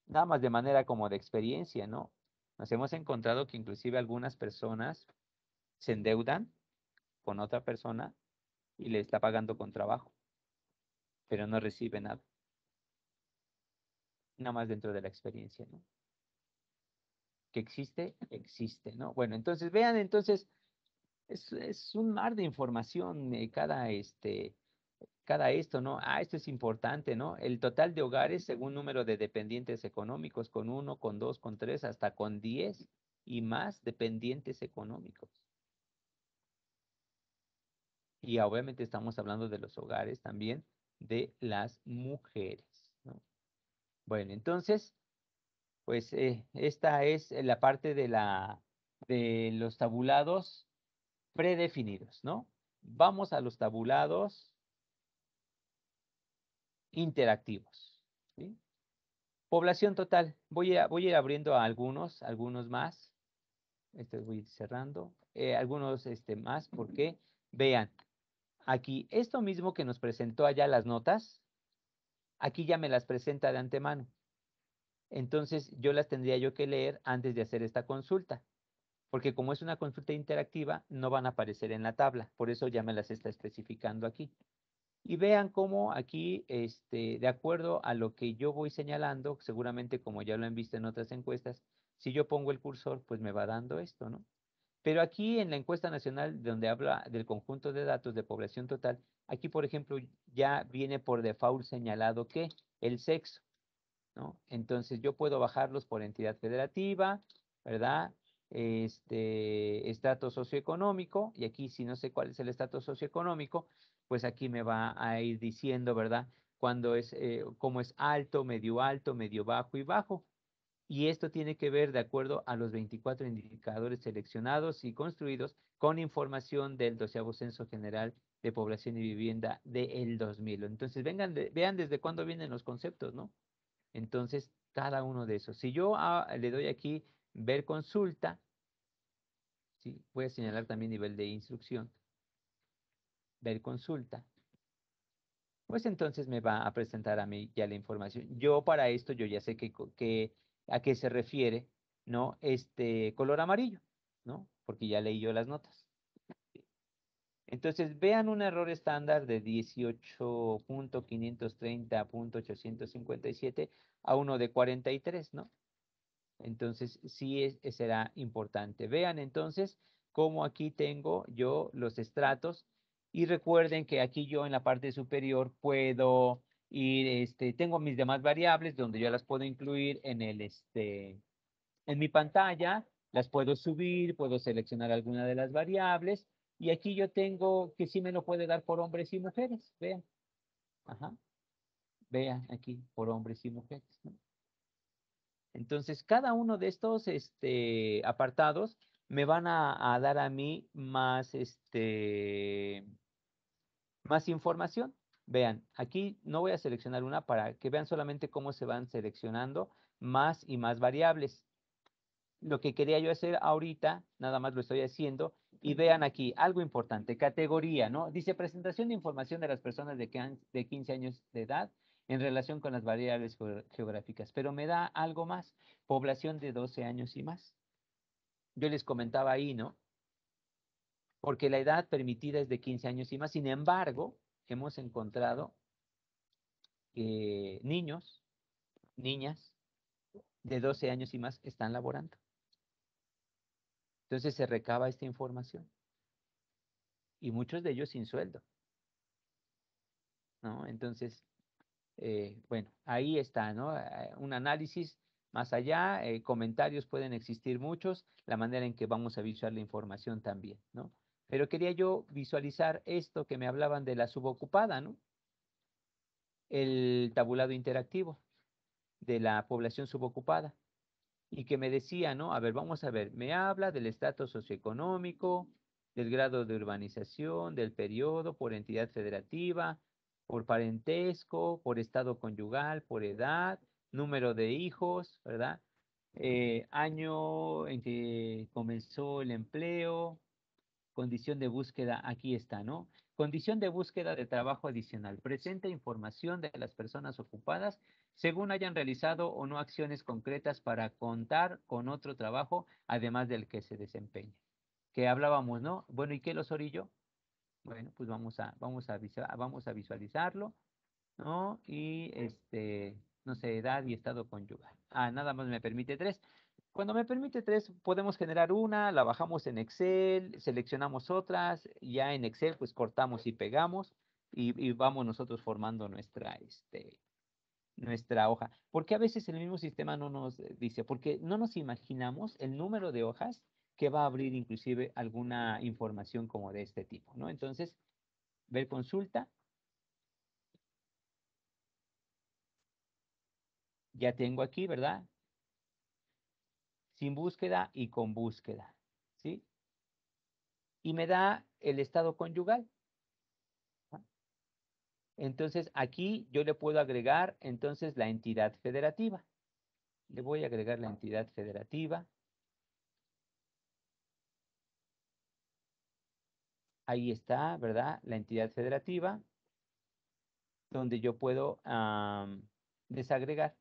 nada más de manera como de experiencia, ¿no? Nos hemos encontrado que inclusive algunas personas se endeudan con otra persona y le está pagando con trabajo, pero no recibe nada. Nada más dentro de la experiencia, ¿no? Que existe, existe, ¿no? Bueno, entonces vean, entonces es, un mar de información eh, cada, este, cada esto, ¿no? Ah, esto es importante, ¿no? El total de hogares según número de dependientes económicos, con uno, con dos, con tres, hasta con diez y más dependientes económicos. Y obviamente estamos hablando de los hogares también de las mujeres. Bueno, entonces, pues eh, esta es la parte de, la, de los tabulados predefinidos, ¿no? Vamos a los tabulados interactivos. Población total. Voy a, voy a ir abriendo algunos, algunos más. Este voy cerrando. Eh, algunos este, más porque, vean, aquí esto mismo que nos presentó allá las notas, aquí ya me las presenta de antemano. Entonces yo las tendría yo que leer antes de hacer esta consulta, porque como es una consulta interactiva, no van a aparecer en la tabla, por eso ya me las está especificando aquí. Y vean cómo aquí, este, de acuerdo a lo que yo voy señalando, seguramente como ya lo han visto en otras encuestas, si yo pongo el cursor, pues me va dando esto, ¿no? Pero aquí en la encuesta nacional, donde habla del conjunto de datos de población total, aquí, por ejemplo, ya viene por default señalado que el sexo, ¿no? Entonces yo puedo bajarlos por entidad federativa, ¿verdad? Este estatus socioeconómico, y aquí si no sé cuál es el estatus socioeconómico, pues aquí me va a ir diciendo, ¿verdad? Cuando es, como eh, cómo es alto, medio alto, medio bajo y bajo y esto tiene que ver de acuerdo a los 24 indicadores seleccionados y construidos con información del 12 Censo General de Población y Vivienda del 2000. Entonces, vengan, vean desde cuándo vienen los conceptos, ¿no? Entonces, cada uno de esos. Si yo ah, le doy aquí ver consulta, ¿sí? voy a señalar también nivel de instrucción. Ver consulta pues entonces me va a presentar a mí ya la información. Yo para esto, yo ya sé que a qué se refiere, ¿no? Este color amarillo, ¿no? Porque ya leí yo las notas. Entonces, vean un error estándar de 18.530.857 a uno de 43, ¿no? Entonces, sí eh, será importante. Vean entonces cómo aquí tengo yo los estratos y recuerden que aquí yo en la parte superior puedo y este, tengo mis demás variables donde yo las puedo incluir en, el, este, en mi pantalla, las puedo subir, puedo seleccionar alguna de las variables y aquí yo tengo que sí me lo puede dar por hombres y mujeres, vean. Ajá. Vean aquí, por hombres y mujeres. Entonces, cada uno de estos este, apartados me van a, a dar a mí más, este, más información. Vean, aquí no voy a seleccionar una para que vean solamente cómo se van seleccionando más y más variables. Lo que quería yo hacer ahorita, nada más lo estoy haciendo, y vean aquí algo importante, categoría, ¿no? Dice presentación de información de las personas de, 15 años de edad en relación con las variables geográficas, pero me da algo más, población de 12 años y más. Yo les comentaba ahí, ¿no? Porque la edad permitida es de 15 años y más, sin embargo, hemos encontrado que niños, niñas de 12 años y más están laborando. Entonces se recaba esta información. Y muchos de ellos sin sueldo. ¿No? Entonces, eh, bueno, ahí está, ¿no? Eh, un análisis más allá, eh, comentarios pueden existir muchos, la manera en que vamos a visualizar la información también, ¿no? Pero quería yo visualizar esto que me hablaban de la subocupada, ¿no? El tabulado interactivo de la población subocupada. Y que me decía, ¿no? A ver, vamos a ver, me habla del estatus socioeconómico, del grado de urbanización, del periodo por entidad federativa, por parentesco, por estado conyugal, por edad, número de hijos, ¿verdad? Eh, año en que comenzó el empleo, condición de búsqueda, aquí está, ¿no? Condición de búsqueda de trabajo adicional. Presente información de las personas ocupadas según hayan realizado o no acciones concretas para contar con otro trabajo, además del que se desempeña. Que hablábamos, ¿no? Bueno, ¿y qué los orillo? Bueno, pues vamos a, vamos a, vamos a visualizarlo, ¿no? Y este, no sé, edad y estado conyugal. Ah, nada más me permite tres. Cuando me permite tres, podemos generar una, la bajamos en Excel, seleccionamos otras, ya en Excel pues cortamos y pegamos y, vamos nosotros formando nuestra, este, nuestra hoja. Porque a veces el mismo sistema no nos dice, porque no nos imaginamos el número de hojas que va a abrir inclusive alguna información como de este tipo, ¿no? Entonces, ver consulta. Ya tengo aquí, ¿verdad? sin búsqueda y con búsqueda, ¿sí? Y me da el estado conyugal. Entonces, aquí yo le puedo agregar entonces la entidad federativa. Le voy a agregar la entidad federativa. Ahí está, ¿verdad? La entidad federativa, donde yo puedo desagregar.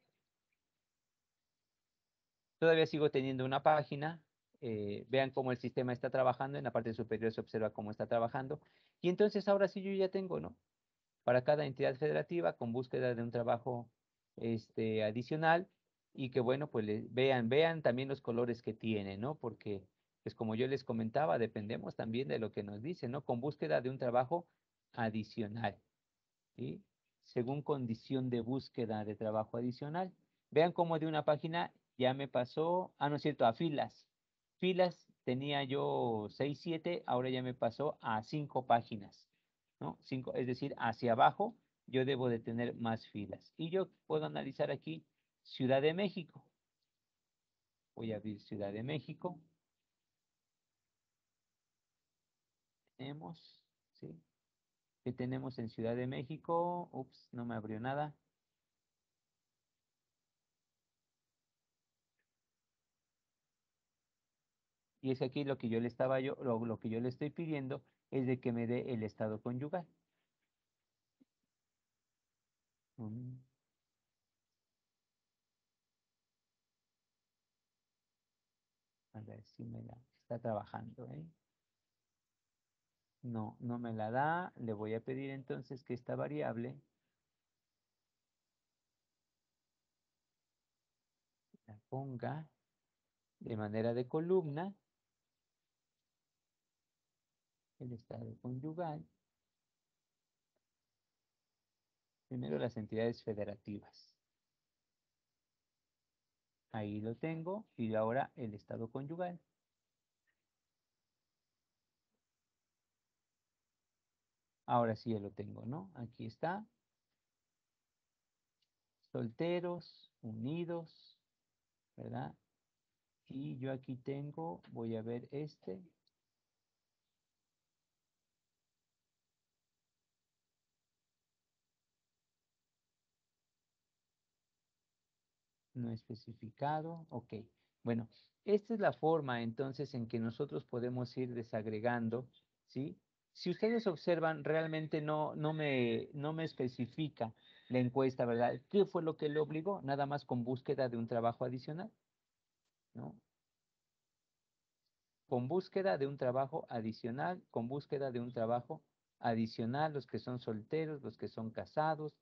Todavía sigo teniendo una página. Eh, vean cómo el sistema está trabajando. En la parte superior se observa cómo está trabajando. Y entonces ahora sí yo ya tengo, ¿no? Para cada entidad federativa con búsqueda de un trabajo este, adicional y que bueno, pues vean, vean también los colores que tiene, ¿no? Porque, pues como yo les comentaba, dependemos también de lo que nos dice ¿no? Con búsqueda de un trabajo adicional, ¿sí? Según condición de búsqueda de trabajo adicional. Vean cómo de una página ya me pasó, ah, no es cierto, a filas. Filas tenía yo 6, 7, ahora ya me pasó a 5 páginas, ¿no? 5, es decir, hacia abajo yo debo de tener más filas. Y yo puedo analizar aquí Ciudad de México. Voy a abrir Ciudad de México. Tenemos, ¿sí? ¿Qué tenemos en Ciudad de México? Ups, no me abrió nada. Y es aquí lo que yo le estaba yo, lo, que yo le estoy pidiendo es de que me dé el estado conyugal. Mm. A ver si me la está trabajando, ¿eh? No, no me la da. Le voy a pedir entonces que esta variable la ponga de manera de columna el estado conyugal. Primero las entidades federativas. Ahí lo tengo y ahora el estado conyugal. Ahora sí ya lo tengo, ¿no? Aquí está. Solteros, unidos, ¿verdad? Y yo aquí tengo, voy a ver este, no especificado, ok. Bueno, esta es la forma entonces en que nosotros podemos ir desagregando, ¿sí? Si ustedes observan, realmente no, no, me, no me especifica la encuesta, ¿verdad? ¿Qué fue lo que le obligó? Nada más con búsqueda de un trabajo adicional, ¿no? Con búsqueda de un trabajo adicional, con búsqueda de un trabajo adicional, los que son solteros, los que son casados,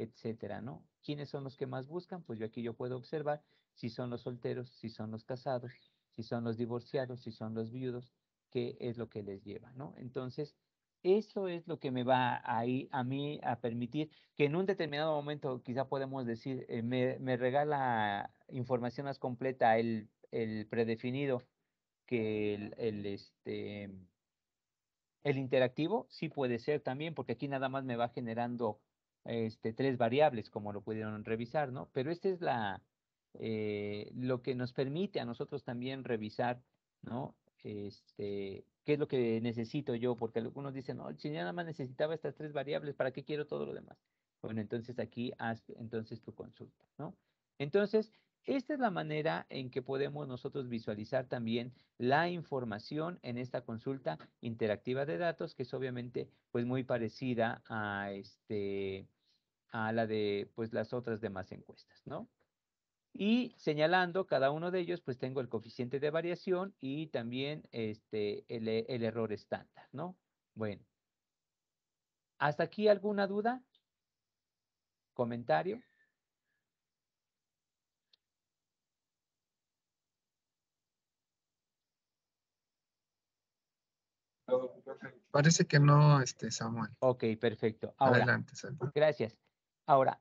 etcétera, ¿no? ¿Quiénes son los que más buscan? Pues yo aquí yo puedo observar si son los solteros, si son los casados, si son los divorciados, si son los viudos, qué es lo que les lleva, ¿no? Entonces, eso es lo que me va a, a mí a permitir que en un determinado momento, quizá podemos decir, eh, me, regala información más completa el, el predefinido que el, este, el interactivo, sí puede ser también, porque aquí nada más me va generando este, tres variables, como lo pudieron revisar, ¿no? Pero esta es la, eh, lo que nos permite a nosotros también revisar, ¿no? Este, ¿Qué es lo que necesito yo? Porque algunos dicen, no, si nada más necesitaba estas tres variables, ¿para qué quiero todo lo demás? Bueno, entonces aquí haz entonces tu consulta, ¿no? Entonces, esta es la manera en que podemos nosotros visualizar también la información en esta consulta interactiva de datos, que es obviamente pues muy parecida a, este, a la de pues las otras demás encuestas, ¿no? Y señalando cada uno de ellos, pues tengo el coeficiente de variación y también este, el, el error estándar, ¿no? Bueno, ¿hasta aquí alguna duda? ¿Comentario? Parece que no, este, Samuel. Ok, perfecto. Adelante, Samuel. Gracias. Ahora,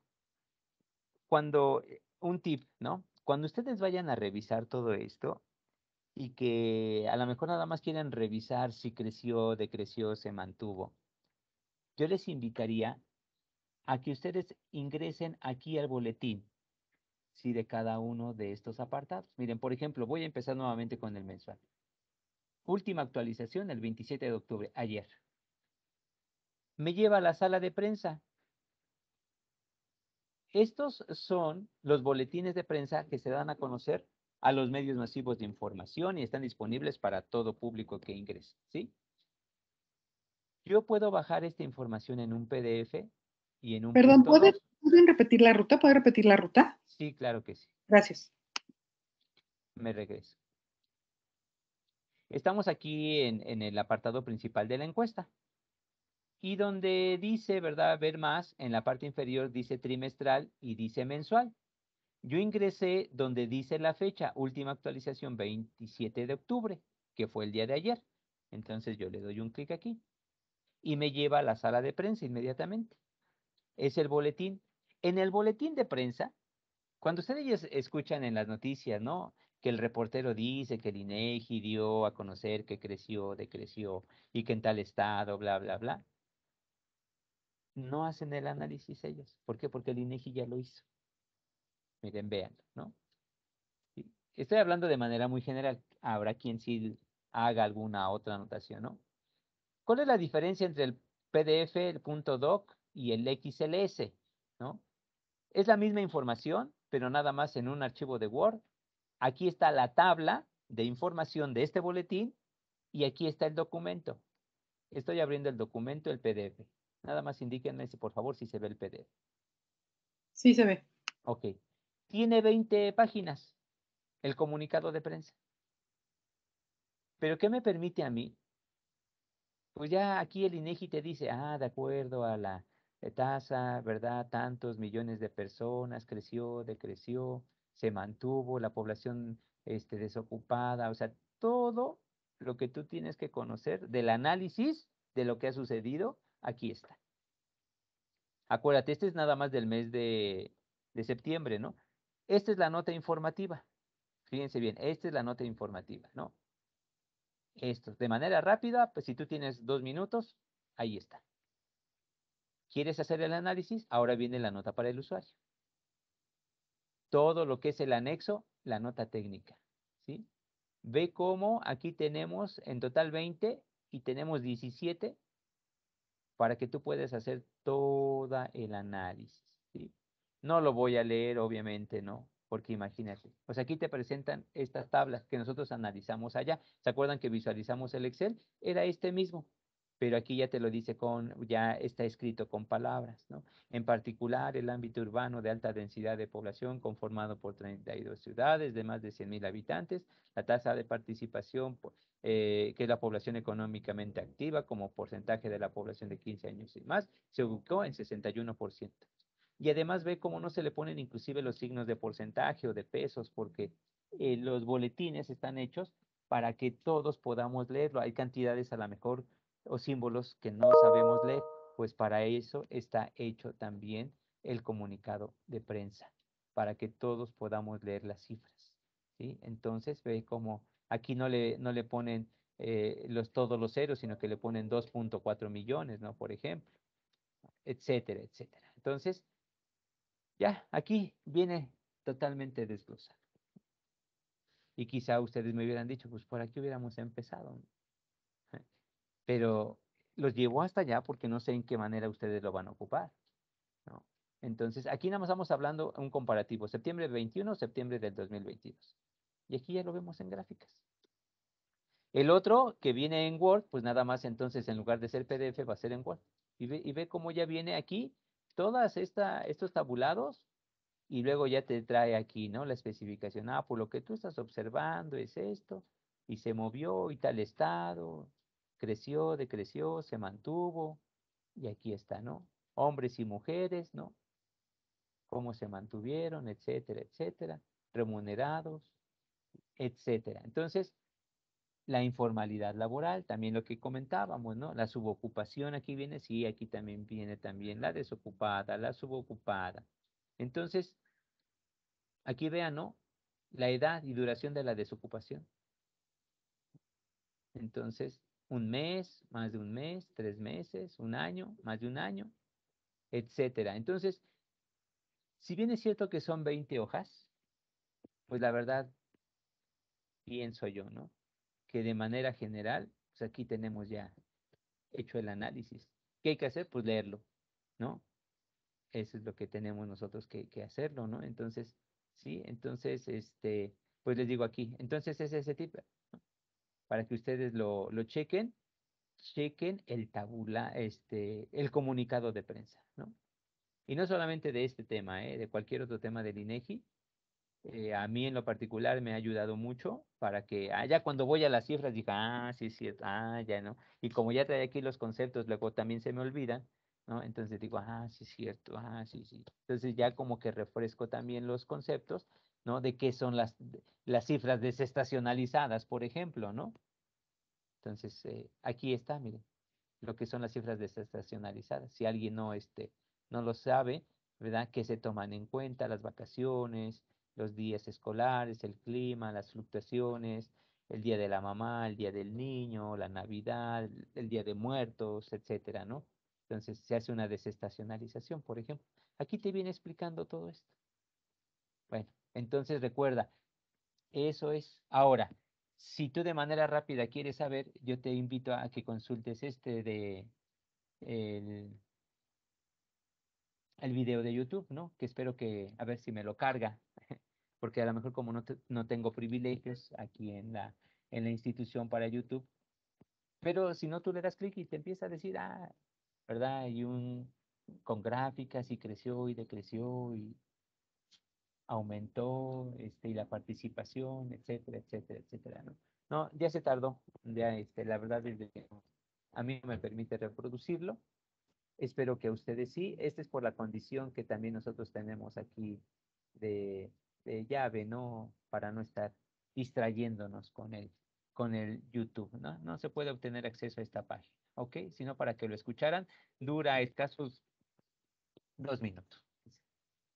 cuando, eh, un tip, ¿no? Cuando ustedes vayan a revisar todo esto y que a lo mejor nada más quieran revisar si creció, decreció, se mantuvo, yo les invitaría a que ustedes ingresen aquí al boletín, si de cada uno de estos apartados. Miren, por ejemplo, voy a empezar nuevamente con el mensual. Última actualización el 27 de octubre, ayer. Me lleva a la sala de prensa. Estos son los boletines de prensa que se dan a conocer a los medios masivos de información y están disponibles para todo público que ingrese, ¿sí? Yo puedo bajar esta información en un PDF y en un... Perdón, ¿pueden, repetir la ruta? ¿Pueden repetir la ruta? Sí, claro que sí. Gracias. Me regreso. Estamos aquí en, el apartado principal de la encuesta. Y donde dice, ¿verdad? Ver más, en la parte inferior dice trimestral y dice mensual. Yo ingresé donde dice la fecha, última actualización 27 de octubre, que fue el día de ayer. Entonces yo le doy un clic aquí y me lleva a la sala de prensa inmediatamente. Es el boletín. En el boletín de prensa, cuando ustedes escuchan en las noticias, ¿no? que el reportero dice que el INEGI dio a conocer que creció, decreció y que en tal estado, bla, bla, bla. No hacen el análisis ellos. ¿Por qué? Porque el INEGI ya lo hizo. Miren, vean, ¿no? Estoy hablando de manera muy general. Habrá quien sí haga alguna otra anotación, ¿no? ¿Cuál es la diferencia entre el PDF, el punto .doc y el XLS, ¿no? Es la misma información, pero nada más en un archivo de Word Aquí está la tabla de información de este boletín y aquí está el documento. Estoy abriendo el documento, el PDF. Nada más indíquenme, por favor, si se ve el PDF. Sí se ve. Ok. Tiene 20 páginas el comunicado de prensa. Pero ¿qué me permite a mí? Pues ya aquí el INEGI te dice, ah, de acuerdo a la eh, tasa, ¿verdad? Tantos millones de personas, creció, decreció, se mantuvo, la población este, desocupada, o sea, todo lo que tú tienes que conocer del análisis de lo que ha sucedido, aquí está. Acuérdate, este es nada más del mes de, de septiembre, ¿no? Esta es la nota informativa. Fíjense bien, esta es la nota informativa, ¿no? Esto, de manera rápida, pues si tú tienes dos minutos, ahí está. ¿Quieres hacer el análisis? Ahora viene la nota para el usuario todo lo que es el anexo, la nota técnica. ¿sí? Ve cómo aquí tenemos en total 20 y tenemos 17 para que tú puedas hacer todo el análisis. ¿sí? No lo voy a leer, obviamente, no, porque imagínate. Pues aquí te presentan estas tablas que nosotros analizamos allá. ¿Se acuerdan que visualizamos el Excel? Era este mismo pero aquí ya te lo dice con, ya está escrito con palabras, ¿no? En particular, el ámbito urbano de alta densidad de población, conformado por 32 ciudades de más de 100.000 habitantes, la tasa de participación, eh, que es la población económicamente activa como porcentaje de la población de 15 años y más, se ubicó en 61%. Y además ve cómo no se le ponen inclusive los signos de porcentaje o de pesos, porque eh, los boletines están hechos para que todos podamos leerlo. Hay cantidades a la mejor o símbolos que no sabemos leer, pues para eso está hecho también el comunicado de prensa, para que todos podamos leer las cifras. ¿sí? Entonces, ve como aquí no le, no le ponen eh, los, todos los ceros, sino que le ponen 2.4 millones, ¿no? Por ejemplo, etcétera, etcétera. Entonces, ya, aquí viene totalmente desglosado. Y quizá ustedes me hubieran dicho, pues por aquí hubiéramos empezado pero los llevó hasta allá porque no sé en qué manera ustedes lo van a ocupar. Entonces, aquí nada más estamos hablando un comparativo, septiembre 21, septiembre del 2022. Y aquí ya lo vemos en gráficas. El otro que viene en Word, pues nada más entonces en lugar de ser PDF va a ser en Word. Y ve, cómo ya viene aquí todas estos tabulados y luego ya te trae aquí, ¿no? La especificación. Ah, por lo que tú estás observando es esto y se movió y tal estado creció, decreció, se mantuvo y aquí está, ¿no? Hombres y mujeres, ¿no? Cómo se mantuvieron, etcétera, etcétera, remunerados, etcétera. Entonces, la informalidad laboral, también lo que comentábamos, ¿no? La subocupación aquí viene, sí, aquí también viene también la desocupada, la subocupada. Entonces, aquí vean, ¿no? La edad y duración de la desocupación. Entonces, un mes, más de un mes, tres meses, un año, más de un año, etcétera. Entonces, si bien es cierto que son 20 hojas, pues la verdad, pienso yo, ¿no? Que de manera general, pues aquí tenemos ya hecho el análisis. ¿Qué hay que hacer? Pues leerlo, ¿no? Eso es lo que tenemos nosotros que, hacerlo, ¿no? Entonces, sí, entonces, este, pues les digo aquí, entonces es ese tipo, para que ustedes lo, chequen, chequen el tabula, este, el comunicado de prensa, ¿no? Y no solamente de este tema, ¿eh? de cualquier otro tema del INEGI. Eh, a mí en lo particular me ha ayudado mucho para que, allá ah, cuando voy a las cifras, diga ah, sí, sí, ah, ya no. Y como ya trae aquí los conceptos, luego también se me olvidan, ¿no? Entonces digo, ah, sí, es cierto, ah, sí, sí. Entonces ya como que refresco también los conceptos ¿no? De qué son las, las cifras desestacionalizadas, por ejemplo, ¿no? Entonces, eh, aquí está, miren, lo que son las cifras desestacionalizadas. Si alguien no, este, no lo sabe, ¿verdad? Que se toman en cuenta las vacaciones, los días escolares, el clima, las fluctuaciones, el día de la mamá, el día del niño, la Navidad, el día de muertos, etcétera, ¿no? Entonces se hace una desestacionalización, por ejemplo. Aquí te viene explicando todo esto. Bueno, entonces recuerda, eso es. Ahora, si tú de manera rápida quieres saber, yo te invito a que consultes este de el, el video de YouTube, ¿no? Que espero que, a ver si me lo carga, <laughs> porque a lo mejor como no, no tengo privilegios aquí en la, en la institución para YouTube, pero si no, tú le das clic y te empieza a decir, ah, ¿verdad? hay un con gráficas y creció y decreció y aumentó este, y la participación, etcétera, etcétera, etcétera. No, no ya se tardó, ya este, la verdad es que a mí no me permite reproducirlo. Espero que a ustedes sí. Esta es por la condición que también nosotros tenemos aquí de, de llave, ¿no? Para no estar distrayéndonos con el, con el YouTube, ¿no? No se puede obtener acceso a esta página, ¿ok? Sino para que lo escucharan, dura escasos dos minutos,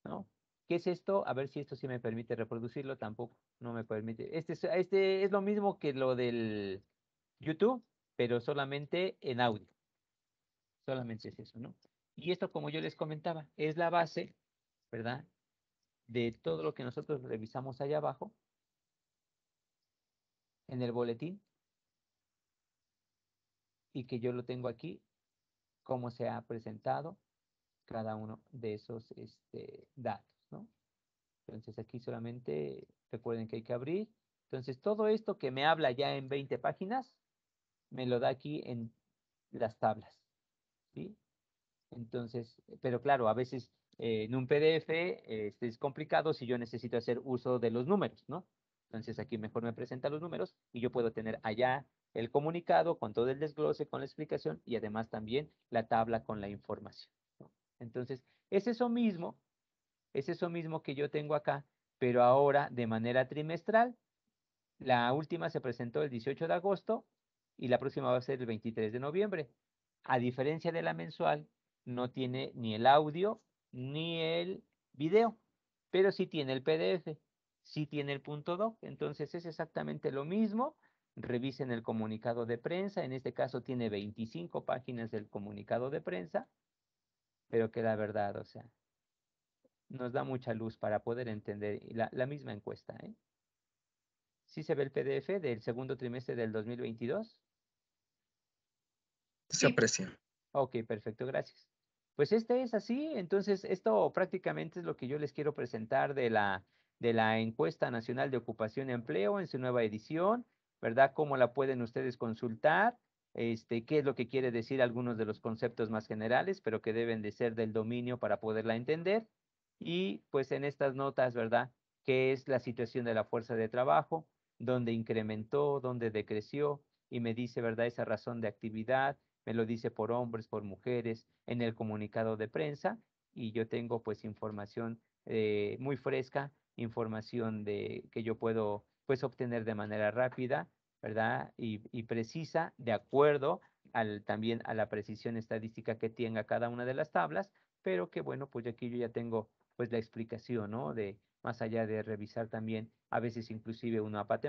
¿no? ¿Qué es esto? A ver si esto sí me permite reproducirlo, tampoco no me permite. Este, este es, lo mismo que lo del YouTube, pero solamente en audio. Solamente es eso, ¿no? Y esto, como yo les comentaba, es la base, ¿verdad? De todo lo que nosotros revisamos allá abajo en el boletín y que yo lo tengo aquí, cómo se ha presentado cada uno de esos este, datos. Entonces aquí solamente recuerden que hay que abrir. Entonces todo esto que me habla ya en 20 páginas, me lo da aquí en las tablas. ¿sí? Entonces, pero claro, a veces eh, en un PDF eh, este, es complicado si yo necesito hacer uso de los números, ¿no? Entonces aquí mejor me presenta los números y yo puedo tener allá el comunicado con todo el desglose, con la explicación y además también la tabla con la información. Entonces, es eso mismo es eso mismo que yo tengo acá, pero ahora de manera trimestral. La última se presentó el 18 de agosto y la próxima va a ser el 23 de noviembre. A diferencia de la mensual, no tiene ni el audio ni el video, pero sí tiene el PDF, sí tiene el punto doc. Entonces es exactamente lo mismo. Revisen el comunicado de prensa. En este caso tiene 25 páginas del comunicado de prensa, pero que la verdad, o sea, nos da mucha luz para poder entender la, misma encuesta. ¿eh? ¿Sí se ve el PDF del segundo trimestre del 2022? Se aprecia. Ok, perfecto, gracias. Pues este es así, entonces esto prácticamente es lo que yo les quiero presentar de la, de la encuesta nacional de ocupación y empleo en su nueva edición, ¿verdad? ¿Cómo la pueden ustedes consultar? Este, qué es lo que quiere decir algunos de los conceptos más generales, pero que deben de ser del dominio para poderla entender. Y pues en estas notas, ¿verdad? qué es la situación de la fuerza de trabajo, donde incrementó, dónde decreció, y me dice, ¿verdad? Esa razón de actividad, me lo dice por hombres, por mujeres, en el comunicado de prensa, y yo tengo pues información eh, muy fresca, información de, que yo puedo pues obtener de manera rápida, ¿verdad? Y, precisa, de acuerdo también a la precisión estadística que tenga cada una de las tablas, pero que bueno, pues aquí yo ya tengo pues la explicación, ¿no? De más allá de revisar también a veces inclusive uno mapa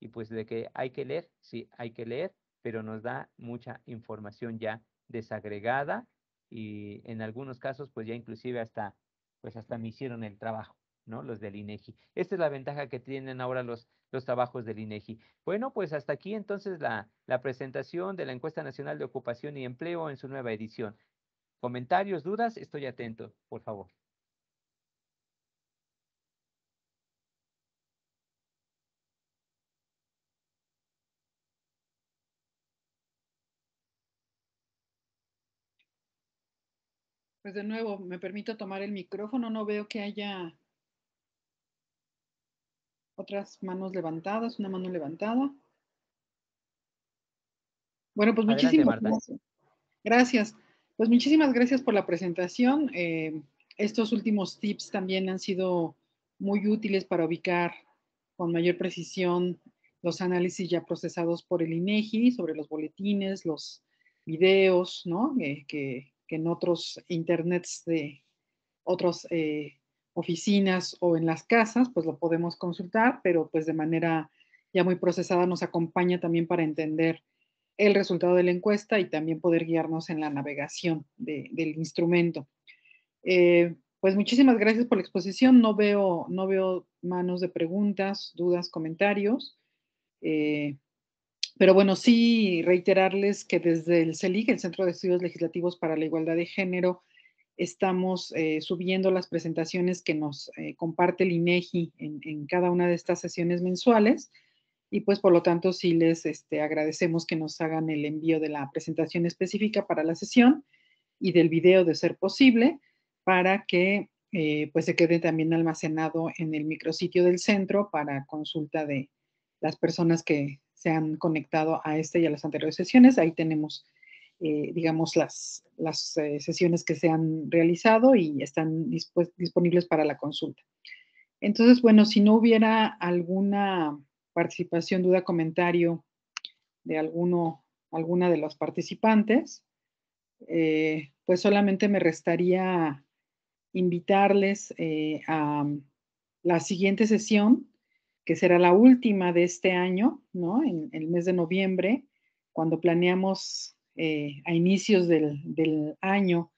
y pues de que hay que leer, sí, hay que leer, pero nos da mucha información ya desagregada y en algunos casos pues ya inclusive hasta pues hasta me hicieron el trabajo, ¿no? Los del INEGI. E Esta es la ventaja que tienen ahora los, los trabajos del INEGI. E bueno, pues hasta aquí entonces la, la presentación de la Encuesta Nacional de Ocupación y Empleo en su nueva edición. Comentarios, dudas, estoy atento, por favor. de nuevo me permito tomar el micrófono, no veo que haya otras manos levantadas, una mano levantada. Bueno, pues muchísimas gracias. Pues muchísimas gracias por la presentación. Eh, estos últimos tips también han sido muy útiles para ubicar con mayor precisión los análisis ya procesados por el INEGI e sobre los boletines, los videos, ¿no? Eh, que, que en otros internets de otras eh, oficinas o en las casas, pues lo podemos consultar, pero pues de manera ya muy procesada nos acompaña también para entender el resultado de la encuesta y también poder guiarnos en la navegación del instrumento. Eh, pues muchísimas gracias por la exposición. No veo, no veo manos de preguntas, dudas, comentarios. Eh, pero bueno, sí reiterarles que desde el CELIG, el Centro de Estudios Legislativos para la Igualdad de Género, estamos eh, subiendo las presentaciones que nos eh, comparte el INEGI en, cada una de estas sesiones mensuales. Y pues por lo tanto sí les este, agradecemos que nos hagan el envío de la presentación específica para la sesión y del video de ser posible para que eh, pues se quede también almacenado en el micrositio del centro para consulta de las personas que se han conectado a esta y a las anteriores sesiones. Ahí tenemos, eh, digamos, las, eh, sesiones que se han realizado y están disponibles para la consulta. Entonces, bueno, si no hubiera alguna participación, duda, comentario de alguno, alguna de los participantes, eh, pues solamente me restaría invitarles a la siguiente sesión que será la última de este año, ¿no? En, el mes de noviembre, cuando planeamos eh, a inicios del, año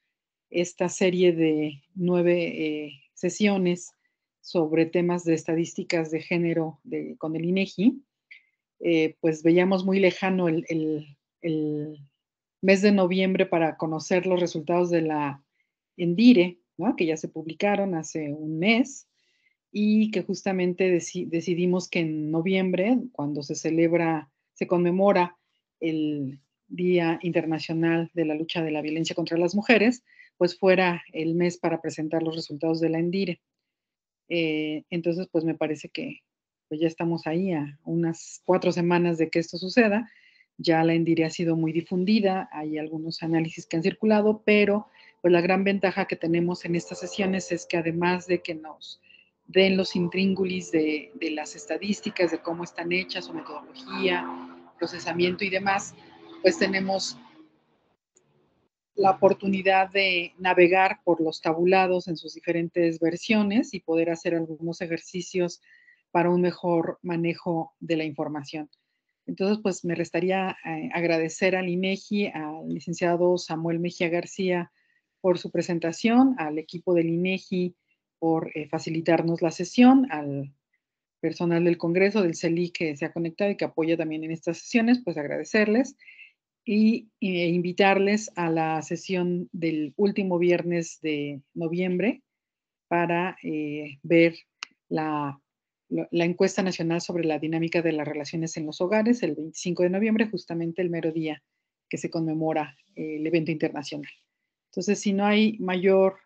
esta serie de nueve eh, sesiones sobre temas de estadísticas de género con el INEGI, e eh, pues veíamos muy lejano el, el, mes de noviembre para conocer los resultados de la ENDIRE, ¿no? que ya se publicaron hace un mes, y que justamente decidimos que en noviembre, cuando se celebra, se conmemora el Día Internacional de la Lucha de la Violencia contra las Mujeres, pues fuera el mes para presentar los resultados de la ENDIRE. Eh, entonces, pues me parece que pues ya estamos ahí a unas cuatro semanas de que esto suceda. Ya la ENDIRE ha sido muy difundida, hay algunos análisis que han circulado, pero pues la gran ventaja que tenemos en estas sesiones es que además de que nos den los intríngulis de, las estadísticas, de cómo están hechas, su metodología, procesamiento y demás, pues tenemos la oportunidad de navegar por los tabulados en sus diferentes versiones y poder hacer algunos ejercicios para un mejor manejo de la información. Entonces, pues me restaría eh, agradecer al INEGI, al licenciado Samuel Mejía García por su presentación, al equipo del INEGI por eh, facilitarnos la sesión, al personal del Congreso, del CELI que se ha conectado y que apoya también en estas sesiones, pues agradecerles y eh, invitarles a la sesión del último viernes de noviembre para eh, ver la, la, encuesta nacional sobre la dinámica de las relaciones en los hogares el 25 de noviembre, justamente el mero día que se conmemora el evento internacional. Entonces, si no hay mayor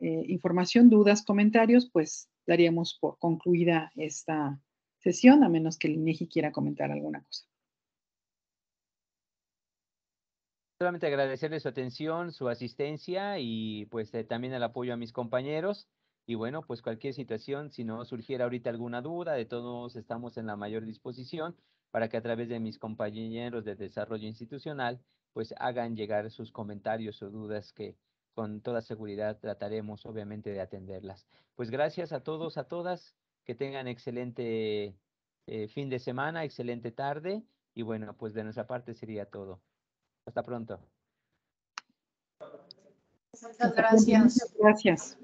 eh, información, dudas, comentarios, pues daríamos por concluida esta sesión, a menos que el INEGI quiera comentar alguna cosa. Solamente agradecerle su atención, su asistencia y pues eh, también el apoyo a mis compañeros. Y bueno, pues cualquier situación, si no surgiera ahorita alguna duda, de todos estamos en la mayor disposición para que a través de mis compañeros de desarrollo institucional, pues hagan llegar sus comentarios o dudas que, con toda seguridad trataremos obviamente de atenderlas. Pues gracias a todos, a todas, que tengan excelente eh, fin de semana, excelente tarde y bueno, pues de nuestra parte sería todo. Hasta pronto. Muchas gracias. gracias.